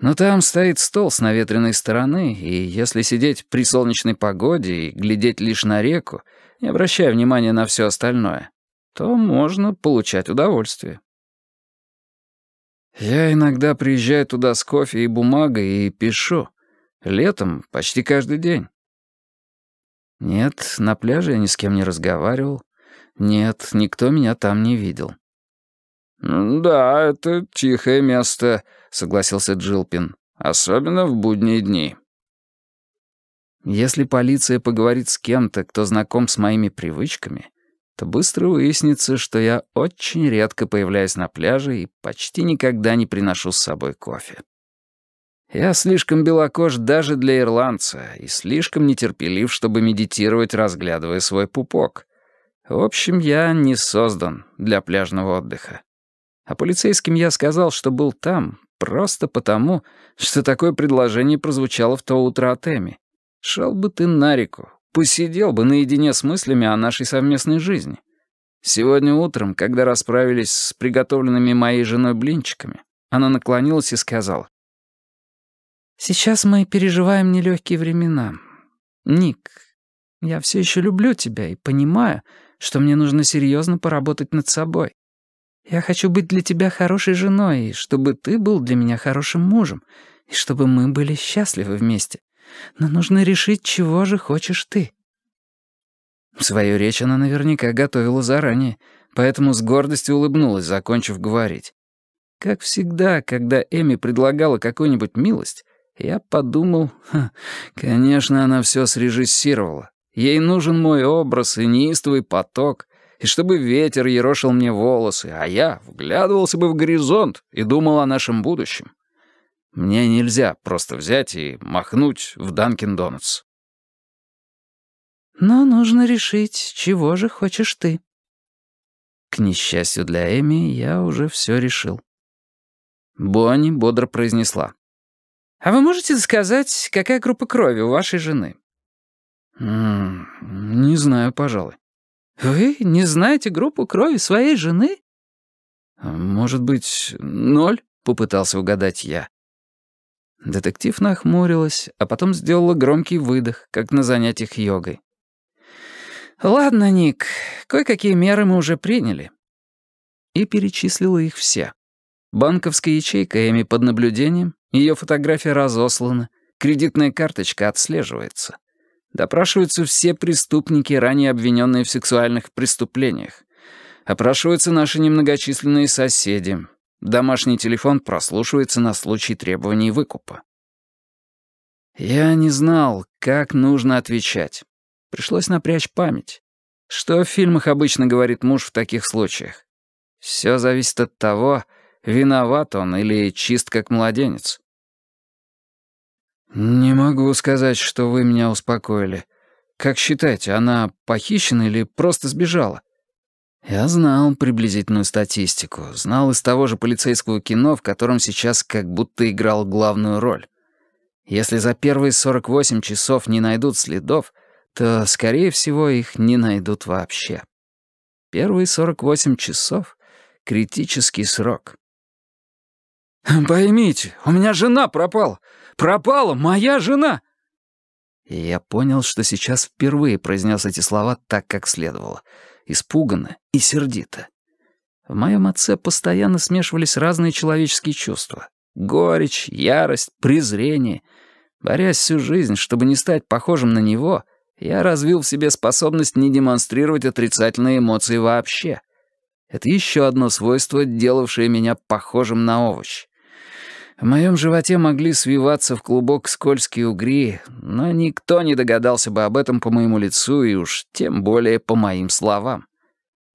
Но там стоит стол с наветренной стороны, и если сидеть при солнечной погоде и глядеть лишь на реку, не обращая внимания на все остальное, то можно получать удовольствие. Я иногда приезжаю туда с кофе и бумагой и пишу. Летом почти каждый день. Нет, на пляже я ни с кем не разговаривал. Нет, никто меня там не видел. «Да, это тихое место», — согласился Джилпин. «Особенно в будние дни». «Если полиция поговорит с кем-то, кто знаком с моими привычками, то быстро выяснится, что я очень редко появляюсь на пляже и почти никогда не приношу с собой кофе. Я слишком белокож даже для ирландца и слишком нетерпелив, чтобы медитировать, разглядывая свой пупок. В общем, я не создан для пляжного отдыха. А полицейским я сказал, что был там, просто потому, что такое предложение прозвучало в то утро от Эми. Шел бы ты на реку, посидел бы наедине с мыслями о нашей совместной жизни. Сегодня утром, когда расправились с приготовленными моей женой блинчиками, она наклонилась и сказала. «Сейчас мы переживаем нелегкие времена. Ник, я все еще люблю тебя и понимаю, что мне нужно серьезно поработать над собой. Я хочу быть для тебя хорошей женой, и чтобы ты был для меня хорошим мужем, и чтобы мы были счастливы вместе. Но нужно решить, чего же хочешь ты». Свою речь она наверняка готовила заранее, поэтому с гордостью улыбнулась, закончив говорить. Как всегда, когда Эми предлагала какую-нибудь милость, я подумал, конечно, она все срежиссировала. Ей нужен мой образ и неистовый поток, и чтобы ветер ерошил мне волосы, а я вглядывался бы в горизонт и думал о нашем будущем. Мне нельзя просто взять и махнуть в Данкин Донатс. Но нужно решить, чего же хочешь ты. К несчастью для Эми, я уже все решил. Бонни бодро произнесла. «А вы можете сказать, какая группа крови у вашей жены?» «М не знаю, пожалуй. «Вы не знаете группу крови своей жены?» «Может быть, ноль?» — попытался угадать я. Детектив нахмурилась, а потом сделала громкий выдох, как на занятиях йогой. «Ладно, Ник, кое-какие меры мы уже приняли». И перечислила их все. Банковская ячейка Эми под наблюдением, ее фотография разослана, кредитная карточка отслеживается. Допрашиваются все преступники, ранее обвиненные в сексуальных преступлениях. Опрашиваются наши немногочисленные соседи. Домашний телефон прослушивается на случай требований выкупа. Я не знал, как нужно отвечать. Пришлось напрячь память. Что в фильмах обычно говорит муж в таких случаях? Все зависит от того, виноват он или чист как младенец. «Не могу сказать, что вы меня успокоили. Как считаете, она похищена или просто сбежала?» Я знал приблизительную статистику, знал из того же полицейского кино, в котором сейчас как будто играл главную роль. Если за первые 48 часов не найдут следов, то, скорее всего, их не найдут вообще. Первые 48 часов — критический срок. «Поймите, у меня жена пропала. Пропала моя жена!» И я понял, что сейчас впервые произнес эти слова так, как следовало. Испуганно и сердито. В моем отце постоянно смешивались разные человеческие чувства. Горечь, ярость, презрение. Борясь всю жизнь, чтобы не стать похожим на него, я развил в себе способность не демонстрировать отрицательные эмоции вообще. Это еще одно свойство, делавшее меня похожим на овощ. В моем животе могли свиваться в клубок скользкие угри, но никто не догадался бы об этом по моему лицу и уж тем более по моим словам.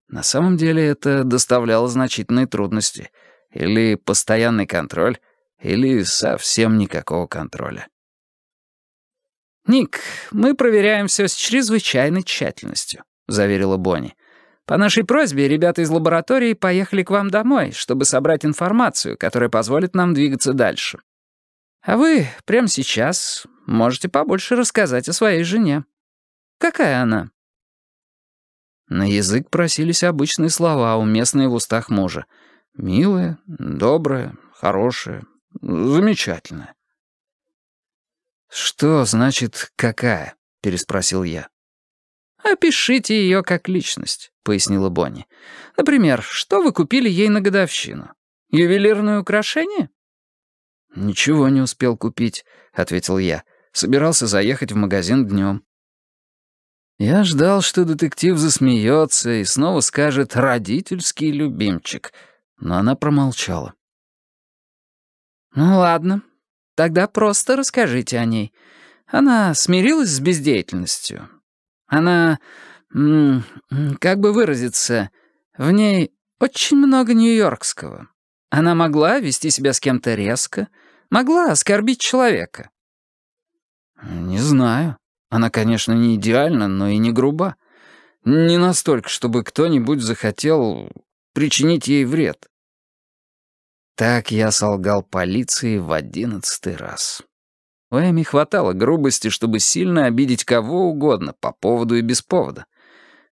На самом деле это доставляло значительные трудности. Или постоянный контроль, или совсем никакого контроля. «Ник, мы проверяем все с чрезвычайной тщательностью», — заверила Бонни. По нашей просьбе ребята из лаборатории поехали к вам домой, чтобы собрать информацию, которая позволит нам двигаться дальше. А вы прямо сейчас можете побольше рассказать о своей жене. Какая она?» На язык просились обычные слова, уместные в устах мужа. «Милая», «добрая», «хорошая», «замечательная». «Что значит «какая»?» — переспросил я. «Опишите ее как личность», — пояснила Бонни. «Например, что вы купили ей на годовщину? Ювелирное украшение?» «Ничего не успел купить», — ответил я. «Собирался заехать в магазин днем. Я ждал, что детектив засмеется и снова скажет «родительский любимчик», но она промолчала. «Ну ладно, тогда просто расскажите о ней. Она смирилась с бездеятельностью она... как бы выразиться... В ней очень много нью-йоркского. Она могла вести себя с кем-то резко, могла оскорбить человека. «Не знаю. Она, конечно, не идеальна, но и не груба. Не настолько, чтобы кто-нибудь захотел причинить ей вред». Так я солгал полиции в одиннадцатый раз. У Эми хватало грубости, чтобы сильно обидеть кого угодно, по поводу и без повода.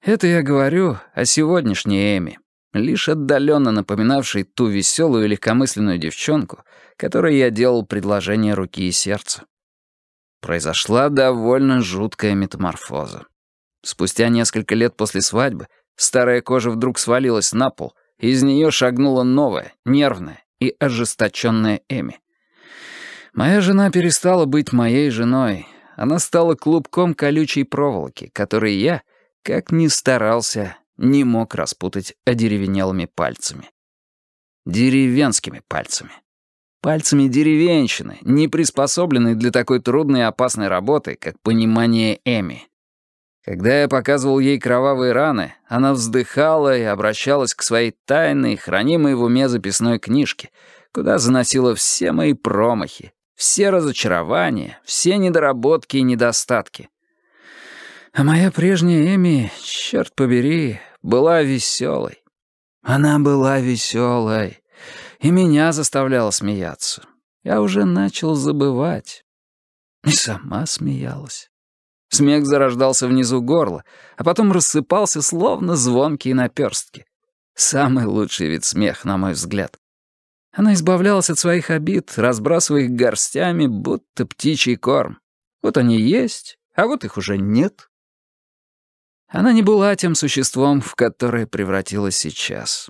Это я говорю о сегодняшней Эми, лишь отдаленно напоминавшей ту веселую и легкомысленную девчонку, которой я делал предложение руки и сердца. Произошла довольно жуткая метаморфоза. Спустя несколько лет после свадьбы старая кожа вдруг свалилась на пол, из нее шагнула новая, нервная и ожесточенная Эми — Моя жена перестала быть моей женой. Она стала клубком колючей проволоки, который я, как ни старался, не мог распутать одеревенелыми пальцами. Деревенскими пальцами. Пальцами деревенщины, не приспособленной для такой трудной и опасной работы, как понимание Эми. Когда я показывал ей кровавые раны, она вздыхала и обращалась к своей тайной, хранимой в уме записной книжке, куда заносила все мои промахи, все разочарования, все недоработки и недостатки. А моя прежняя Эми, черт побери, была веселой. Она была веселой, и меня заставляла смеяться. Я уже начал забывать. И сама смеялась. Смех зарождался внизу горла, а потом рассыпался, словно звонкие наперстки. Самый лучший вид смеха, на мой взгляд. Она избавлялась от своих обид, разбрасывая их горстями, будто птичий корм. Вот они есть, а вот их уже нет. Она не была тем существом, в которое превратилась сейчас.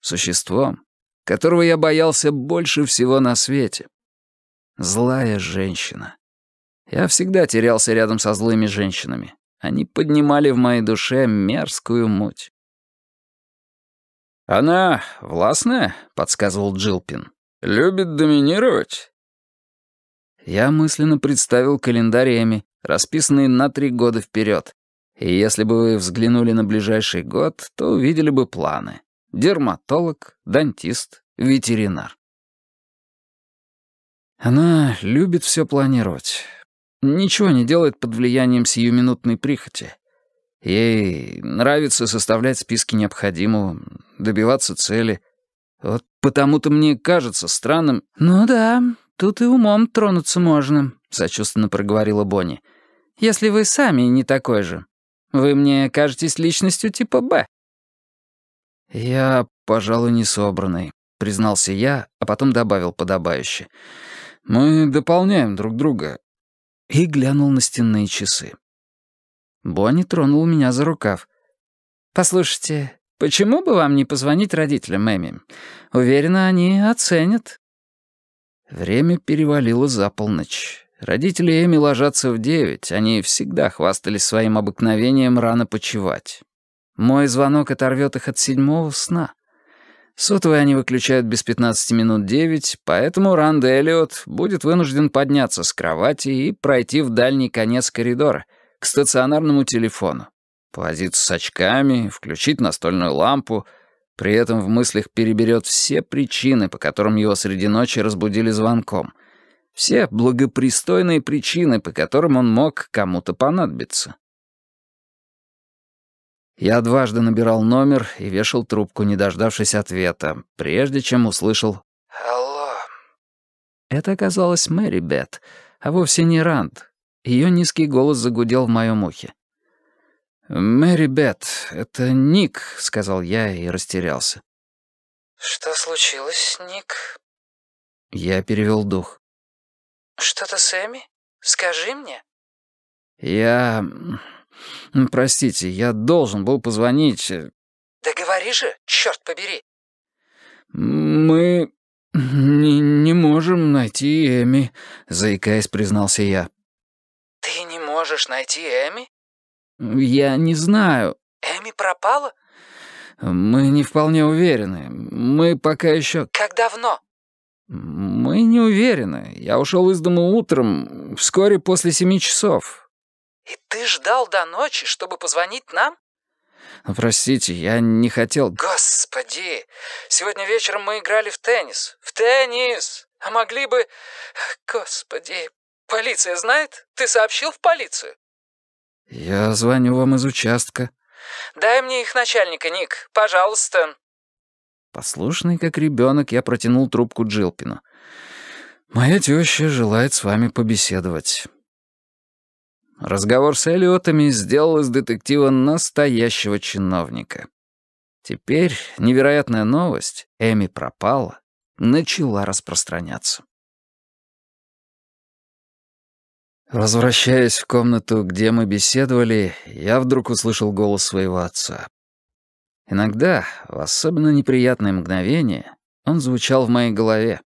Существом, которого я боялся больше всего на свете. Злая женщина. Я всегда терялся рядом со злыми женщинами. Они поднимали в моей душе мерзкую муть. «Она властная?» — подсказывал Джилпин. «Любит доминировать?» Я мысленно представил календарями, расписанные на три года вперед. И если бы вы взглянули на ближайший год, то увидели бы планы. Дерматолог, дантист, ветеринар. Она любит все планировать. Ничего не делает под влиянием сиюминутной прихоти. Ей нравится составлять списки необходимого, добиваться цели. Вот потому-то мне кажется странным... «Ну да, тут и умом тронуться можно», — сочувственно проговорила Бонни. «Если вы сами не такой же. Вы мне кажетесь личностью типа «Б». «Я, пожалуй, не собранный», — признался я, а потом добавил подобающе. «Мы дополняем друг друга». И глянул на стенные часы. Бонни тронул меня за рукав. «Послушайте, почему бы вам не позвонить родителям Эми? Уверена, они оценят». Время перевалило за полночь. Родители Эми ложатся в девять, они всегда хвастались своим обыкновением рано почевать. Мой звонок оторвет их от седьмого сна. Сотовые они выключают без пятнадцати минут девять, поэтому Ранд Эллиот будет вынужден подняться с кровати и пройти в дальний конец коридора, к стационарному телефону, повозиться с очками, включить настольную лампу. При этом в мыслях переберет все причины, по которым его среди ночи разбудили звонком. Все благопристойные причины, по которым он мог кому-то понадобиться. Я дважды набирал номер и вешал трубку, не дождавшись ответа, прежде чем услышал «Алло». Это оказалось Мэри Бет, а вовсе не Ранд, ее низкий голос загудел в моем ухе. «Мэри Бет, это Ник», — сказал я и растерялся. «Что случилось, Ник?» Я перевел дух. «Что-то с Эми? Скажи мне». «Я... Простите, я должен был позвонить...» э, «Да говори же, черт побери!» «Мы не, не можем найти Эми», — заикаясь, признался я. «Ты не можешь найти Эми?» «Я не знаю». «Эми пропала?» «Мы не вполне уверены. Мы пока еще...» «Как давно?» «Мы не уверены. Я ушел из дома утром, вскоре после семи часов». «И ты ждал до ночи, чтобы позвонить нам?» «Простите, я не хотел...» «Господи! Сегодня вечером мы играли в теннис. В теннис! А могли бы... Господи, «Полиция знает? Ты сообщил в полицию?» «Я звоню вам из участка». «Дай мне их начальника, Ник. Пожалуйста». Послушный, как ребенок, я протянул трубку Джилпину. «Моя теща желает с вами побеседовать». Разговор с Эллиотами сделал из детектива настоящего чиновника. Теперь невероятная новость, Эми пропала, начала распространяться. Возвращаясь в комнату, где мы беседовали, я вдруг услышал голос своего отца. Иногда, в особенно неприятные мгновения, он звучал в моей голове.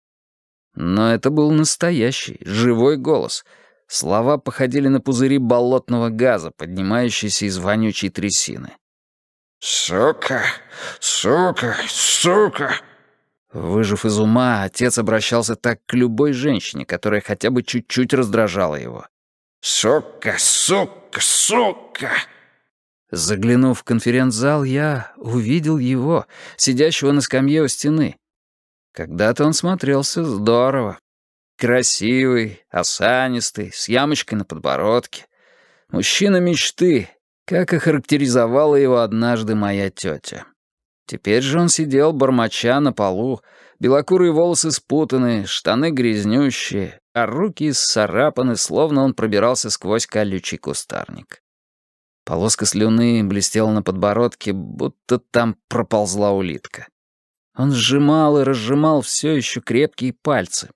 Но это был настоящий, живой голос. Слова походили на пузыри болотного газа, поднимающиеся из вонючей трясины. «Сука! Сука! Сука!» Выжив из ума, отец обращался так к любой женщине, которая хотя бы чуть-чуть раздражала его. «Сука, сука, сука!» Заглянув в конференц-зал, я увидел его, сидящего на скамье у стены. Когда-то он смотрелся здорово. Красивый, осанистый, с ямочкой на подбородке. Мужчина мечты, как охарактеризовала его однажды моя тетя. Теперь же он сидел, бормоча на полу, белокурые волосы спутаны, штаны грязнющие, а руки исцарапаны, словно он пробирался сквозь колючий кустарник. Полоска слюны блестела на подбородке, будто там проползла улитка. Он сжимал и разжимал все еще крепкие пальцы.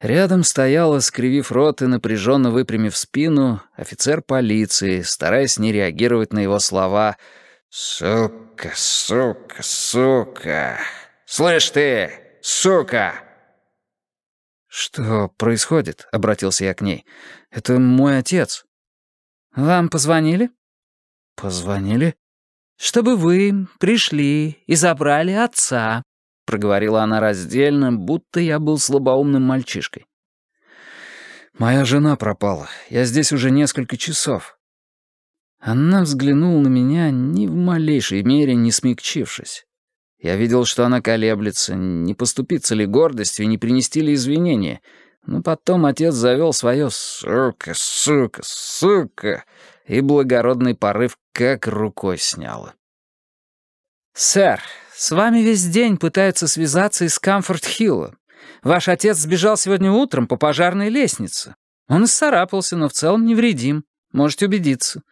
Рядом стояла, скривив рот и напряженно выпрямив спину, офицер полиции, стараясь не реагировать на его слова — «Сука, сука, сука! Слышь ты, сука!» «Что происходит?» — обратился я к ней. «Это мой отец». «Вам позвонили?» «Позвонили?» «Чтобы вы пришли и забрали отца», — проговорила она раздельно, будто я был слабоумным мальчишкой. «Моя жена пропала. Я здесь уже несколько часов. Она взглянула на меня, ни в малейшей мере не смягчившись. Я видел, что она колеблется, не поступится ли гордостью и не принести ли извинения. Но потом отец завел свое «сука, сука, сука» и благородный порыв как рукой сняло. «Сэр, с вами весь день пытаются связаться из Камфорт-Хилла. Ваш отец сбежал сегодня утром по пожарной лестнице. Он исцарапался, но в целом невредим. Можете убедиться.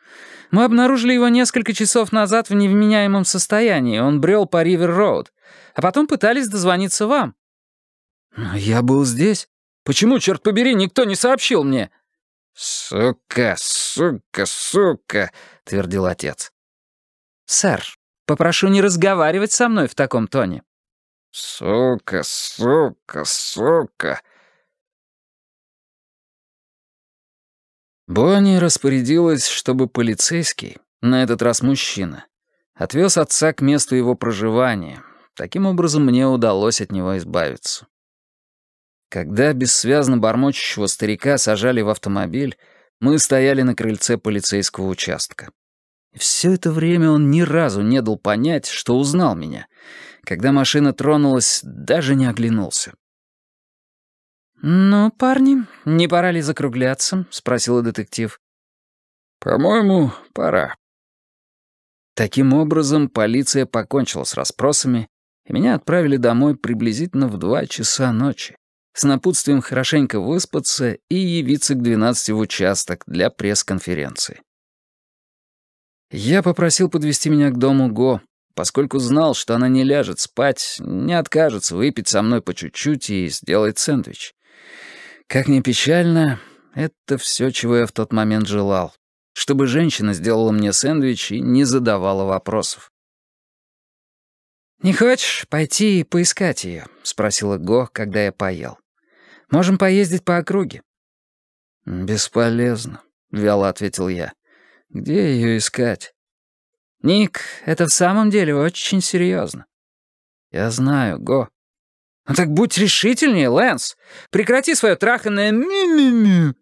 Мы обнаружили его несколько часов назад в невменяемом состоянии. Он брел по Ривер-Роуд. А потом пытались дозвониться вам». «Но я был здесь. Почему, черт побери, никто не сообщил мне?» «Сука, сука, сука», — твердил отец. «Сэр, попрошу не разговаривать со мной в таком тоне». «Сука, сука, сука», Бонни распорядилась, чтобы полицейский, на этот раз мужчина, отвез отца к месту его проживания. Таким образом, мне удалось от него избавиться. Когда бессвязно бормочущего старика сажали в автомобиль, мы стояли на крыльце полицейского участка. Все это время он ни разу не дал понять, что узнал меня. Когда машина тронулась, даже не оглянулся. «Ну, парни, не пора ли закругляться?» — спросила детектив. «По-моему, пора». Таким образом, полиция покончила с расспросами, и меня отправили домой приблизительно в два часа ночи, с напутствием хорошенько выспаться и явиться к двенадцати в участок для пресс-конференции. Я попросил подвести меня к дому Го, поскольку знал, что она не ляжет спать, не откажется выпить со мной по чуть-чуть и сделать сэндвич. Как ни печально, это все, чего я в тот момент желал. Чтобы женщина сделала мне сэндвич и не задавала вопросов. «Не хочешь пойти и поискать ее?» — спросила Го, когда я поел. «Можем поездить по округе». «Бесполезно», — вяло ответил я. «Где ее искать?» «Ник, это в самом деле очень серьезно». «Я знаю, Го. «А «Так будь решительнее, Лэнс! Прекрати свое траханное ми-ми-ми!»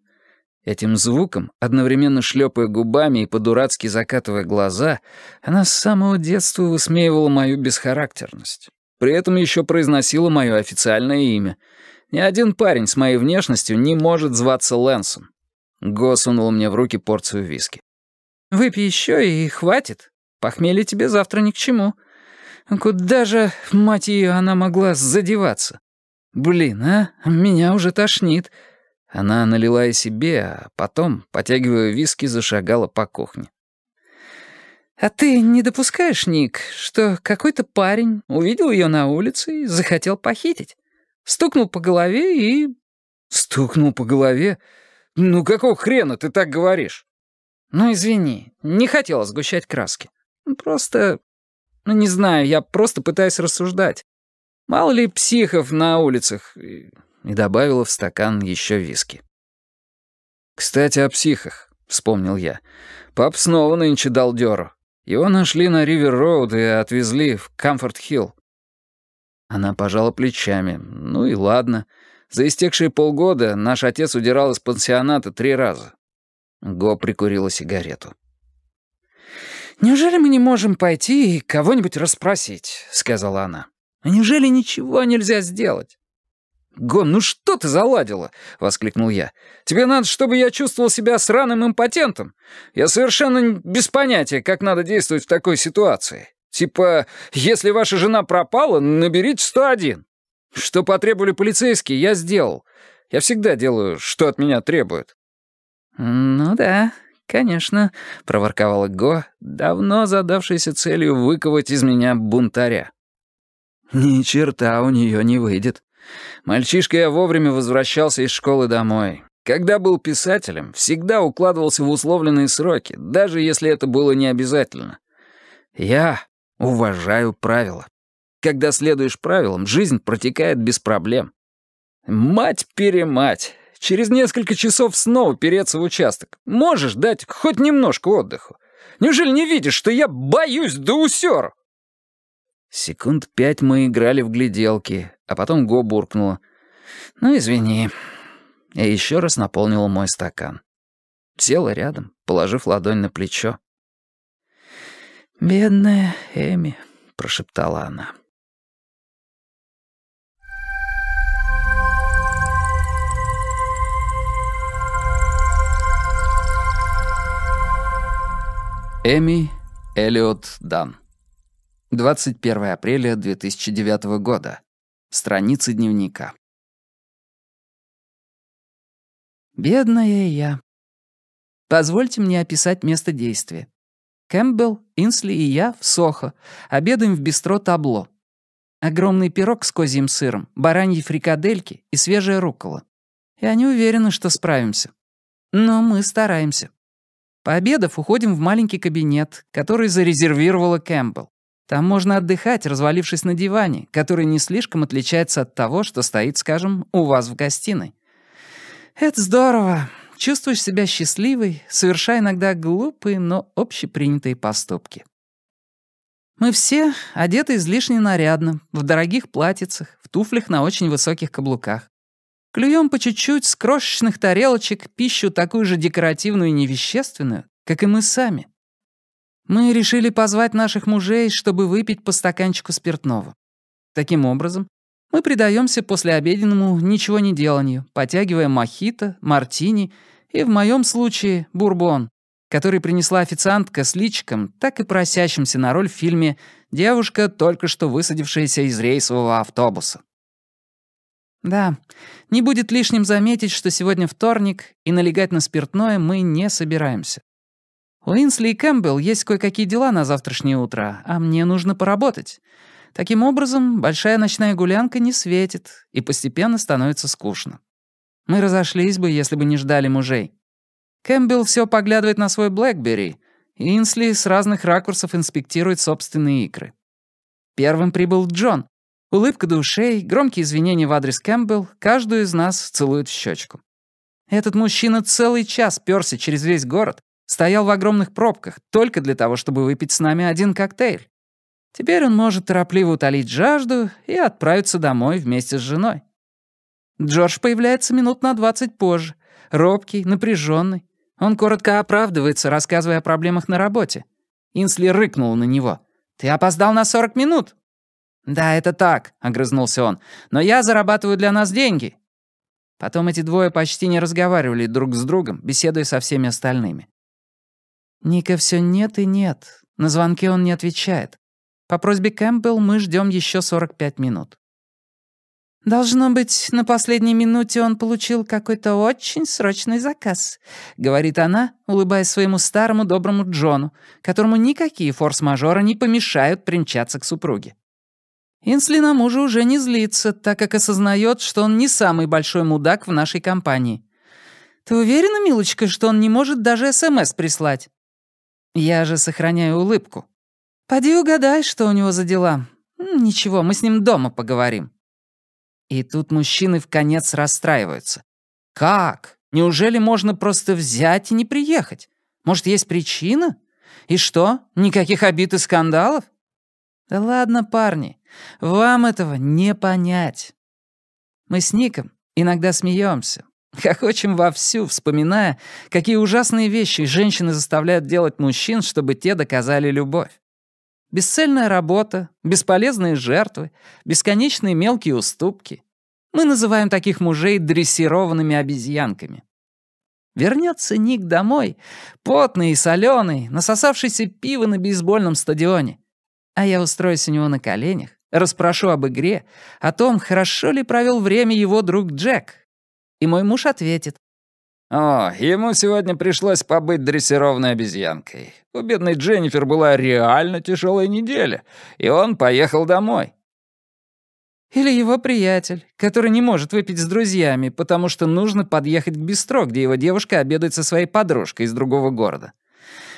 Этим звуком, одновременно шлепая губами и по-дурацки закатывая глаза, она с самого детства высмеивала мою бесхарактерность. При этом еще произносила мое официальное имя. Ни один парень с моей внешностью не может зваться Лэнсом. Го сунул мне в руки порцию виски. «Выпей еще и хватит. Похмелье тебе завтра ни к чему. Куда же, мать ее, она могла задеваться? Блин, а? Меня уже тошнит. Она налила и себе, а потом, потягивая виски, зашагала по кухне. «А ты не допускаешь, Ник, что какой-то парень увидел ее на улице и захотел похитить? Стукнул по голове и...» «Стукнул по голове? Ну какого хрена ты так говоришь?» «Ну извини, не хотела сгущать краски. Просто ну, не знаю, я просто пытаюсь рассуждать. Мало ли психов на улицах. И добавила в стакан еще виски. «Кстати, о психах», — вспомнил я. «Пап снова нынче дал дёру. Его нашли на Ривер-Роуд и отвезли в Камфорт-Хилл». Она пожала плечами. «Ну и ладно. За истекшие полгода наш отец удирал из пансионата три раза». Го прикурила сигарету. «Неужели мы не можем пойти и кого-нибудь расспросить?» — сказала она. «А неужели ничего нельзя сделать?» «Гон, ну что ты заладила?» — воскликнул я. «Тебе надо, чтобы я чувствовал себя сраным импотентом. Я совершенно без понятия, как надо действовать в такой ситуации. Типа, если ваша жена пропала, наберите 101. Что потребовали полицейские, я сделал. Я всегда делаю, что от меня требуют». «Ну да», «Конечно», — проворковала Го, давно задавшаяся целью выковать из меня бунтаря. «Ни черта у нее не выйдет. Мальчишка я вовремя возвращался из школы домой. Когда был писателем, всегда укладывался в условленные сроки, даже если это было не обязательно. Я уважаю правила. Когда следуешь правилам, жизнь протекает без проблем. Мать-перемать!» через несколько часов снова переться в участок. Можешь дать хоть немножко отдыху. Неужели не видишь, что я боюсь до усер? Секунд пять мы играли в гляделки, а потом Го буркнула. «Ну, извини». И еще раз наполнила мой стакан. Села рядом, положив ладонь на плечо. «Бедная Эми», — прошептала она. Эми Элиот Дан. 21 апреля 2009 года. Страницы дневника. Бедная я. Позвольте мне описать место действия. Кэмпбелл, Инсли и я в Сохо. Обедаем в бистро «Табло». Огромный пирог с козьим сыром, бараньи фрикадельки и свежая рукола. Я не уверена, что справимся. Но мы стараемся. Пообедав, уходим в маленький кабинет, который зарезервировала Кэмпбелл. Там можно отдыхать, развалившись на диване, который не слишком отличается от того, что стоит, скажем, у вас в гостиной. Это здорово. Чувствуешь себя счастливой, совершая иногда глупые, но общепринятые поступки. Мы все одеты излишне нарядно, в дорогих платьицах, в туфлях на очень высоких каблуках. Клюем по чуть-чуть с крошечных тарелочек пищу такую же декоративную и невещественную, как и мы сами. Мы решили позвать наших мужей, чтобы выпить по стаканчику спиртного. Таким образом, мы предаемся послеобеденному ничего не деланию, потягивая мохито, мартини и, в моем случае, бурбон, который принесла официантка с личиком, так и просящимся на роль в фильме «Девушка, только что высадившаяся из рейсового автобуса». Да, не будет лишним заметить, что сегодня вторник, и налегать на спиртное мы не собираемся. У Инсли и Кэмпбелл есть кое-какие дела на завтрашнее утро, а мне нужно поработать. Таким образом, большая ночная гулянка не светит и постепенно становится скучно. Мы разошлись бы, если бы не ждали мужей. Кэмпбелл все поглядывает на свой Блэкбери, Инсли с разных ракурсов инспектирует собственные икры. Первым прибыл Джон, Улыбка до ушей, громкие извинения в адрес Кэмпбелл, каждую из нас целует в щечку. Этот мужчина целый час перся через весь город, стоял в огромных пробках только для того, чтобы выпить с нами один коктейль. Теперь он может торопливо утолить жажду и отправиться домой вместе с женой. Джордж появляется минут на двадцать позже, робкий, напряженный. Он коротко оправдывается, рассказывая о проблемах на работе. Инсли рыкнул на него. «Ты опоздал на сорок минут!» «Да, это так», — огрызнулся он. «Но я зарабатываю для нас деньги». Потом эти двое почти не разговаривали друг с другом, беседуя со всеми остальными. Ника все нет и нет. На звонки он не отвечает. По просьбе Кэмпбелл мы ждем еще 45 минут. «Должно быть, на последней минуте он получил какой-то очень срочный заказ», — говорит она, улыбаясь своему старому доброму Джону, которому никакие форс-мажоры не помешают примчаться к супруге. Инсли на мужа уже не злится, так как осознает, что он не самый большой мудак в нашей компании. «Ты уверена, милочка, что он не может даже СМС прислать?» Я же сохраняю улыбку. «Поди угадай, что у него за дела. Ничего, мы с ним дома поговорим». И тут мужчины в конец расстраиваются. «Как? Неужели можно просто взять и не приехать? Может, есть причина? И что, никаких обид и скандалов?» «Да ладно, парни. Вам этого не понять. Мы с Ником иногда смеемся, хохочем вовсю, вспоминая, какие ужасные вещи женщины заставляют делать мужчин, чтобы те доказали любовь. Бесцельная работа, бесполезные жертвы, бесконечные мелкие уступки. Мы называем таких мужей дрессированными обезьянками. Вернется Ник домой, потный и соленый, насосавшийся пиво на бейсбольном стадионе. А я устроюсь у него на коленях Распрошу об игре, о том, хорошо ли провел время его друг Джек. И мой муж ответит. О, ему сегодня пришлось побыть дрессированной обезьянкой. У бедной Дженнифер была реально тяжелая неделя, и он поехал домой. Или его приятель, который не может выпить с друзьями, потому что нужно подъехать к бистро, где его девушка обедает со своей подружкой из другого города.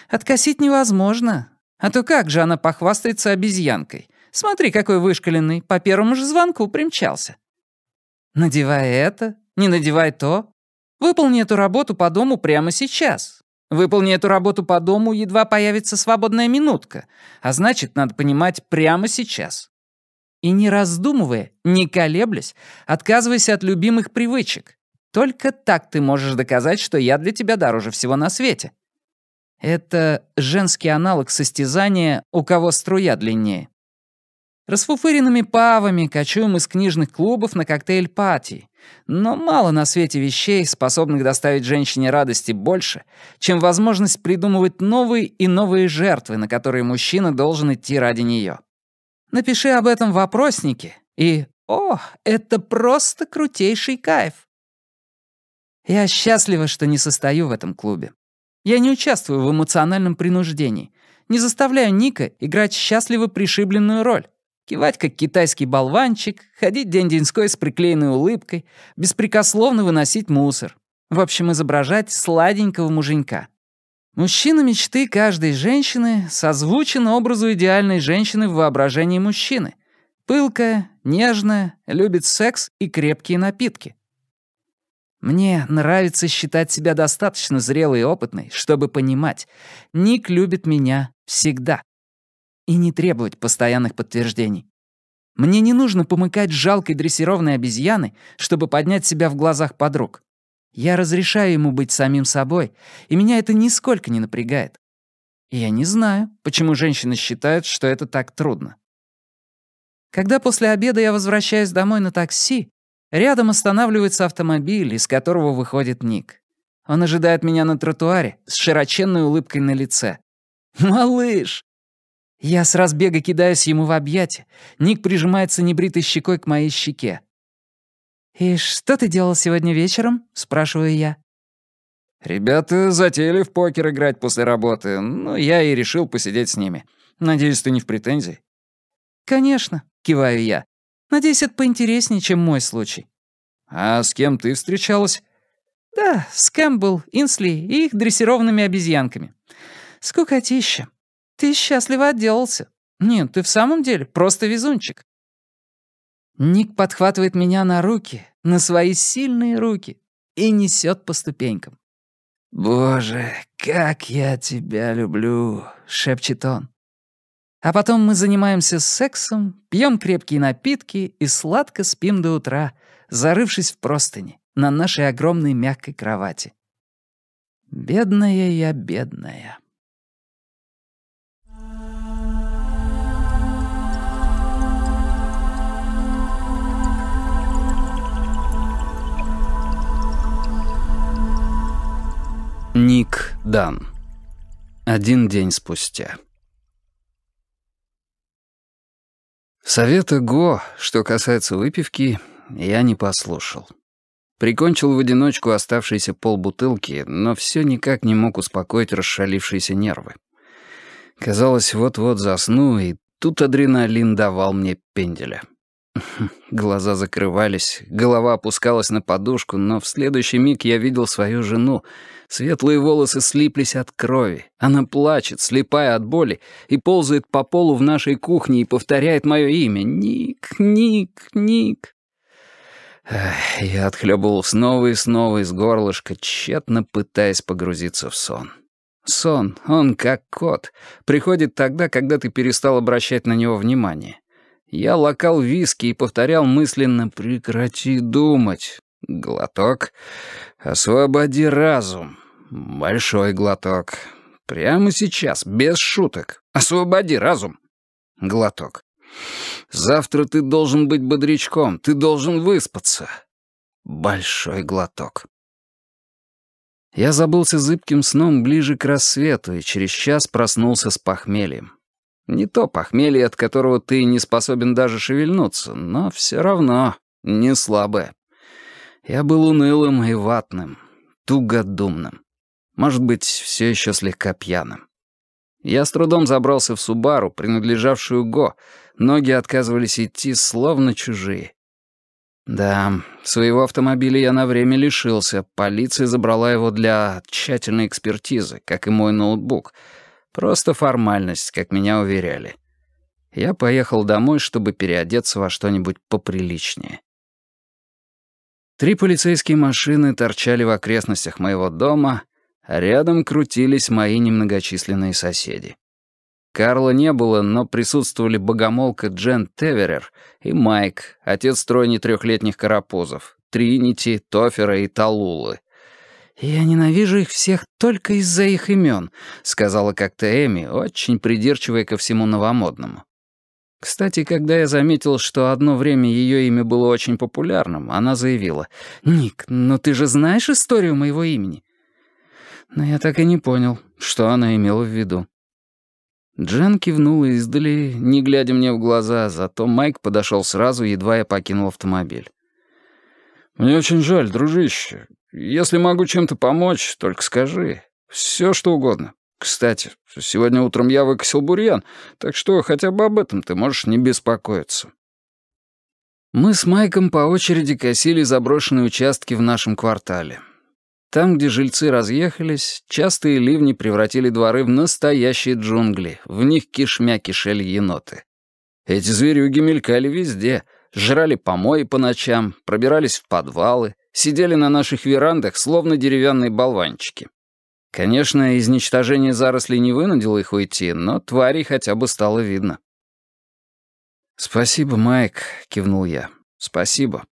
Откосить невозможно. А то как же она похвастается обезьянкой? Смотри, какой вышкаленный, по первому же звонку примчался. Надевай это, не надевай то. Выполни эту работу по дому прямо сейчас. Выполни эту работу по дому, едва появится свободная минутка. А значит, надо понимать прямо сейчас. И не раздумывая, не колеблясь, отказывайся от любимых привычек. Только так ты можешь доказать, что я для тебя дороже всего на свете. Это женский аналог состязания «У кого струя длиннее». Расфуфыренными павами кочуем из книжных клубов на коктейль-пати. Но мало на свете вещей, способных доставить женщине радости больше, чем возможность придумывать новые и новые жертвы, на которые мужчина должен идти ради нее. Напиши об этом в вопроснике, и «О, это просто крутейший кайф!» Я счастлива, что не состою в этом клубе. Я не участвую в эмоциональном принуждении, не заставляю Ника играть счастливо пришибленную роль. Кивать, как китайский болванчик, ходить день-деньской с приклеенной улыбкой, беспрекословно выносить мусор. В общем, изображать сладенького муженька. Мужчина мечты каждой женщины созвучен образу идеальной женщины в воображении мужчины. Пылкая, нежная, любит секс и крепкие напитки. Мне нравится считать себя достаточно зрелой и опытной, чтобы понимать, Ник любит меня всегда и не требовать постоянных подтверждений. Мне не нужно помыкать жалкой дрессированной обезьяны, чтобы поднять себя в глазах подруг. Я разрешаю ему быть самим собой, и меня это нисколько не напрягает. я не знаю, почему женщины считают, что это так трудно. Когда после обеда я возвращаюсь домой на такси, рядом останавливается автомобиль, из которого выходит Ник. Он ожидает меня на тротуаре с широченной улыбкой на лице. «Малыш, я с разбега кидаюсь ему в объятия. Ник прижимается небритой щекой к моей щеке. «И что ты делал сегодня вечером?» — спрашиваю я. «Ребята затеяли в покер играть после работы, но я и решил посидеть с ними. Надеюсь, ты не в претензии?» «Конечно», — киваю я. «Надеюсь, это поинтереснее, чем мой случай». «А с кем ты встречалась?» «Да, с Кэмпбелл, Инсли и их дрессированными обезьянками. Скукотища». Ты счастливо отделался. Нет, ты в самом деле просто везунчик. Ник подхватывает меня на руки, на свои сильные руки, и несет по ступенькам. «Боже, как я тебя люблю!» — шепчет он. А потом мы занимаемся сексом, пьем крепкие напитки и сладко спим до утра, зарывшись в простыни на нашей огромной мягкой кровати. Бедная я, бедная. Ник Дан. Один день спустя. Совета Го, что касается выпивки, я не послушал. Прикончил в одиночку оставшиеся полбутылки, но все никак не мог успокоить расшалившиеся нервы. Казалось, вот-вот засну, и тут адреналин давал мне пенделя. Глаза закрывались, голова опускалась на подушку, но в следующий миг я видел свою жену — Светлые волосы слиплись от крови. Она плачет, слепая от боли, и ползает по полу в нашей кухне и повторяет мое имя. Ник, Ник, Ник. я отхлебывал снова и снова из горлышка, тщетно пытаясь погрузиться в сон. Сон, он как кот, приходит тогда, когда ты перестал обращать на него внимание. Я локал виски и повторял мысленно «прекрати думать, Глоток. Освободи разум. Большой глоток. Прямо сейчас, без шуток. Освободи разум. Глоток. Завтра ты должен быть бодрячком, ты должен выспаться. Большой глоток. Я забылся зыбким сном ближе к рассвету и через час проснулся с похмельем. Не то похмелье, от которого ты не способен даже шевельнуться, но все равно не слабое. Я был унылым и ватным, тугодумным. Может быть, все еще слегка пьяным. Я с трудом забрался в Субару, принадлежавшую Го. Ноги отказывались идти, словно чужие. Да, своего автомобиля я на время лишился. Полиция забрала его для тщательной экспертизы, как и мой ноутбук. Просто формальность, как меня уверяли. Я поехал домой, чтобы переодеться во что-нибудь поприличнее. Три полицейские машины торчали в окрестностях моего дома, а рядом крутились мои немногочисленные соседи. Карла не было, но присутствовали богомолка Джен Теверер и Майк, отец тройни трехлетних карапузов, Тринити, Тофера и Талулы. «Я ненавижу их всех только из-за их имен», — сказала как-то Эми, очень придирчивая ко всему новомодному. Кстати, когда я заметил, что одно время ее имя было очень популярным, она заявила, «Ник, но ну ты же знаешь историю моего имени?» Но я так и не понял, что она имела в виду. Джен кивнула издали, не глядя мне в глаза, зато Майк подошел сразу, едва я покинул автомобиль. «Мне очень жаль, дружище. Если могу чем-то помочь, только скажи. Все что угодно. Кстати, сегодня утром я выкосил бурьян, так что хотя бы об этом ты можешь не беспокоиться. Мы с Майком по очереди косили заброшенные участки в нашем квартале. Там, где жильцы разъехались, частые ливни превратили дворы в настоящие джунгли, в них кишмя кишели еноты. Эти зверюги мелькали везде, жрали помои по ночам, пробирались в подвалы, сидели на наших верандах, словно деревянные болванчики. Конечно, изничтожение зарослей не вынудило их уйти, но тварей хотя бы стало видно. «Спасибо, Майк», — кивнул я. «Спасибо».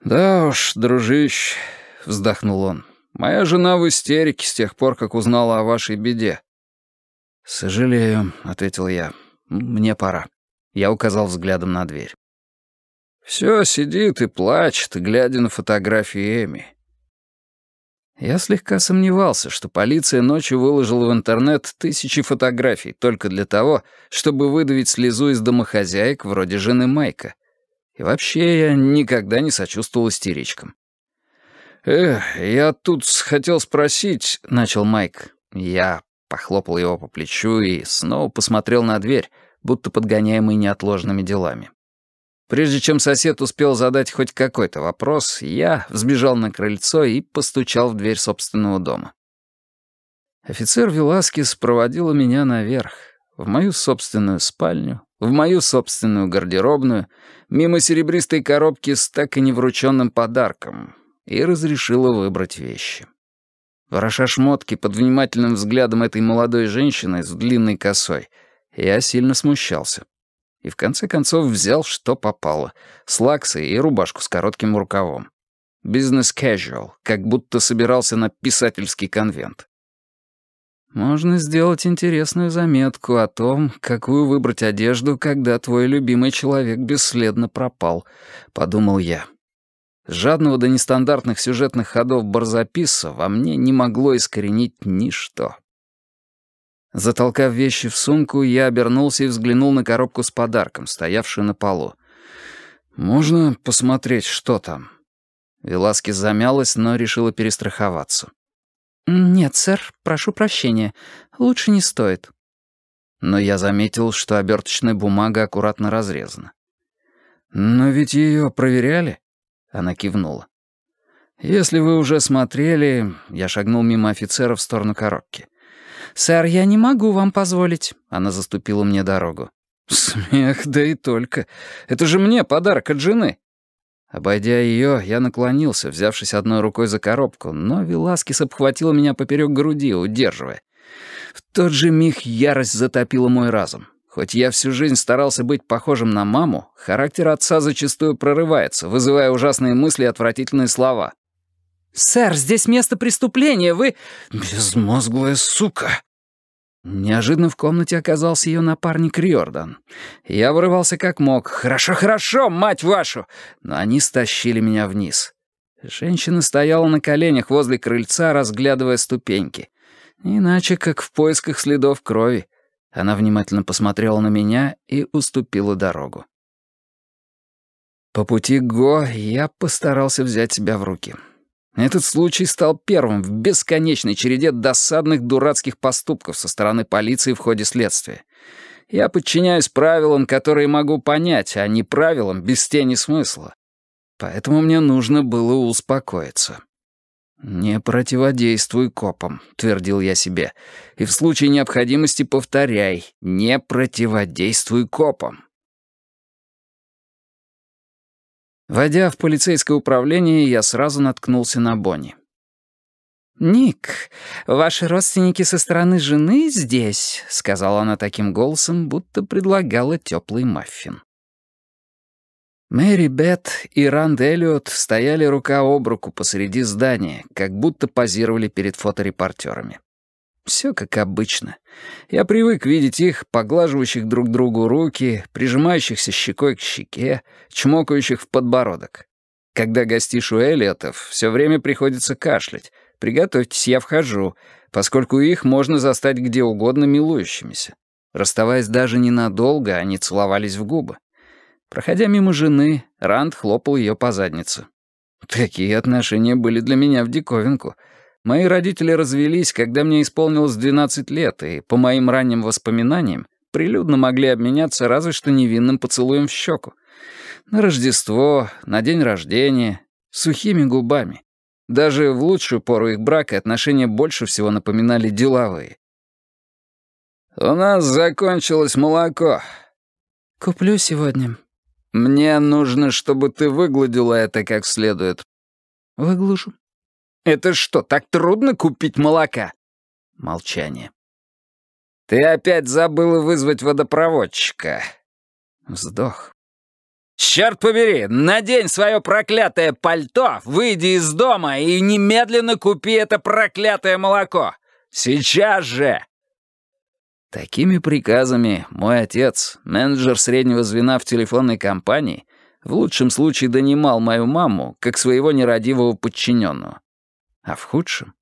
«Да уж, дружище», — вздохнул он. «Моя жена в истерике с тех пор, как узнала о вашей беде». «Сожалею», — ответил я. «Мне пора». Я указал взглядом на дверь. «Все сидит и плачет, глядя на фотографии Эми. Я слегка сомневался, что полиция ночью выложила в интернет тысячи фотографий только для того, чтобы выдавить слезу из домохозяек вроде жены Майка. И вообще я никогда не сочувствовал истеричкам. «Эх, я тут хотел спросить», — начал Майк. Я похлопал его по плечу и снова посмотрел на дверь, будто подгоняемый неотложными делами. Прежде чем сосед успел задать хоть какой-то вопрос, я взбежал на крыльцо и постучал в дверь собственного дома. Офицер Веласкис проводила меня наверх, в мою собственную спальню, в мою собственную гардеробную, мимо серебристой коробки с так и не врученным подарком, и разрешила выбрать вещи. Вороша шмотки под внимательным взглядом этой молодой женщины с длинной косой, я сильно смущался и в конце концов взял, что попало — слаксы и рубашку с коротким рукавом. Бизнес-кэжуал, как будто собирался на писательский конвент. Можно сделать интересную заметку о том, какую выбрать одежду, когда твой любимый человек бесследно пропал, — подумал я. Жадного до нестандартных сюжетных ходов барзаписа во мне не могло искоренить ничто. Затолкав вещи в сумку, я обернулся и взглянул на коробку с подарком, стоявшую на полу. «Можно посмотреть, что там?» Веласки замялась, но решила перестраховаться. «Нет, сэр, прошу прощения. Лучше не стоит». Но я заметил, что оберточная бумага аккуратно разрезана. «Но ведь ее проверяли?» Она кивнула. «Если вы уже смотрели...» Я шагнул мимо офицера в сторону коробки. «Сэр, я не могу вам позволить». Она заступила мне дорогу. «Смех, да и только. Это же мне подарок от жены». Обойдя ее, я наклонился, взявшись одной рукой за коробку, но Веласкис обхватила меня поперек груди, удерживая. В тот же миг ярость затопила мой разум. Хоть я всю жизнь старался быть похожим на маму, характер отца зачастую прорывается, вызывая ужасные мысли и отвратительные слова. «Сэр, здесь место преступления, вы...» «Безмозглая сука!» Неожиданно в комнате оказался ее напарник Риордан. Я вырывался как мог. «Хорошо, хорошо, мать вашу!» Но они стащили меня вниз. Женщина стояла на коленях возле крыльца, разглядывая ступеньки. Иначе, как в поисках следов крови. Она внимательно посмотрела на меня и уступила дорогу. По пути к Го я постарался взять себя в руки. Этот случай стал первым в бесконечной череде досадных дурацких поступков со стороны полиции в ходе следствия. Я подчиняюсь правилам, которые могу понять, а не правилам без тени смысла. Поэтому мне нужно было успокоиться. «Не противодействуй копам», — твердил я себе. «И в случае необходимости повторяй, не противодействуй копам». Войдя в полицейское управление, я сразу наткнулся на Бонни. «Ник, ваши родственники со стороны жены здесь», — сказала она таким голосом, будто предлагала теплый маффин. Мэри Бет и Ранд Эллиот стояли рука об руку посреди здания, как будто позировали перед фоторепортерами. Все как обычно. Я привык видеть их, поглаживающих друг другу руки, прижимающихся щекой к щеке, чмокающих в подбородок. Когда гостишь у Эллиотов, все время приходится кашлять. Приготовьтесь, я вхожу, поскольку их можно застать где угодно милующимися. Расставаясь даже ненадолго, они целовались в губы. Проходя мимо жены, Ранд хлопал ее по заднице. Такие отношения были для меня в диковинку — Мои родители развелись, когда мне исполнилось 12 лет, и, по моим ранним воспоминаниям, прилюдно могли обменяться разве что невинным поцелуем в щеку. На Рождество, на день рождения, сухими губами. Даже в лучшую пору их брака отношения больше всего напоминали деловые. «У нас закончилось молоко». «Куплю сегодня». «Мне нужно, чтобы ты выгладила это как следует». «Выглажу». Это что, так трудно купить молока?» Молчание. «Ты опять забыла вызвать водопроводчика». Вздох. «Черт побери, надень свое проклятое пальто, выйди из дома и немедленно купи это проклятое молоко! Сейчас же!» Такими приказами мой отец, менеджер среднего звена в телефонной компании, в лучшем случае донимал мою маму, как своего нерадивого подчиненного. А в худшем?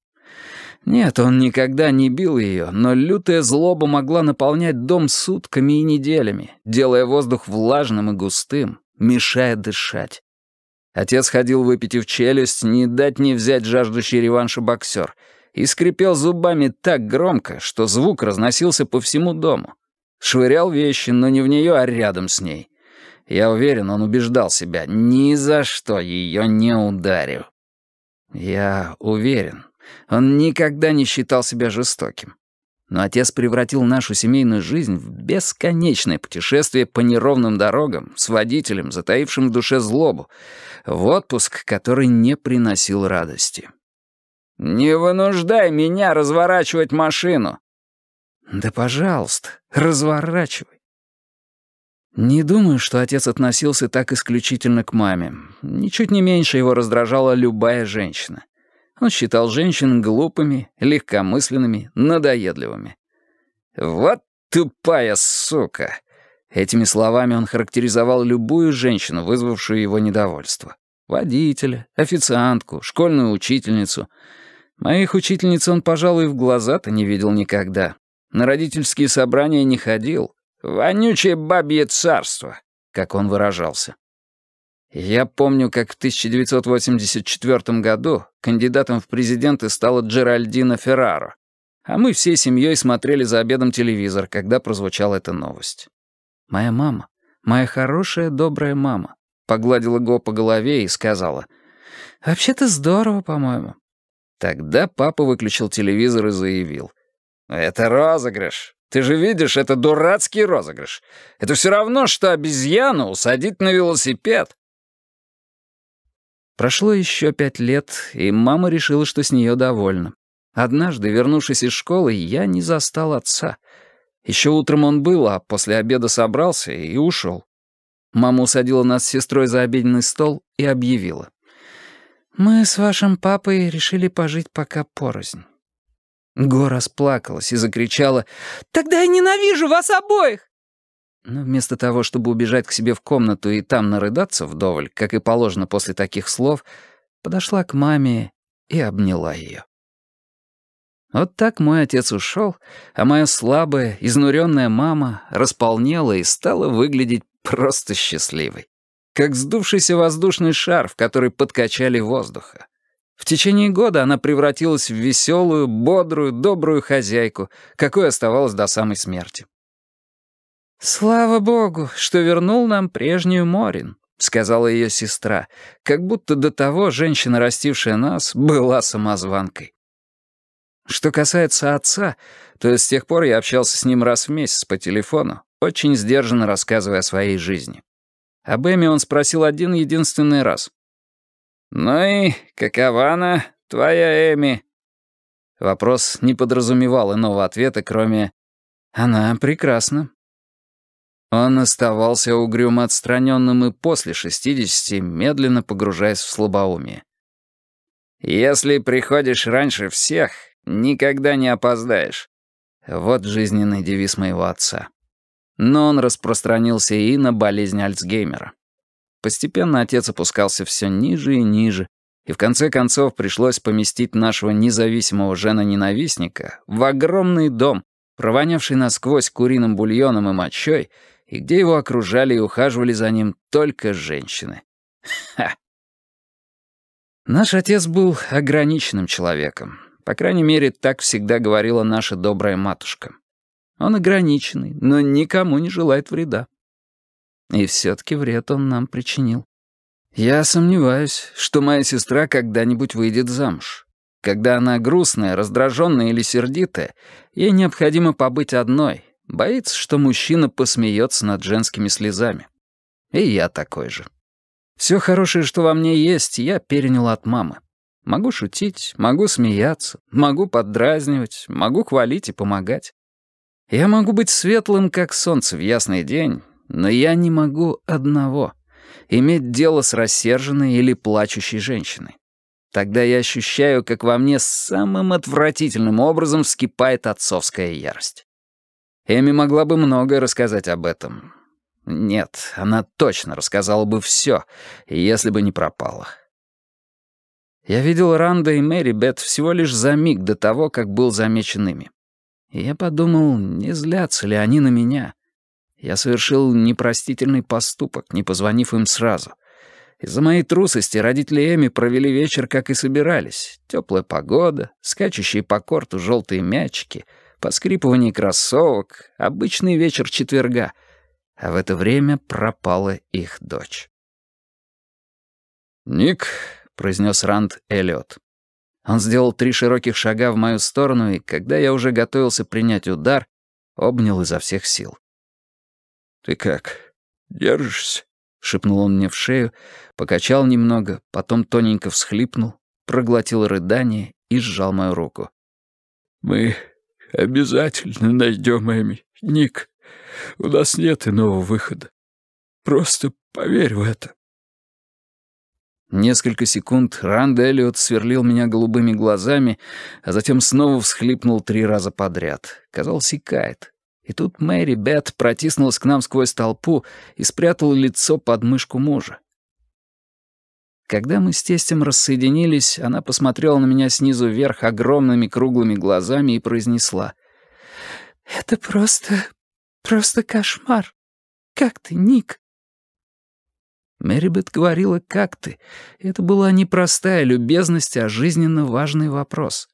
Нет, он никогда не бил ее, но лютая злоба могла наполнять дом сутками и неделями, делая воздух влажным и густым, мешая дышать. Отец ходил, выпитив челюсть, не дать не взять жаждущий реванша боксер, и скрипел зубами так громко, что звук разносился по всему дому. Швырял вещи, но не в нее, а рядом с ней. Я уверен, он убеждал себя, ни за что ее не ударю. Я уверен, он никогда не считал себя жестоким. Но отец превратил нашу семейную жизнь в бесконечное путешествие по неровным дорогам с водителем, затаившим в душе злобу, в отпуск, который не приносил радости. «Не вынуждай меня разворачивать машину!» «Да, пожалуйста, разворачивай. Не думаю, что отец относился так исключительно к маме. Ничуть не меньше его раздражала любая женщина. Он считал женщин глупыми, легкомысленными, надоедливыми. «Вот тупая сука!» Этими словами он характеризовал любую женщину, вызвавшую его недовольство. Водителя, официантку, школьную учительницу. Моих учительниц он, пожалуй, в глаза-то не видел никогда. На родительские собрания не ходил, Вонючее бабье царство, как он выражался. Я помню, как в 1984 году кандидатом в президенты стала Джеральдина Ферраро, а мы всей семьей смотрели за обедом телевизор, когда прозвучала эта новость. «Моя мама, моя хорошая, добрая мама», погладила Го по голове и сказала, «Вообще-то здорово, по-моему». Тогда папа выключил телевизор и заявил, «Это розыгрыш. Ты же видишь, это дурацкий розыгрыш. Это все равно, что обезьяну усадить на велосипед. Прошло еще пять лет, и мама решила, что с нее довольна. Однажды, вернувшись из школы, я не застал отца. Еще утром он был, а после обеда собрался и ушел. Мама усадила нас с сестрой за обеденный стол и объявила. «Мы с вашим папой решили пожить пока порознь. Гора расплакалась и закричала «Тогда я ненавижу вас обоих!» Но вместо того, чтобы убежать к себе в комнату и там нарыдаться вдоволь, как и положено после таких слов, подошла к маме и обняла ее. Вот так мой отец ушел, а моя слабая, изнуренная мама располнела и стала выглядеть просто счастливой. Как сдувшийся воздушный шар, в который подкачали воздуха. В течение года она превратилась в веселую, бодрую, добрую хозяйку, какой оставалась до самой смерти. «Слава богу, что вернул нам прежнюю Морин», — сказала ее сестра, как будто до того женщина, растившая нас, была самозванкой. Что касается отца, то с тех пор я общался с ним раз в месяц по телефону, очень сдержанно рассказывая о своей жизни. Об Эми он спросил один единственный раз. «Ну и какова она, твоя Эми?» Вопрос не подразумевал иного ответа, кроме «Она прекрасна». Он оставался угрюмо отстраненным и после шестидесяти, медленно погружаясь в слабоумие. «Если приходишь раньше всех, никогда не опоздаешь». Вот жизненный девиз моего отца. Но он распространился и на болезнь Альцгеймера. Постепенно отец опускался все ниже и ниже, и в конце концов пришлось поместить нашего независимого жена-ненавистника в огромный дом, провонявший насквозь куриным бульоном и мочой, и где его окружали и ухаживали за ним только женщины. Ха! Наш отец был ограниченным человеком. По крайней мере, так всегда говорила наша добрая матушка. Он ограниченный, но никому не желает вреда. И все-таки вред он нам причинил. Я сомневаюсь, что моя сестра когда-нибудь выйдет замуж. Когда она грустная, раздраженная или сердитая, ей необходимо побыть одной, боится, что мужчина посмеется над женскими слезами. И я такой же. Все хорошее, что во мне есть, я перенял от мамы. Могу шутить, могу смеяться, могу поддразнивать, могу хвалить и помогать. Я могу быть светлым, как солнце в ясный день, но я не могу одного — иметь дело с рассерженной или плачущей женщиной. Тогда я ощущаю, как во мне самым отвратительным образом вскипает отцовская ярость. Эми могла бы многое рассказать об этом. Нет, она точно рассказала бы все, если бы не пропала. Я видел Ранда и Мэри Бет всего лишь за миг до того, как был замечен ими. И я подумал, не злятся ли они на меня. Я совершил непростительный поступок, не позвонив им сразу. Из-за моей трусости родители Эми провели вечер, как и собирались. Теплая погода, скачущие по корту желтые мячики, поскрипывание кроссовок, обычный вечер четверга. А в это время пропала их дочь. «Ник», — произнес Ранд Эллиот. Он сделал три широких шага в мою сторону, и когда я уже готовился принять удар, обнял изо всех сил. «Ты как, держишься?» — шепнул он мне в шею, покачал немного, потом тоненько всхлипнул, проглотил рыдание и сжал мою руку. «Мы обязательно найдем Эми, Ник. У нас нет иного выхода. Просто поверь в это». Несколько секунд Ранд Эллиот сверлил меня голубыми глазами, а затем снова всхлипнул три раза подряд. Казалось, икает. И тут Мэри Бет протиснулась к нам сквозь толпу и спрятала лицо под мышку мужа. Когда мы с тестем рассоединились, она посмотрела на меня снизу вверх огромными круглыми глазами и произнесла. «Это просто... просто кошмар. Как ты, Ник?» Мэри Мэрибет говорила «как ты?». Это была не простая любезность, а жизненно важный вопрос —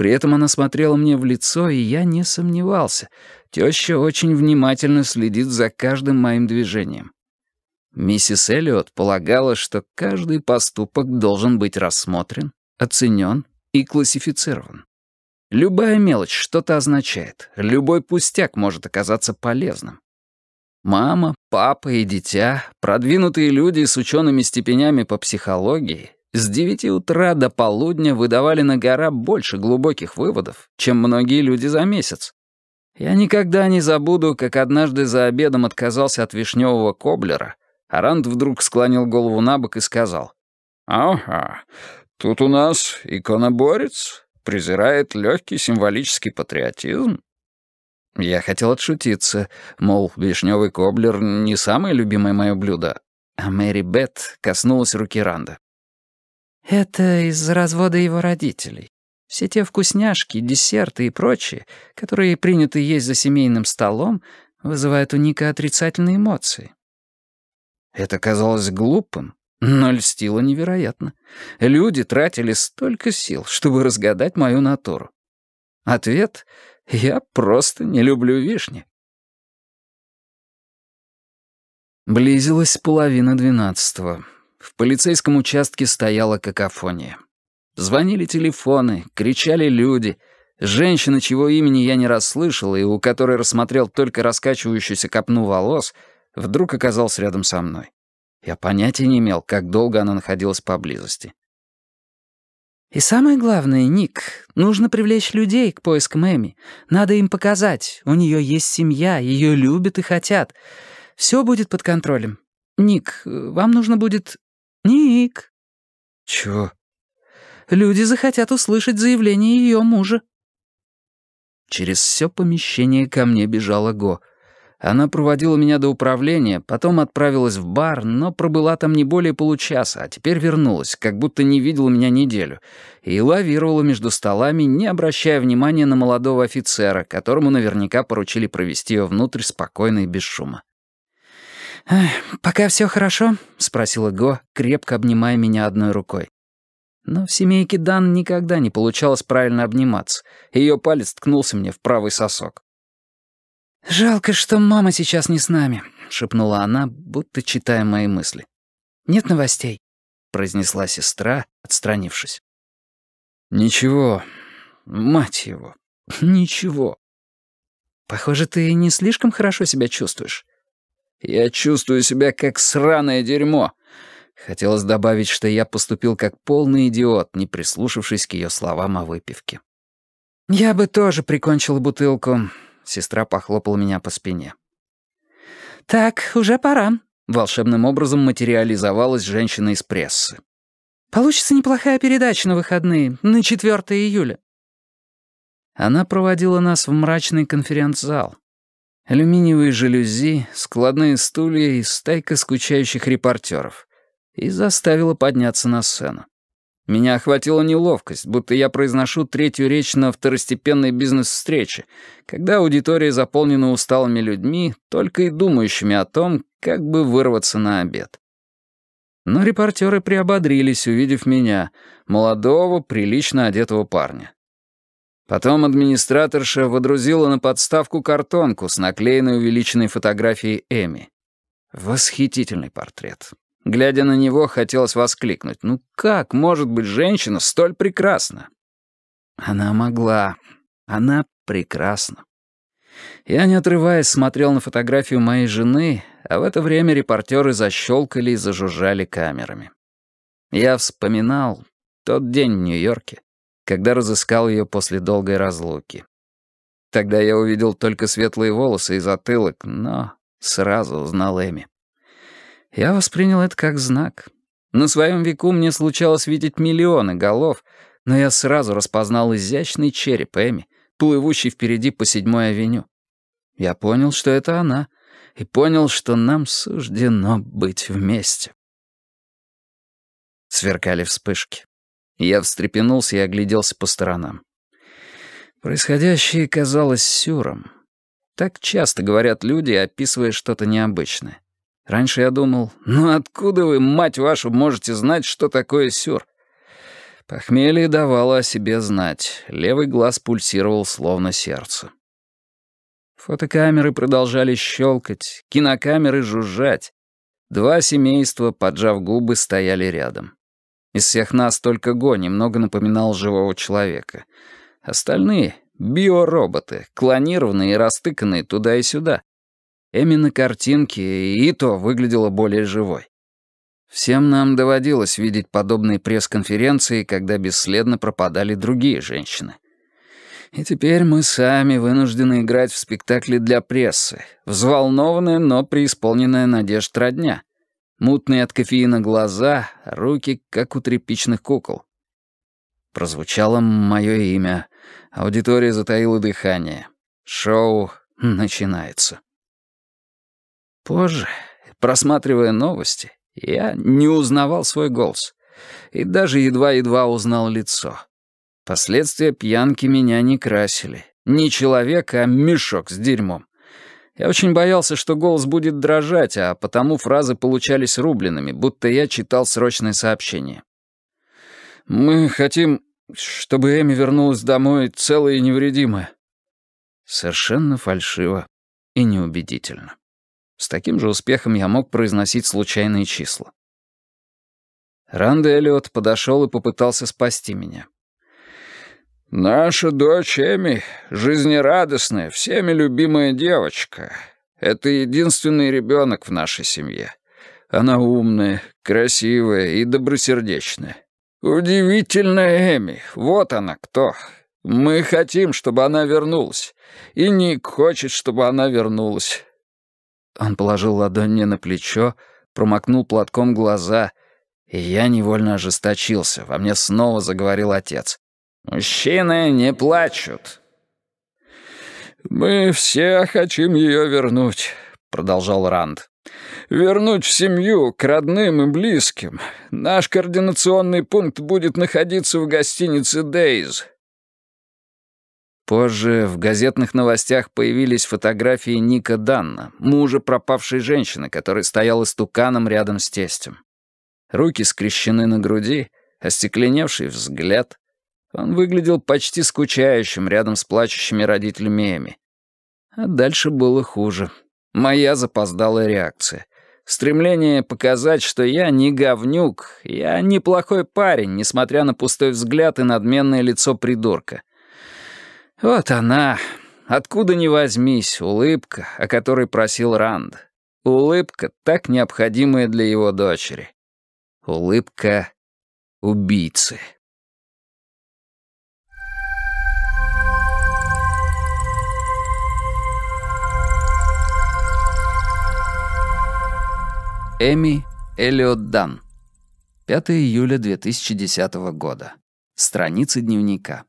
при этом она смотрела мне в лицо, и я не сомневался. Теща очень внимательно следит за каждым моим движением. Миссис Эллиот полагала, что каждый поступок должен быть рассмотрен, оценен и классифицирован. Любая мелочь что-то означает, любой пустяк может оказаться полезным. Мама, папа и дитя, продвинутые люди с учеными степенями по психологии, с девяти утра до полудня выдавали на гора больше глубоких выводов, чем многие люди за месяц. Я никогда не забуду, как однажды за обедом отказался от вишневого коблера, а Ранд вдруг склонил голову на бок и сказал, «Ага, тут у нас иконоборец презирает легкий символический патриотизм». Я хотел отшутиться, мол, вишневый коблер — не самое любимое мое блюдо, а Мэри Бет коснулась руки Ранда. Это из за развода его родителей. Все те вкусняшки, десерты и прочее, которые принято есть за семейным столом, вызывают у Ника отрицательные эмоции. Это казалось глупым, но льстило невероятно. Люди тратили столько сил, чтобы разгадать мою натуру. Ответ — я просто не люблю вишни. Близилась половина двенадцатого. В полицейском участке стояла какофония. Звонили телефоны, кричали люди. Женщина, чего имени я не расслышал и у которой рассмотрел только раскачивающуюся копну волос, вдруг оказалась рядом со мной. Я понятия не имел, как долго она находилась поблизости. «И самое главное, Ник, нужно привлечь людей к поискам Эми. Надо им показать, у нее есть семья, ее любят и хотят. Все будет под контролем. Ник, вам нужно будет «Ник!» «Чё?» «Люди захотят услышать заявление ее мужа». Через все помещение ко мне бежала Го. Она проводила меня до управления, потом отправилась в бар, но пробыла там не более получаса, а теперь вернулась, как будто не видела меня неделю, и лавировала между столами, не обращая внимания на молодого офицера, которому наверняка поручили провести ее внутрь спокойно и без шума. «Пока все хорошо?» — спросила Го, крепко обнимая меня одной рукой. Но в семейке Дан никогда не получалось правильно обниматься. Ее палец ткнулся мне в правый сосок. «Жалко, что мама сейчас не с нами», — шепнула она, будто читая мои мысли. «Нет новостей», — произнесла сестра, отстранившись. «Ничего, мать его, ничего». «Похоже, ты не слишком хорошо себя чувствуешь». Я чувствую себя как сраное дерьмо. Хотелось добавить, что я поступил как полный идиот, не прислушавшись к ее словам о выпивке. «Я бы тоже прикончила бутылку», — сестра похлопала меня по спине. «Так, уже пора», — волшебным образом материализовалась женщина из прессы. «Получится неплохая передача на выходные, на 4 июля». Она проводила нас в мрачный конференц-зал, алюминиевые жалюзи, складные стулья и стайка скучающих репортеров. И заставила подняться на сцену. Меня охватила неловкость, будто я произношу третью речь на второстепенной бизнес-встрече, когда аудитория заполнена усталыми людьми, только и думающими о том, как бы вырваться на обед. Но репортеры приободрились, увидев меня, молодого, прилично одетого парня. Потом администраторша водрузила на подставку картонку с наклеенной увеличенной фотографией Эми. Восхитительный портрет. Глядя на него, хотелось воскликнуть. «Ну как может быть женщина столь прекрасна?» Она могла. Она прекрасна. Я, не отрываясь, смотрел на фотографию моей жены, а в это время репортеры защелкали и зажужжали камерами. Я вспоминал тот день в Нью-Йорке, когда разыскал ее после долгой разлуки. Тогда я увидел только светлые волосы и затылок, но сразу узнал Эми. Я воспринял это как знак. На своем веку мне случалось видеть миллионы голов, но я сразу распознал изящный череп Эми, плывущий впереди по седьмой авеню. Я понял, что это она, и понял, что нам суждено быть вместе. Сверкали вспышки. Я встрепенулся и огляделся по сторонам. Происходящее казалось сюром. Так часто говорят люди, описывая что-то необычное. Раньше я думал, ну откуда вы, мать вашу, можете знать, что такое сюр? Похмелье давало о себе знать, левый глаз пульсировал словно сердце. Фотокамеры продолжали щелкать, кинокамеры жужжать. Два семейства, поджав губы, стояли рядом. Из всех нас только Гони немного напоминал живого человека. Остальные — биороботы, клонированные и растыканные туда и сюда. Эми на картинке и то выглядела более живой. Всем нам доводилось видеть подобные пресс-конференции, когда бесследно пропадали другие женщины. И теперь мы сами вынуждены играть в спектакли для прессы, взволнованная, но преисполненная надежд родня, мутные от кофеина глаза, руки, как у тряпичных кукол. Прозвучало мое имя. Аудитория затаила дыхание. Шоу начинается. Позже, просматривая новости, я не узнавал свой голос. И даже едва-едва узнал лицо. Последствия пьянки меня не красили. Не человек, а мешок с дерьмом. Я очень боялся, что голос будет дрожать, а потому фразы получались рубленными, будто я читал срочное сообщение. «Мы хотим, чтобы Эми вернулась домой целая и невредимая». Совершенно фальшиво и неубедительно. С таким же успехом я мог произносить случайные числа. Ранд Эллиот подошел и попытался спасти меня. «Наша дочь Эми — жизнерадостная, всеми любимая девочка. Это единственный ребенок в нашей семье. Она умная, красивая и добросердечная. Удивительная Эми, вот она кто. Мы хотим, чтобы она вернулась. И Ник хочет, чтобы она вернулась». Он положил ладонь мне на плечо, промокнул платком глаза, и я невольно ожесточился. Во мне снова заговорил отец. Мужчины не плачут». «Мы все хотим ее вернуть», — продолжал Ранд. «Вернуть в семью, к родным и близким. Наш координационный пункт будет находиться в гостинице «Дейз». Позже в газетных новостях появились фотографии Ника Данна, мужа пропавшей женщины, который стоял истуканом рядом с тестем. Руки скрещены на груди, остекленевший взгляд, он выглядел почти скучающим рядом с плачущими родителями Эми. А дальше было хуже. Моя запоздалая реакция. Стремление показать, что я не говнюк, я неплохой парень, несмотря на пустой взгляд и надменное лицо придурка. Вот она, откуда ни возьмись, улыбка, о которой просил Ранд. Улыбка, так необходимая для его дочери. Улыбка убийцы. Эми Элиот Дан. 5 июля 2010 года. Страницы дневника.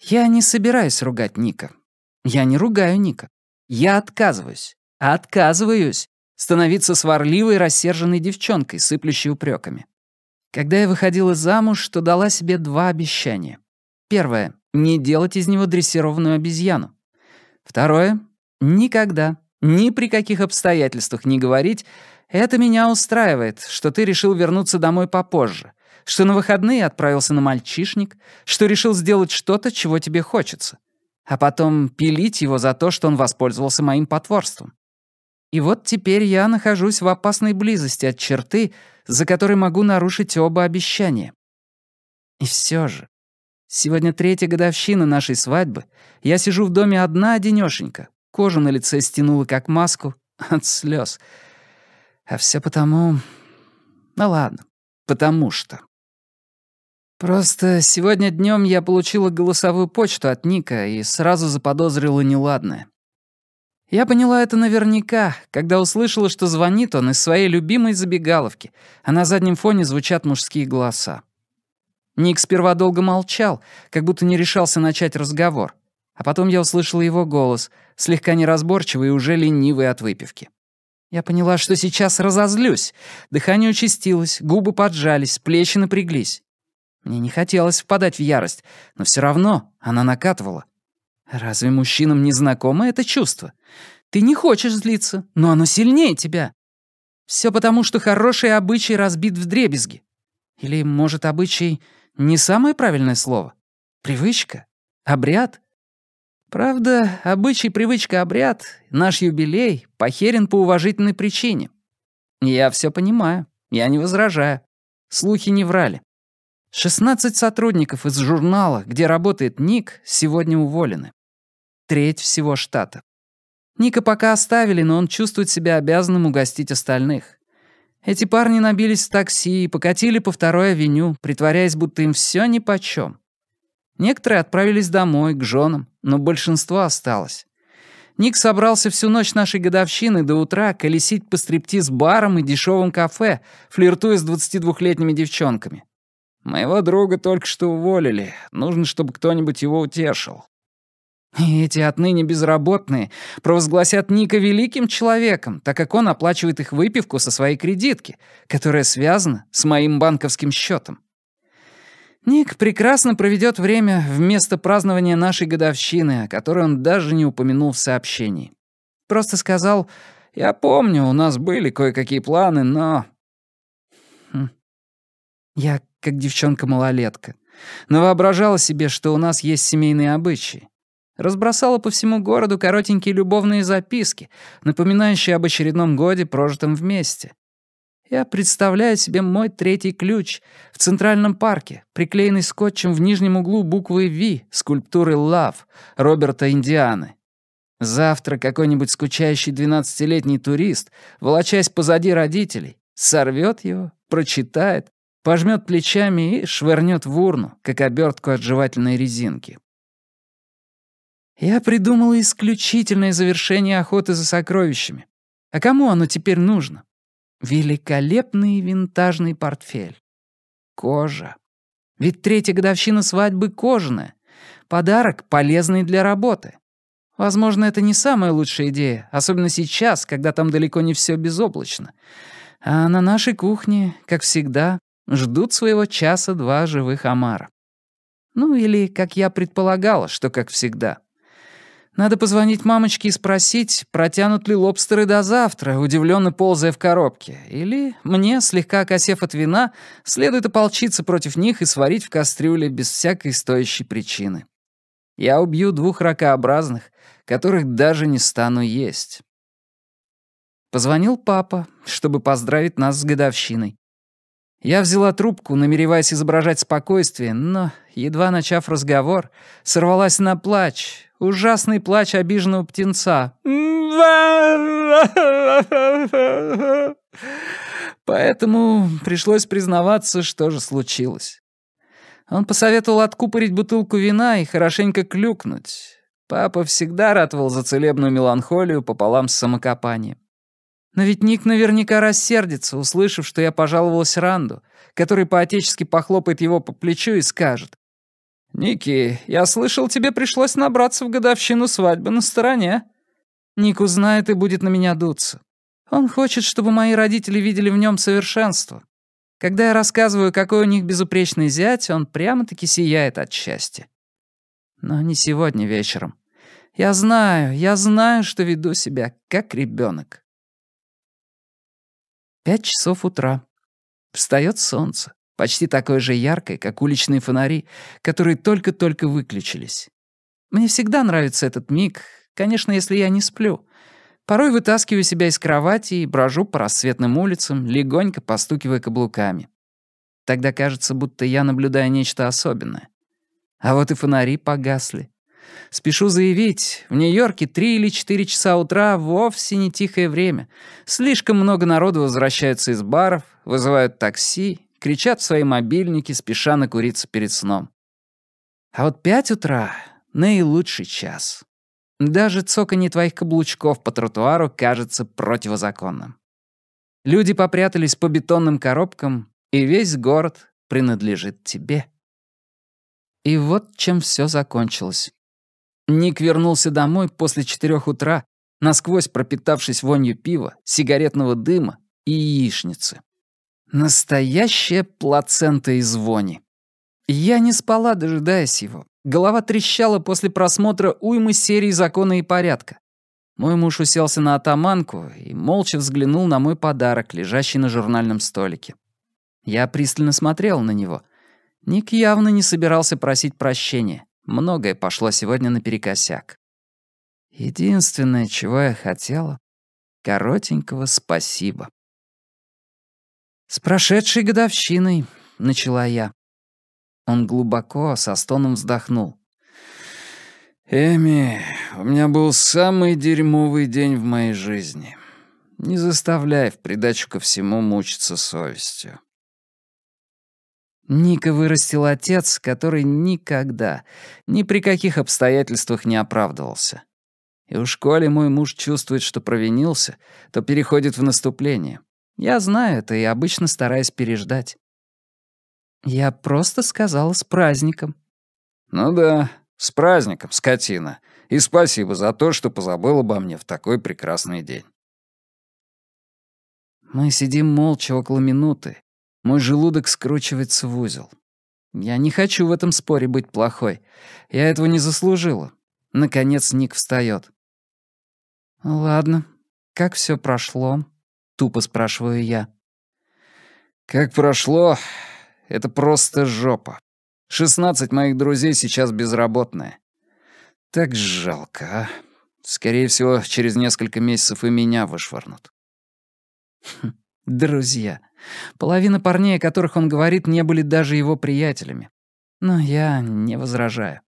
Я не собираюсь ругать Ника. Я не ругаю Ника. Я отказываюсь. А отказываюсь становиться сварливой, рассерженной девчонкой, сыплющей упреками. Когда я выходила замуж, то дала себе два обещания. Первое — не делать из него дрессированную обезьяну. Второе — никогда ни при каких обстоятельствах не говорить «Это меня устраивает, что ты решил вернуться домой попозже, что на выходные отправился на мальчишник, что решил сделать что-то, чего тебе хочется» а потом пилить его за то, что он воспользовался моим потворством. И вот теперь я нахожусь в опасной близости от черты, за которой могу нарушить оба обещания. И все же, сегодня третья годовщина нашей свадьбы, я сижу в доме одна-одинёшенька, Кожу на лице стянула, как маску, от слез. А все потому... Ну ладно, потому что. Просто сегодня днем я получила голосовую почту от Ника и сразу заподозрила неладное. Я поняла это наверняка, когда услышала, что звонит он из своей любимой забегаловки, а на заднем фоне звучат мужские голоса. Ник сперва долго молчал, как будто не решался начать разговор. А потом я услышала его голос, слегка неразборчивый и уже ленивый от выпивки. Я поняла, что сейчас разозлюсь. Дыхание участилось, губы поджались, плечи напряглись. Мне не хотелось впадать в ярость, но все равно она накатывала. Разве мужчинам не знакомо это чувство? Ты не хочешь злиться, но оно сильнее тебя. Все потому, что хороший обычай разбит в дребезги. Или, может, обычай — не самое правильное слово? Привычка? Обряд? Правда, обычай, привычка, обряд, наш юбилей похерен по уважительной причине. Я все понимаю, я не возражаю. Слухи не врали. 16 сотрудников из журнала, где работает Ник, сегодня уволены. Треть всего штата. Ника пока оставили, но он чувствует себя обязанным угостить остальных. Эти парни набились в такси и покатили по второй авеню, притворяясь, будто им всё нипочём. Некоторые отправились домой, к женам, но большинство осталось. Ник собрался всю ночь нашей годовщины до утра колесить по стриптиз-барам и дешевым кафе, флиртуя с 22-летними девчонками. «Моего друга только что уволили. Нужно, чтобы кто-нибудь его утешил». И эти отныне безработные провозгласят Ника великим человеком, так как он оплачивает их выпивку со своей кредитки, которая связана с моим банковским счетом. Ник прекрасно проведет время вместо празднования нашей годовщины, о которой он даже не упомянул в сообщении. Просто сказал, я помню, у нас были кое-какие планы, но... Хм. Я как девчонка-малолетка. Навоображала себе, что у нас есть семейные обычаи. Разбросала по всему городу коротенькие любовные записки, напоминающие об очередном годе, прожитом вместе. Я представляю себе мой третий ключ в Центральном парке, приклеенный скотчем в нижнем углу буквы V скульптуры «Love» Роберта Индианы. Завтра какой-нибудь скучающий двенадцатилетний турист, волочась позади родителей, сорвет его, прочитает, пожмет плечами и швырнет в урну, как обертку от жевательной резинки. Я придумал исключительное завершение охоты за сокровищами. А кому оно теперь нужно? Великолепный винтажный портфель. Кожа. Ведь третья годовщина свадьбы кожаная. Подарок, полезный для работы. Возможно, это не самая лучшая идея, особенно сейчас, когда там далеко не все безоблачно. А на нашей кухне, как всегда, ждут своего часа два живых омара. Ну или, как я предполагала, что как всегда — надо позвонить мамочке и спросить, протянут ли лобстеры до завтра, удивленно ползая в коробке. Или мне, слегка окосев от вина, следует ополчиться против них и сварить в кастрюле без всякой стоящей причины. Я убью двух ракообразных, которых даже не стану есть. Позвонил папа, чтобы поздравить нас с годовщиной. Я взяла трубку, намереваясь изображать спокойствие, но, едва начав разговор, сорвалась на плач ужасный плач обиженного птенца. Поэтому пришлось признаваться, что же случилось. Он посоветовал откупорить бутылку вина и хорошенько клюкнуть. Папа всегда ратовал за целебную меланхолию пополам с самокопанием. Но ведь Ник наверняка рассердится, услышав, что я пожаловалась Ранду, который по-отечески похлопает его по плечу и скажет «Ники, я слышал, тебе пришлось набраться в годовщину свадьбы на стороне». Ник узнает и будет на меня дуться. Он хочет, чтобы мои родители видели в нем совершенство. Когда я рассказываю, какой у них безупречный зять, он прямо-таки сияет от счастья. Но не сегодня вечером. Я знаю, я знаю, что веду себя как ребенок. Пять часов утра. Встает солнце почти такой же яркой, как уличные фонари, которые только-только выключились. Мне всегда нравится этот миг, конечно, если я не сплю. Порой вытаскиваю себя из кровати и брожу по рассветным улицам, легонько постукивая каблуками. Тогда кажется, будто я наблюдаю нечто особенное. А вот и фонари погасли. Спешу заявить, в Нью-Йорке три или четыре часа утра вовсе не тихое время. Слишком много народу возвращаются из баров, вызывают такси кричат в свои мобильники, спеша накуриться перед сном. А вот пять утра — наилучший час. Даже цоканье твоих каблучков по тротуару кажется противозаконным. Люди попрятались по бетонным коробкам, и весь город принадлежит тебе. И вот чем все закончилось. Ник вернулся домой после четырех утра, насквозь пропитавшись вонью пива, сигаретного дыма и яичницы. Настоящая плацента из вони. Я не спала, дожидаясь его. Голова трещала после просмотра уймы серии «Закона и порядка». Мой муж уселся на атаманку и молча взглянул на мой подарок, лежащий на журнальном столике. Я пристально смотрел на него. Ник явно не собирался просить прощения. Многое пошло сегодня наперекосяк. Единственное, чего я хотела — коротенького спасибо. «С прошедшей годовщиной», — начала я. Он глубоко, со стоном вздохнул. «Эми, у меня был самый дерьмовый день в моей жизни. Не заставляй в придачу ко всему мучиться совестью». Ника вырастил отец, который никогда, ни при каких обстоятельствах не оправдывался. И уж коли мой муж чувствует, что провинился, то переходит в наступление. Я знаю это и обычно стараюсь переждать. Я просто сказала «с праздником». «Ну да, с праздником, скотина. И спасибо за то, что позабыл обо мне в такой прекрасный день». Мы сидим молча около минуты. Мой желудок скручивается в узел. Я не хочу в этом споре быть плохой. Я этого не заслужила. Наконец Ник встает. «Ладно, как все прошло?» — тупо спрашиваю я. «Как прошло? Это просто жопа. Шестнадцать моих друзей сейчас безработные. Так жалко, а. Скорее всего, через несколько месяцев и меня вышвырнут». Хм, «Друзья. Половина парней, о которых он говорит, не были даже его приятелями. Но я не возражаю».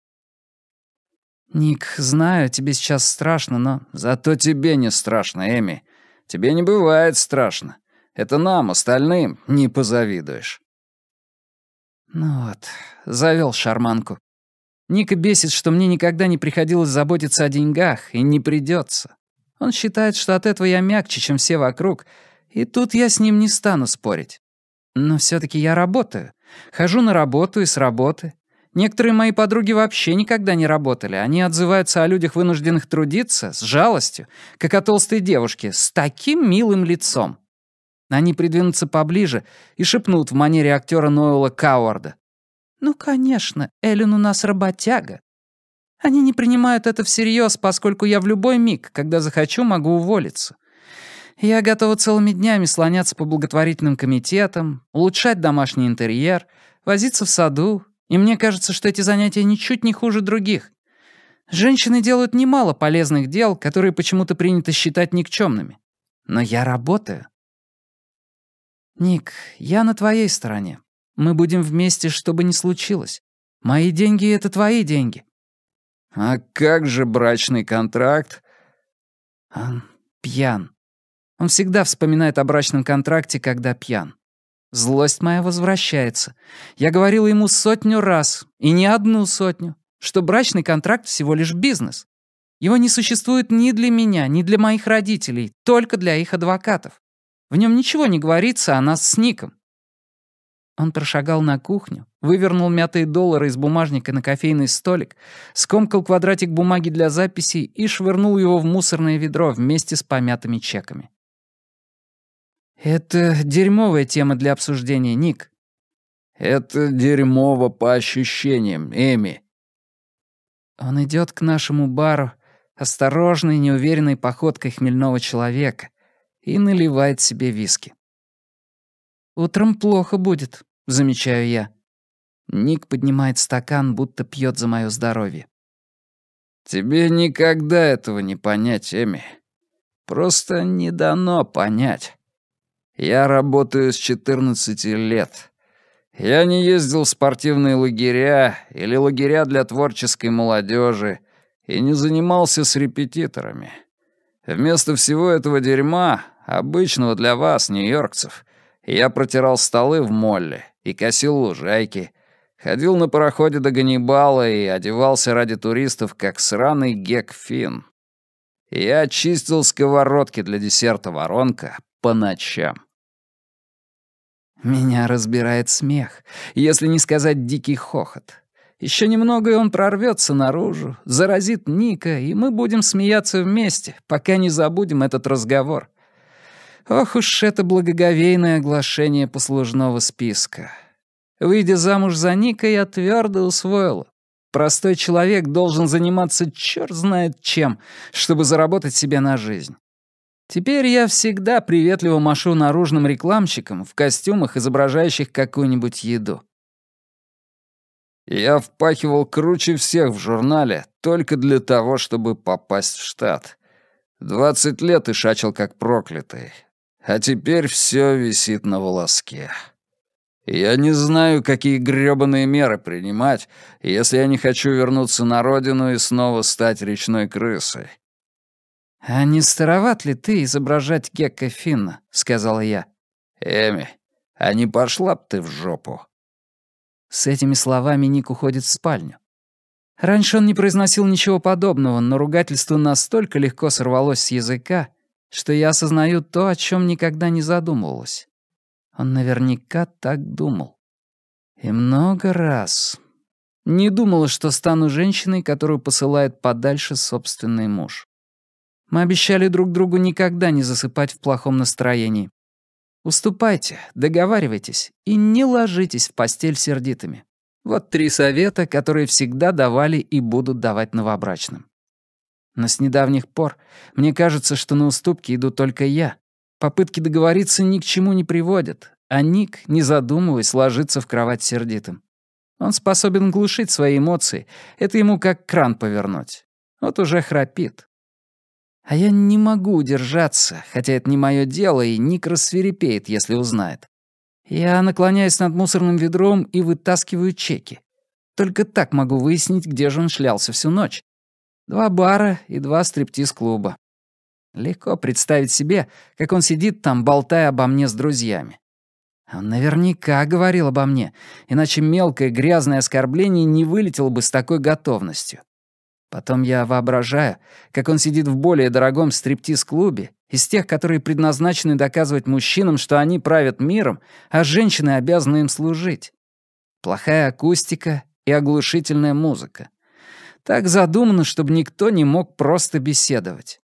«Ник, знаю, тебе сейчас страшно, но...» «Зато тебе не страшно, Эми. Тебе не бывает страшно. Это нам, остальным, не позавидуешь». Ну вот, завел шарманку. Ника бесит, что мне никогда не приходилось заботиться о деньгах, и не придется. Он считает, что от этого я мягче, чем все вокруг, и тут я с ним не стану спорить. Но все таки я работаю. Хожу на работу и с работы, Некоторые мои подруги вообще никогда не работали. Они отзываются о людях, вынужденных трудиться, с жалостью, как о толстой девушке, с таким милым лицом. Они придвинутся поближе и шепнут в манере актера Ноэла Кауарда. «Ну, конечно, Эллен у нас работяга». Они не принимают это всерьез, поскольку я в любой миг, когда захочу, могу уволиться. Я готова целыми днями слоняться по благотворительным комитетам, улучшать домашний интерьер, возиться в саду и мне кажется, что эти занятия ничуть не хуже других. Женщины делают немало полезных дел, которые почему-то принято считать никчемными. Но я работаю. Ник, я на твоей стороне. Мы будем вместе, что бы ни случилось. Мои деньги — это твои деньги. А как же брачный контракт? Он пьян. Он всегда вспоминает о брачном контракте, когда пьян. Злость моя возвращается. Я говорила ему сотню раз, и не одну сотню, что брачный контракт всего лишь бизнес. Его не существует ни для меня, ни для моих родителей, только для их адвокатов. В нем ничего не говорится о нас с Ником. Он прошагал на кухню, вывернул мятые доллары из бумажника на кофейный столик, скомкал квадратик бумаги для записей и швырнул его в мусорное ведро вместе с помятыми чеками. «Это дерьмовая тема для обсуждения, Ник». «Это дерьмово по ощущениям, Эми». Он идет к нашему бару, осторожной, неуверенной походкой хмельного человека, и наливает себе виски. «Утром плохо будет», — замечаю я. Ник поднимает стакан, будто пьет за мое здоровье. «Тебе никогда этого не понять, Эми. Просто не дано понять». Я работаю с 14 лет. Я не ездил в спортивные лагеря или лагеря для творческой молодежи и не занимался с репетиторами. Вместо всего этого дерьма, обычного для вас, нью-йоркцев, я протирал столы в молле и косил лужайки, ходил на пароходе до Ганнибала и одевался ради туристов, как сраный гек Финн. Я чистил сковородки для десерта «Воронка» по ночам. Меня разбирает смех, если не сказать дикий хохот. Еще немного, и он прорвется наружу, заразит Ника, и мы будем смеяться вместе, пока не забудем этот разговор. Ох уж это благоговейное оглашение послужного списка. Выйдя замуж за Ника, я твердо усвоил: Простой человек должен заниматься черт знает чем, чтобы заработать себе на жизнь. Теперь я всегда приветливо машу наружным рекламщикам в костюмах, изображающих какую-нибудь еду. Я впахивал круче всех в журнале только для того, чтобы попасть в штат. Двадцать лет и шачил как проклятый. А теперь все висит на волоске. Я не знаю, какие грёбаные меры принимать, если я не хочу вернуться на родину и снова стать речной крысой. «А не староват ли ты изображать Гекка Финна?» — сказала я. «Эми, а не пошла б ты в жопу?» С этими словами Ник уходит в спальню. Раньше он не произносил ничего подобного, но ругательство настолько легко сорвалось с языка, что я осознаю то, о чем никогда не задумывалась. Он наверняка так думал. И много раз. Не думала, что стану женщиной, которую посылает подальше собственный муж. Мы обещали друг другу никогда не засыпать в плохом настроении. Уступайте, договаривайтесь и не ложитесь в постель сердитыми. Вот три совета, которые всегда давали и будут давать новобрачным. Но с недавних пор мне кажется, что на уступки иду только я. Попытки договориться ни к чему не приводят, а Ник, не задумываясь, ложится в кровать сердитым. Он способен глушить свои эмоции, это ему как кран повернуть. Вот уже храпит, а я не могу удержаться, хотя это не мое дело, и Ник рассверепеет, если узнает. Я наклоняюсь над мусорным ведром и вытаскиваю чеки. Только так могу выяснить, где же он шлялся всю ночь. Два бара и два стриптиз-клуба. Легко представить себе, как он сидит там, болтая обо мне с друзьями. Он наверняка говорил обо мне, иначе мелкое грязное оскорбление не вылетело бы с такой готовностью. Потом я воображаю, как он сидит в более дорогом стриптиз-клубе, из тех, которые предназначены доказывать мужчинам, что они правят миром, а женщины обязаны им служить. Плохая акустика и оглушительная музыка. Так задумано, чтобы никто не мог просто беседовать.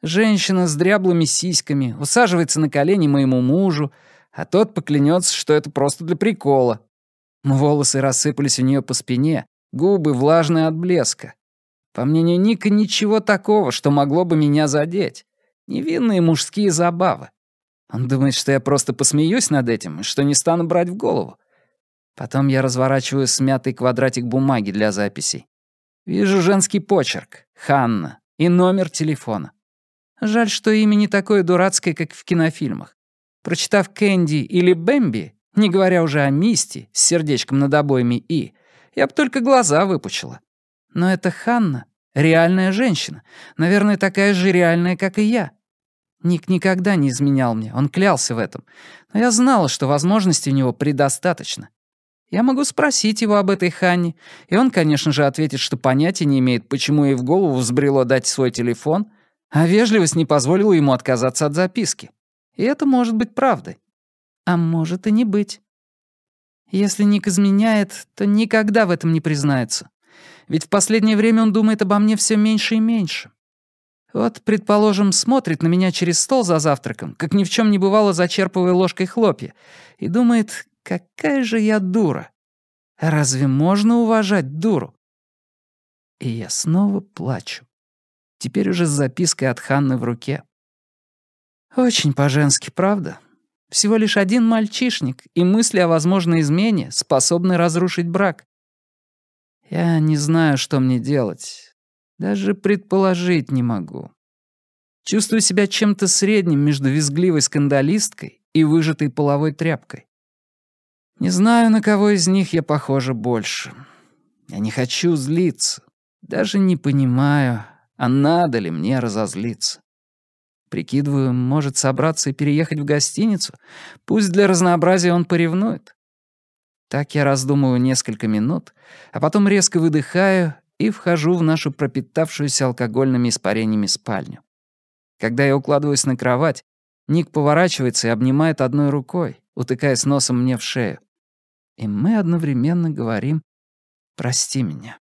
Женщина с дряблыми сиськами усаживается на колени моему мужу, а тот поклянется, что это просто для прикола. Волосы рассыпались у нее по спине, губы влажные от блеска, по мнению Ника, ничего такого, что могло бы меня задеть. Невинные мужские забавы. Он думает, что я просто посмеюсь над этим и что не стану брать в голову. Потом я разворачиваю смятый квадратик бумаги для записей. Вижу женский почерк, Ханна, и номер телефона. Жаль, что имя не такое дурацкое, как в кинофильмах. Прочитав «Кэнди» или «Бэмби», не говоря уже о «Мисти» с сердечком над обоими «И», я бы только глаза выпучила. Но это Ханна — реальная женщина, наверное, такая же реальная, как и я. Ник никогда не изменял мне, он клялся в этом. Но я знала, что возможностей у него предостаточно. Я могу спросить его об этой Ханне, и он, конечно же, ответит, что понятия не имеет, почему ей в голову взбрело дать свой телефон, а вежливость не позволила ему отказаться от записки. И это может быть правдой. А может и не быть. Если Ник изменяет, то никогда в этом не признается. Ведь в последнее время он думает обо мне все меньше и меньше. Вот, предположим, смотрит на меня через стол за завтраком, как ни в чем не бывало, зачерпывая ложкой хлопья, и думает, какая же я дура. Разве можно уважать дуру? И я снова плачу. Теперь уже с запиской от Ханны в руке. Очень по-женски, правда? Всего лишь один мальчишник, и мысли о возможной измене способны разрушить брак. Я не знаю, что мне делать. Даже предположить не могу. Чувствую себя чем-то средним между визгливой скандалисткой и выжатой половой тряпкой. Не знаю, на кого из них я похожа больше. Я не хочу злиться. Даже не понимаю, а надо ли мне разозлиться. Прикидываю, может собраться и переехать в гостиницу. Пусть для разнообразия он поревнует. Так я раздумываю несколько минут, а потом резко выдыхаю и вхожу в нашу пропитавшуюся алкогольными испарениями спальню. Когда я укладываюсь на кровать, Ник поворачивается и обнимает одной рукой, утыкаясь носом мне в шею. И мы одновременно говорим «Прости меня».